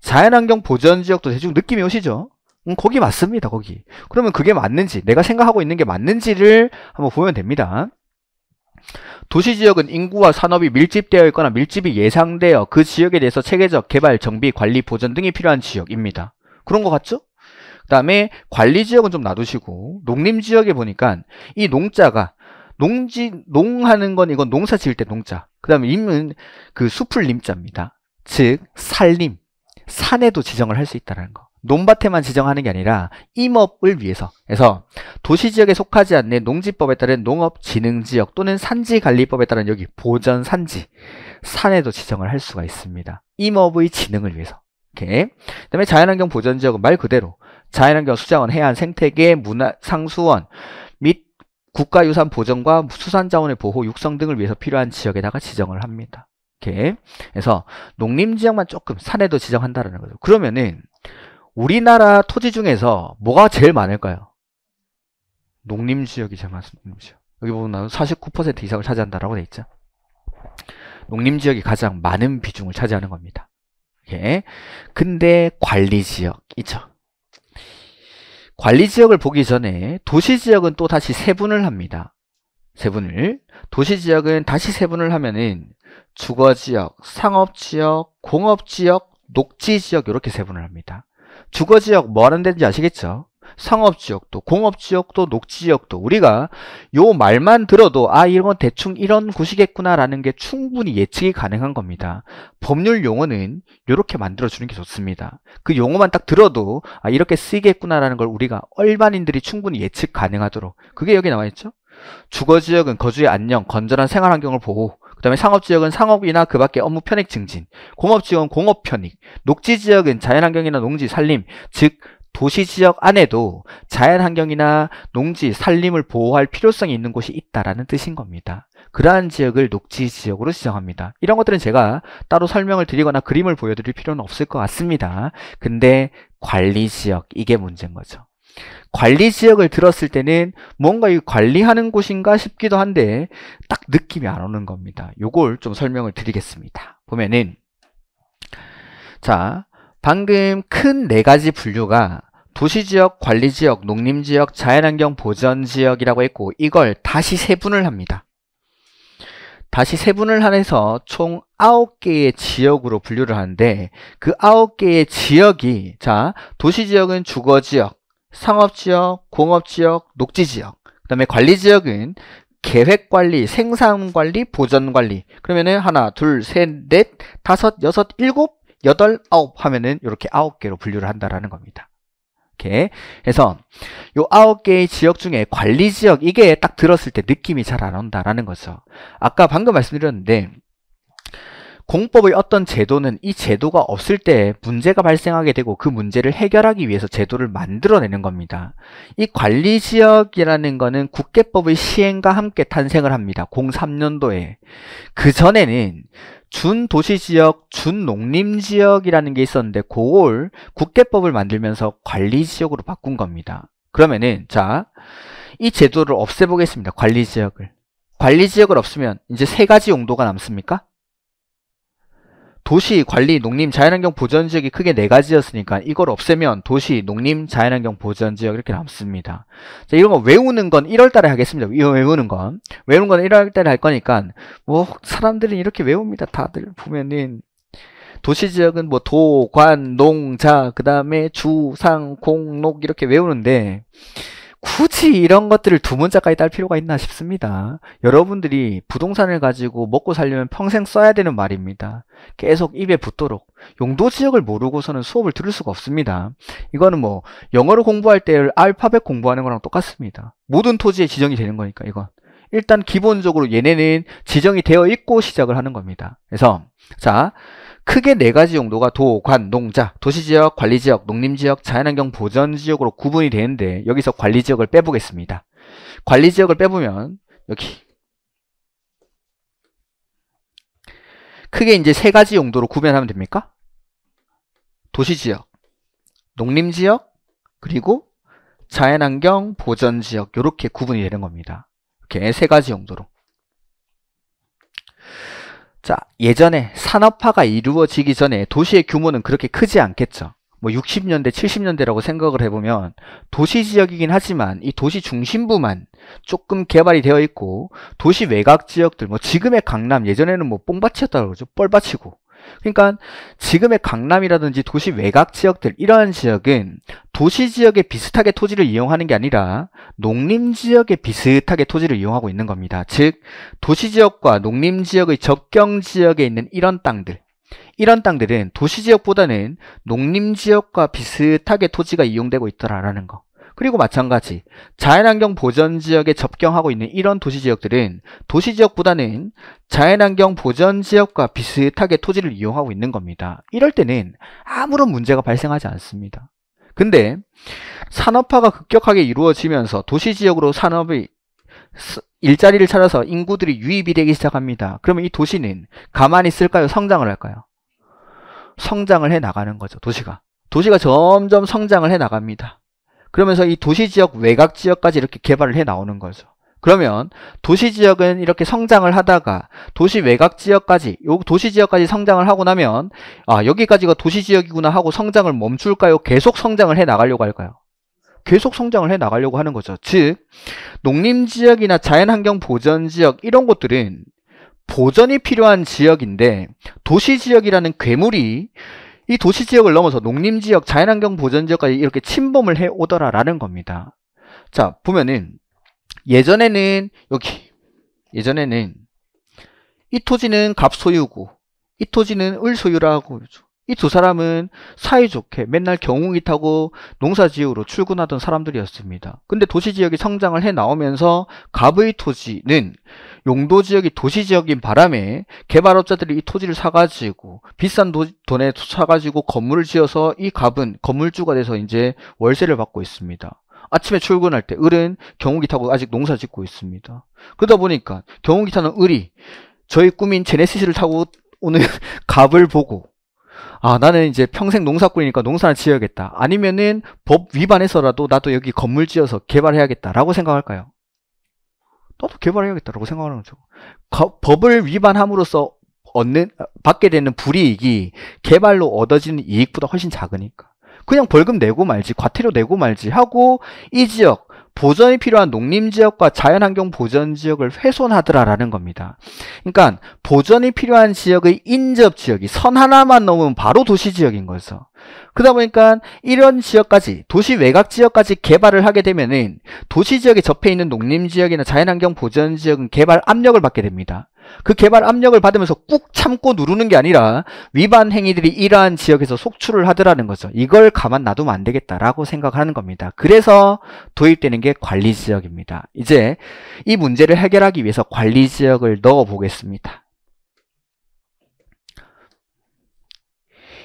자연환경 보전지역도 대충 느낌이 오시죠? 음, 거기 맞습니다. 거기. 그러면 그게 맞는지 내가 생각하고 있는 게 맞는지를 한번 보면 됩니다. 도시 지역은 인구와 산업이 밀집되어 있거나 밀집이 예상되어 그 지역에 대해서 체계적 개발, 정비, 관리, 보전 등이 필요한 지역입니다. 그런 것 같죠? 그 다음에 관리 지역은 좀 놔두시고 농림 지역에 보니까 이 농자가 농지 농하는 건 이건 농사 지을 때 농자. 그다음에 임은 그 숲을 님자입니다. 즉 산림, 산에도 지정을 할 수 있다라는 거. 논밭에만 지정하는 게 아니라 임업을 위해서 그래서 도시지역에 속하지 않는 농지법에 따른 농업진흥지역 또는 산지관리법에 따른 여기 보전산지 산에도 지정을 할 수가 있습니다 임업의 진흥을 위해서 오케이 그 다음에 자연환경 보전지역은 말 그대로 자연환경 수자원 해안 생태계 문화 상수원 및 국가유산 보전과 수산자원의 보호 육성 등을 위해서 필요한 지역에다가 지정을 합니다 이렇게 그래서 농림지역만 조금 산에도 지정한다라는 거죠 그러면은 우리나라 토지 중에서 뭐가 제일 많을까요? 농림지역이 제일 많습니다. 농림지역. 여기 보면 49% 이상을 차지한다라고 돼 있죠. 농림지역이 가장 많은 비중을 차지하는 겁니다. 예. 근데 관리지역 있죠. 관리지역을 보기 전에 도시지역은 또 다시 세분을 합니다. 세분을 도시지역은 다시 세분을 하면은 주거지역, 상업지역, 공업지역, 녹지지역 이렇게 세분을 합니다. 주거지역 뭐하는 데인지 아시겠죠? 상업지역도 공업지역도 녹지역도 우리가 요 말만 들어도 아 이런 건 대충 이런 곳이겠구나 라는 게 충분히 예측이 가능한 겁니다 법률 용어는 이렇게 만들어 주는 게 좋습니다 그 용어만 딱 들어도 아 이렇게 쓰이겠구나 라는 걸 우리가 일반인들이 충분히 예측 가능하도록 그게 여기 나와 있죠 주거지역은 거주의 안녕 건전한 생활환경을 보호 그 다음에 상업지역은 상업이나 그 밖의 업무 편익 증진, 공업지역은 공업 편익, 녹지지역은 자연환경이나 농지 산림, 즉 도시지역 안에도 자연환경이나 농지, 산림을 보호할 필요성이 있는 곳이 있다라는 뜻인 겁니다. 그러한 지역을 녹지지역으로 지정합니다. 이런 것들은 제가 따로 설명을 드리거나 그림을 보여드릴 필요는 없을 것 같습니다. 근데 관리지역, 이게 문제인 거죠. 관리 지역을 들었을 때는 뭔가 이 관리하는 곳인가 싶기도 한데 딱 느낌이 안 오는 겁니다. 요걸 좀 설명을 드리겠습니다. 보면은 자 방금 큰 네 가지 분류가 도시지역, 관리지역, 농림지역, 자연환경 보전지역이라고 했고 이걸 다시 세분을 합니다. 다시 세분을 한해서 총 9개의 지역으로 분류를 하는데 그 9개의 지역이 자 도시지역은 주거지역, 상업지역, 공업지역, 녹지지역 그 다음에 관리지역은 계획관리, 생산관리, 보전관리 그러면은 하나, 둘, 셋, 넷, 다섯, 여섯, 일곱, 여덟, 아홉 하면은 이렇게 아홉 개로 분류를 한다라는 겁니다. 이렇게 해서 요 아홉 개의 지역 중에 관리지역 이게 딱 들었을 때 느낌이 잘 안 온다라는 거죠. 아까 방금 말씀드렸는데 공법의 어떤 제도는 이 제도가 없을 때 문제가 발생하게 되고 그 문제를 해결하기 위해서 제도를 만들어내는 겁니다. 이 관리지역이라는 것은 국계법의 시행과 함께 탄생을 합니다. 03년도에. 그전에는 준도시지역, 준농림지역이라는 게 있었는데 그걸 국계법을 만들면서 관리지역으로 바꾼 겁니다. 그러면은 자, 이 제도를 없애보겠습니다. 관리지역을. 관리지역을 없으면 이제 세 가지 용도가 남습니까? 도시, 관리, 농림, 자연환경 보전 지역이 크게 네 가지였으니까 이걸 없애면 도시, 농림, 자연환경 보전 지역 이렇게 남습니다. 자, 이런 거 외우는 건 1월 달에 하겠습니다. 외우는 건. 외우는 건 1월 달에 할 거니까 뭐 사람들은 이렇게 외웁니다. 다들 보면은 도시 지역은 뭐 도, 관, 농, 자, 그다음에 주, 상, 공, 녹 이렇게 외우는데 굳이 이런 것들을 두 문자까지 딸 필요가 있나 싶습니다. 여러분들이 부동산을 가지고 먹고 살려면 평생 써야 되는 말입니다. 계속 입에 붙도록 용도 지역을 모르고서는 수업을 들을 수가 없습니다. 이거는 뭐 영어를 공부할 때 알파벳 공부하는 거랑 똑같습니다. 모든 토지에 지정이 되는 거니까 이건. 일단 기본적으로 얘네는 지정이 되어 있고 시작을 하는 겁니다. 그래서 자 크게 네 가지 용도가 도, 관, 농자, 도시지역, 관리지역, 농림지역, 자연환경 보전지역으로 구분이 되는데 여기서 관리지역을 빼보겠습니다. 관리지역을 빼보면 여기 크게 이제 세 가지 용도로 구별하면 됩니까? 도시지역, 농림지역, 그리고 자연환경 보전지역 이렇게 구분이 되는 겁니다. 이렇게 세 가지 용도로. 자, 예전에 산업화가 이루어지기 전에 도시의 규모는 그렇게 크지 않겠죠. 뭐 60년대, 70년대라고 생각을 해보면 도시 지역이긴 하지만 이 도시 중심부만 조금 개발이 되어 있고 도시 외곽 지역들, 뭐 지금의 강남 예전에는 뭐 뽕밭이었다고 그러죠. 뻘밭이고 그러니까 지금의 강남이라든지 도시 외곽 지역들 이러한 지역은 도시 지역에 비슷하게 토지를 이용하는 게 아니라 농림 지역에 비슷하게 토지를 이용하고 있는 겁니다. 즉 도시 지역과 농림 지역의 접경 지역에 있는 이런 땅들 이런 땅들은 도시 지역보다는 농림 지역과 비슷하게 토지가 이용되고 있더라라는 거. 그리고 마찬가지 자연환경 보전 지역에 접경하고 있는 이런 도시 지역들은 도시 지역보다는 자연환경 보전 지역과 비슷하게 토지를 이용하고 있는 겁니다. 이럴 때는 아무런 문제가 발생하지 않습니다. 근데 산업화가 급격하게 이루어지면서 도시 지역으로 산업이 일자리를 찾아서 인구들이 유입이 되기 시작합니다. 그러면 이 도시는 가만히 있을까요? 성장을 할까요? 성장을 해 나가는 거죠. 도시가. 도시가 점점 성장을 해 나갑니다. 그러면서 이 도시지역 외곽 지역까지 이렇게 개발을 해 나오는 거죠. 그러면 도시 지역은 이렇게 성장을 하다가 도시 외곽 지역까지 요 도시 지역까지 성장을 하고 나면 아 여기까지가 도시 지역이구나 하고 성장을 멈출까요? 계속 성장을 해 나가려고 할까요? 계속 성장을 해 나가려고 하는 거죠. 즉 농림 지역이나 자연환경 보전 지역 이런 곳들은 보전이 필요한 지역인데 도시 지역이라는 괴물이 이 도시 지역을 넘어서 농림 지역, 자연환경 보전 지역까지 이렇게 침범을 해 오더라라는 겁니다. 자, 보면은 예전에는 여기 예전에는 이 토지는 갑 소유고 이 토지는 을 소유라고 하죠. 이 두 사람은 사이좋게 맨날 경운이 타고 농사지으로 출근하던 사람들이었습니다. 근데 도시지역이 성장을 해 나오면서 갑의 토지는 용도 지역이 도시 지역인 바람에 개발업자들이 이 토지를 사가지고 비싼 도, 돈에 사가지고 건물을 지어서 이 갑은 건물주가 돼서 이제 월세를 받고 있습니다. 아침에 출근할 때 을은 경운기 타고 아직 농사 짓고 있습니다. 그러다 보니까 경운기 타는 을이 저희 꿈인 제네시스를 타고 오늘 갑을 [laughs] 보고 아 나는 이제 평생 농사꾼이니까 농사를 지어야겠다 아니면은 법 위반해서라도 나도 여기 건물 지어서 개발해야겠다 라고 생각할까요? 개발해야겠다라고 생각하는 거죠. 거, 법을 위반함으로써 얻는 받게 되는 불이익이 개발로 얻어지는 이익보다 훨씬 작으니까. 그냥 벌금 내고 말지 과태료 내고 말지 하고 이 지역 보전이 필요한 농림지역과 자연환경 보전지역을 훼손하더라라는 겁니다. 그러니까 보전이 필요한 지역의 인접지역이 선 하나만 넘으면 바로 도시지역인 거죠. 그러다 보니까 이런 지역까지 도시 외곽 지역까지 개발을 하게 되면은 도시 지역에 접해 있는 농림 지역이나 자연환경 보전 지역은 개발 압력을 받게 됩니다. 그 개발 압력을 받으면서 꾹 참고 누르는 게 아니라 위반 행위들이 이러한 지역에서 속출을 하더라는 거죠. 이걸 가만 놔두면 안 되겠다라고 생각하는 겁니다. 그래서 도입되는 게 관리 지역입니다. 이제 이 문제를 해결하기 위해서 관리 지역을 넣어 보겠습니다.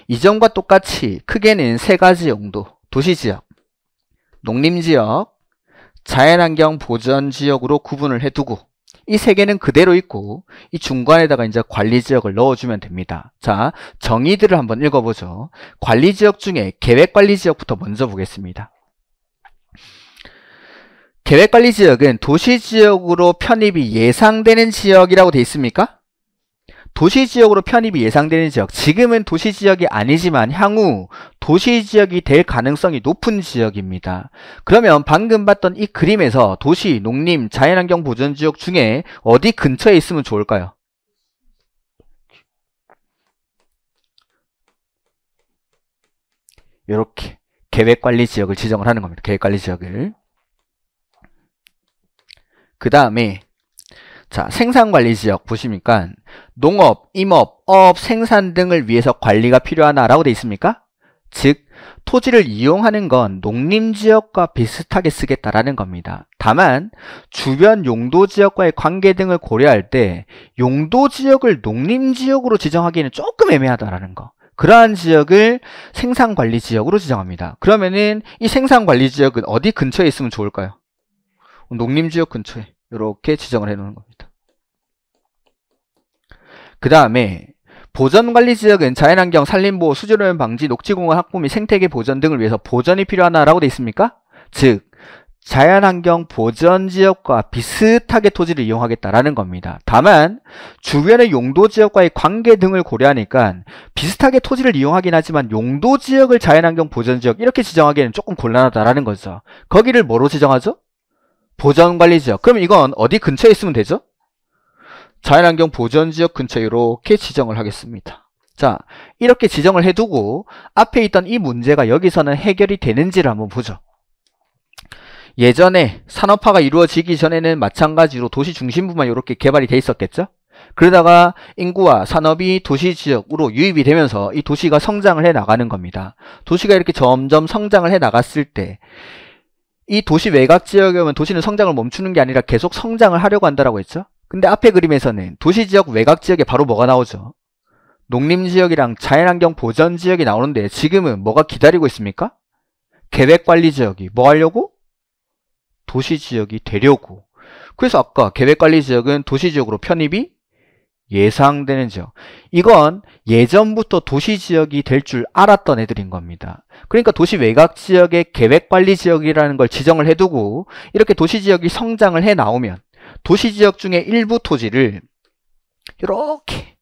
이전과 똑같이 크게는 세 가지 용도 도시지역, 농림지역, 자연환경 보전지역으로 구분을 해두고 이세 개는 그대로 있고 이 중간에다가 이제 관리 지역을 넣어주면 됩니다. 자, 정의들을 한번 읽어보죠. 관리 지역 중에 계획 관리 지역부터 먼저 보겠습니다. 계획 관리 지역은 도시 지역으로 편입이 예상되는 지역이라고 돼 있습니까? 도시 지역으로 편입이 예상되는 지역, 지금은 도시 지역이 아니지만 향후 도시 지역이 될 가능성이 높은 지역입니다. 그러면 방금 봤던 이 그림에서 도시, 농림, 자연환경 보전 지역 중에 어디 근처에 있으면 좋을까요? 이렇게 계획관리 지역을 지정을 하는 겁니다. 계획관리 지역을. 그 다음에 자, 생산관리지역 보시니까 농업, 임업, 업 생산 등을 위해서 관리가 필요하나라고 돼 있습니까? 즉, 토지를 이용하는 건 농림지역과 비슷하게 쓰겠다라는 겁니다. 다만 주변 용도지역과의 관계 등을 고려할 때 용도지역을 농림지역으로 지정하기에는 조금 애매하다라는 거. 그러한 지역을 생산관리지역으로 지정합니다. 그러면은 이 생산관리지역은 어디 근처에 있으면 좋을까요? 농림지역 근처에 이렇게 지정을 해놓는 겁니다. 그 다음에 보전관리 지역은 자연환경, 산림보호, 수질오염 방지, 녹지공원 확보 및 생태계 보전 등을 위해서 보전이 필요하나라고 되어 있습니까? 즉 자연환경 보전 지역과 비슷하게 토지를 이용하겠다라는 겁니다. 다만 주변의 용도 지역과의 관계 등을 고려하니까 비슷하게 토지를 이용하긴 하지만 용도 지역을 자연환경 보전 지역 이렇게 지정하기에는 조금 곤란하다라는 거죠. 거기를 뭐로 지정하죠? 보전관리 지역. 그럼 이건 어디 근처에 있으면 되죠? 자연환경 보전지역 근처 이렇게 지정을 하겠습니다. 자, 이렇게 지정을 해두고 앞에 있던 이 문제가 여기서는 해결이 되는지를 한번 보죠. 예전에 산업화가 이루어지기 전에는 마찬가지로 도시 중심부만 이렇게 개발이 돼 있었겠죠? 그러다가 인구와 산업이 도시 지역으로 유입이 되면서 이 도시가 성장을 해 나가는 겁니다. 도시가 이렇게 점점 성장을 해 나갔을 때 이 도시 외곽 지역에 오면 도시는 성장을 멈추는 게 아니라 계속 성장을 하려고 한다라고 했죠? 근데 앞에 그림에서는 도시지역 외곽지역에 바로 뭐가 나오죠? 농림지역이랑 자연환경 보전지역이 나오는데 지금은 뭐가 기다리고 있습니까? 계획관리지역이 뭐 하려고? 도시지역이 되려고 그래서 아까 계획관리지역은 도시지역으로 편입이 예상되는 지역 이건 예전부터 도시지역이 될 줄 알았던 애들인 겁니다 그러니까 도시 외곽지역의 계획관리지역이라는 걸 지정을 해두고 이렇게 도시지역이 성장을 해 나오면 도시 지역 중에 일부 토지를 이렇게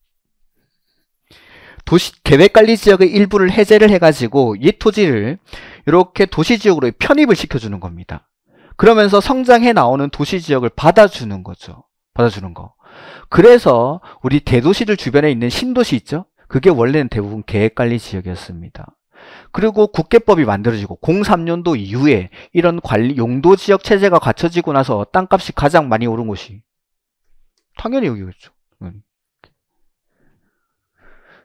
도시 계획관리 지역의 일부를 해제를 해가지고 이 토지를 이렇게 도시 지역으로 편입을 시켜주는 겁니다. 그러면서 성장해 나오는 도시 지역을 받아주는 거죠. 받아주는 거. 그래서 우리 대도시들 주변에 있는 신도시 있죠? 그게 원래는 대부분 계획관리 지역이었습니다. 그리고 국계법이 만들어지고 03년도 이후에 이런 관리 용도 지역 체제가 갖춰지고 나서 땅값이 가장 많이 오른 곳이 당연히 여기겠죠. 네.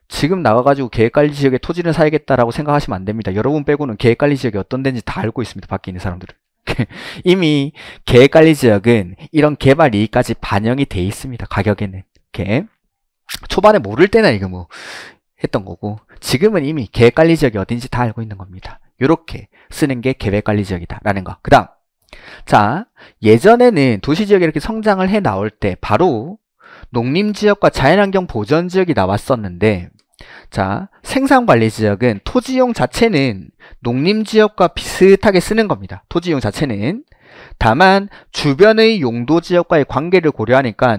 지금 나와가지고 계획관리 지역에 토지를 사야겠다라고 생각하시면 안 됩니다. 여러분 빼고는 계획관리 지역이 어떤 데인지 다 알고 있습니다. 밖에 있는 사람들은. [laughs] 이미 계획관리 지역은 이런 개발 이익까지 반영이 돼 있습니다. 가격에는. 이렇게. 초반에 모를 때나 이거 뭐 했던 거고 지금은 이미 계획관리 지역이 어딘지 다 알고 있는 겁니다. 이렇게 쓰는 게 계획관리 지역이다라는 거. 그 다음 자 예전에는 도시지역이 이렇게 성장을 해 나올 때 바로 농림지역과 자연환경 보전지역이 나왔었는데 자 생산관리지역은 토지용 자체는 농림지역과 비슷하게 쓰는 겁니다. 토지용 자체는 다만 주변의 용도지역과의 관계를 고려하니까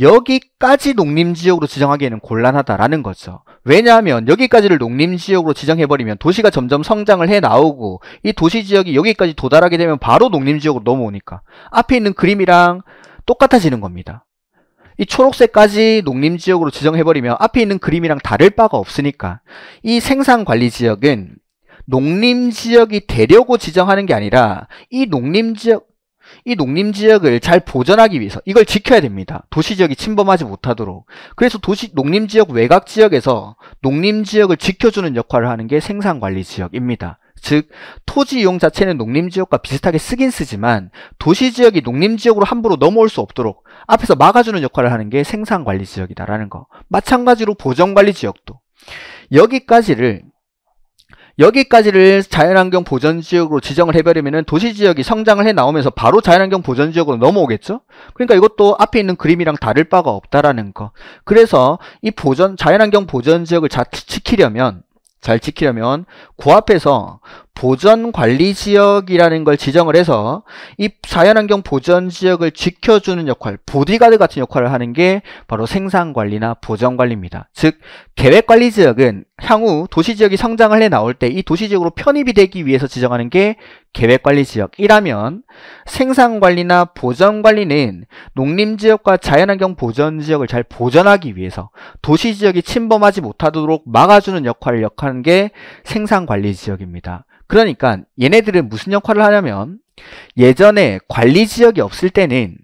여기까지 농림지역으로 지정하기에는 곤란하다라는 거죠. 왜냐하면 여기까지를 농림지역으로 지정해버리면 도시가 점점 성장을 해나오고 이 도시지역이 여기까지 도달하게 되면 바로 농림지역으로 넘어오니까 앞에 있는 그림이랑 똑같아지는 겁니다. 이 초록색까지 농림지역으로 지정해버리면 앞에 있는 그림이랑 다를 바가 없으니까 이 생산관리지역은 농림지역이 되려고 지정하는 게 아니라 이 농림지역 이 농림 지역을 잘 보전하기 위해서 이걸 지켜야 됩니다. 도시 지역이 침범하지 못하도록. 그래서 도시 농림 지역 외곽 지역에서 농림 지역을 지켜주는 역할을 하는 게 생산 관리 지역입니다. 즉 토지 이용 자체는 농림 지역과 비슷하게 쓰긴 쓰지만 도시 지역이 농림 지역으로 함부로 넘어올 수 없도록 앞에서 막아주는 역할을 하는 게 생산 관리 지역이다라는 거. 마찬가지로 보전 관리 지역도 여기까지를 여기까지를 자연환경 보전지역으로 지정을 해버리면 도시지역이 성장을 해나오면서 바로 자연환경 보전지역으로 넘어오겠죠? 그러니까 이것도 앞에 있는 그림이랑 다를 바가 없다라는 거. 그래서 이 보전 자연환경 보전지역을 잘 지키려면 잘 지키려면 그 앞에서 보전관리지역이라는 걸 지정을 해서 이 자연환경 보전지역을 지켜주는 역할, 보디가드 같은 역할을 하는 게 바로 생산관리나 보전관리입니다. 즉, 계획관리지역은 향후 도시지역이 성장을 해 나올 때 이 도시지역으로 편입이 되기 위해서 지정하는 게 계획관리지역이라면 생산관리나 보전관리는 농림지역과 자연환경 보전지역을 잘 보전하기 위해서 도시지역이 침범하지 못하도록 막아주는 역할을 역하는 게 생산관리지역입니다. 그러니까 얘네들은 무슨 역할을 하냐면 예전에 관리 지역이 없을 때는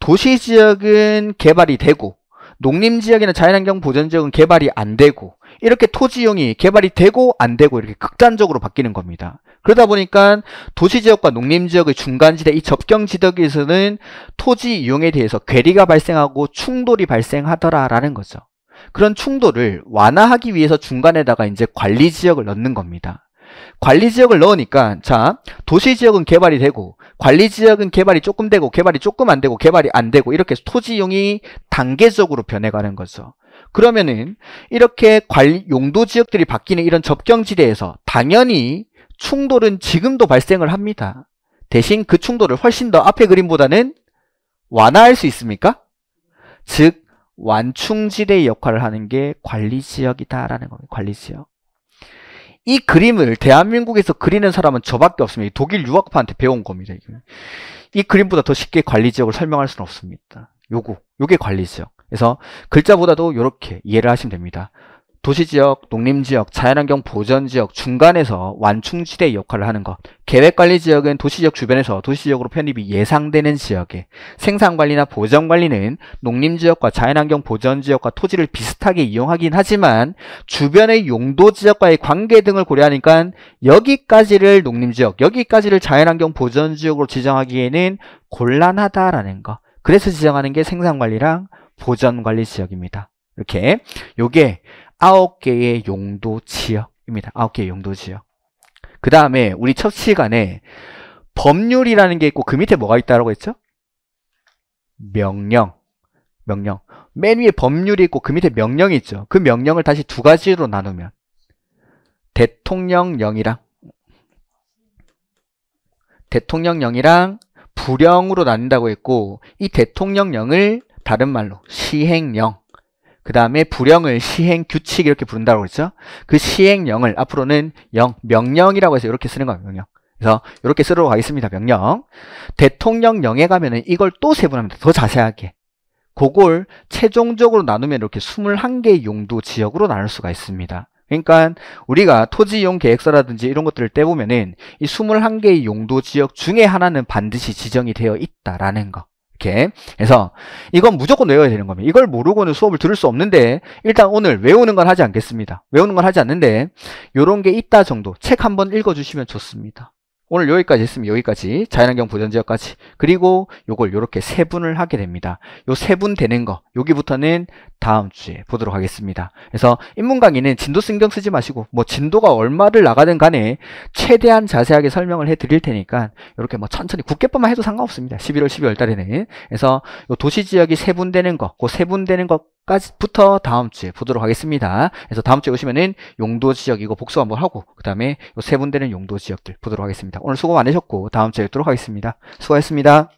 도시 지역은 개발이 되고 농림 지역이나 자연환경 보전 지역은 개발이 안 되고 이렇게 토지용이 개발이 되고 안 되고 이렇게 극단적으로 바뀌는 겁니다. 그러다 보니까 도시지역과 농림지역의 중간지대 이 접경지역에서는 토지 이용에 대해서 괴리가 발생하고 충돌이 발생하더라라는 거죠. 그런 충돌을 완화하기 위해서 중간에다가 이제 관리지역을 넣는 겁니다. 관리 지역을 넣으니까 자 도시 지역은 개발이 되고 관리 지역은 개발이 조금 되고 개발이 조금 안 되고 개발이 안 되고 이렇게 토지용이 단계적으로 변해가는 거죠. 그러면은 이렇게 관리, 용도 지역들이 바뀌는 이런 접경지대에서 당연히 충돌은 지금도 발생을 합니다. 대신 그 충돌을 훨씬 더앞에 그림보다는 완화할 수 있습니까? 즉 완충지대의 역할을 하는 게 관리지역이다라는 겁니다. 관리지역. 이 그림을 대한민국에서 그리는 사람은 저밖에 없습니다. 독일 유학파한테 배운 겁니다. 이 그림보다 더 쉽게 관리 지역을 설명할 수는 없습니다. 요거, 요게 관리 지역. 그래서 글자보다도 이렇게 이해를 하시면 됩니다. 도시지역, 농림지역, 자연환경 보전지역 중간에서 완충지대 역할을 하는 것 계획관리지역은 도시지역 주변에서 도시지역으로 편입이 예상되는 지역에 생산관리나 보전관리는 농림지역과 자연환경 보전지역과 토지를 비슷하게 이용하긴 하지만 주변의 용도지역과의 관계 등을 고려하니까 여기까지를 농림지역, 여기까지를 자연환경 보전지역으로 지정하기에는 곤란하다라는 것 그래서 지정하는 게 생산관리랑 보전관리 지역입니다 이렇게 요게 아홉 개의 용도 지역입니다. 아홉 개의 용도 지역. 그 다음에 우리 첫 시간에 법률이라는 게 있고 그 밑에 뭐가 있다라고 했죠? 명령. 명령. 맨 위에 법률이 있고 그 밑에 명령이 있죠. 그 명령을 다시 두 가지로 나누면 대통령령이랑 대통령령이랑 불령으로 나뉜다고 했고 이 대통령령을 다른 말로 시행령 그 다음에 불형을 시행 규칙 이렇게 부른다고 그랬죠? 그 시행령을 앞으로는 영, 명령이라고 해서 이렇게 쓰는 거예요, 명령. 그래서 이렇게 쓰러 가겠습니다, 명령. 대통령령에 가면은 이걸 또 세분합니다. 더 자세하게. 그걸 최종적으로 나누면 이렇게 21개의 용도 지역으로 나눌 수가 있습니다. 그러니까 우리가 토지 이용 계획서라든지 이런 것들을 떼보면은 이 21개의 용도 지역 중에 하나는 반드시 지정이 되어 있다라는 거. 이렇게 그래서 이건 무조건 외워야 되는 겁니다 이걸 모르고는 수업을 들을 수 없는데 일단 오늘 외우는 건 하지 않겠습니다 외우는 건 하지 않는데 이런게 있다 정도 책 한번 읽어주시면 좋습니다 오늘 여기까지 했으면 여기까지 자연환경 보전지역까지 그리고 요걸 요렇게 세분을 하게 됩니다 요 세분 되는 거 여기부터는 다음 주에 보도록 하겠습니다 그래서 인문 강의는 진도 신경 쓰지 마시고 뭐 진도가 얼마를 나가든 간에 최대한 자세하게 설명을 해 드릴 테니까 요렇게 뭐 천천히 국회법만 해도 상관없습니다 11월 12월 달에는 그래서 요 도시지역이 세분되는 거그 세분되는 것 까지부터 다음 주에 보도록 하겠습니다. 그래서 다음 주에 오시면은 용도 지역 이거 복수 한번 하고 그 다음에 세 분되는 용도 지역들 보도록 하겠습니다. 오늘 수고 많으셨고 다음 주에 뵙도록 하겠습니다. 수고하셨습니다.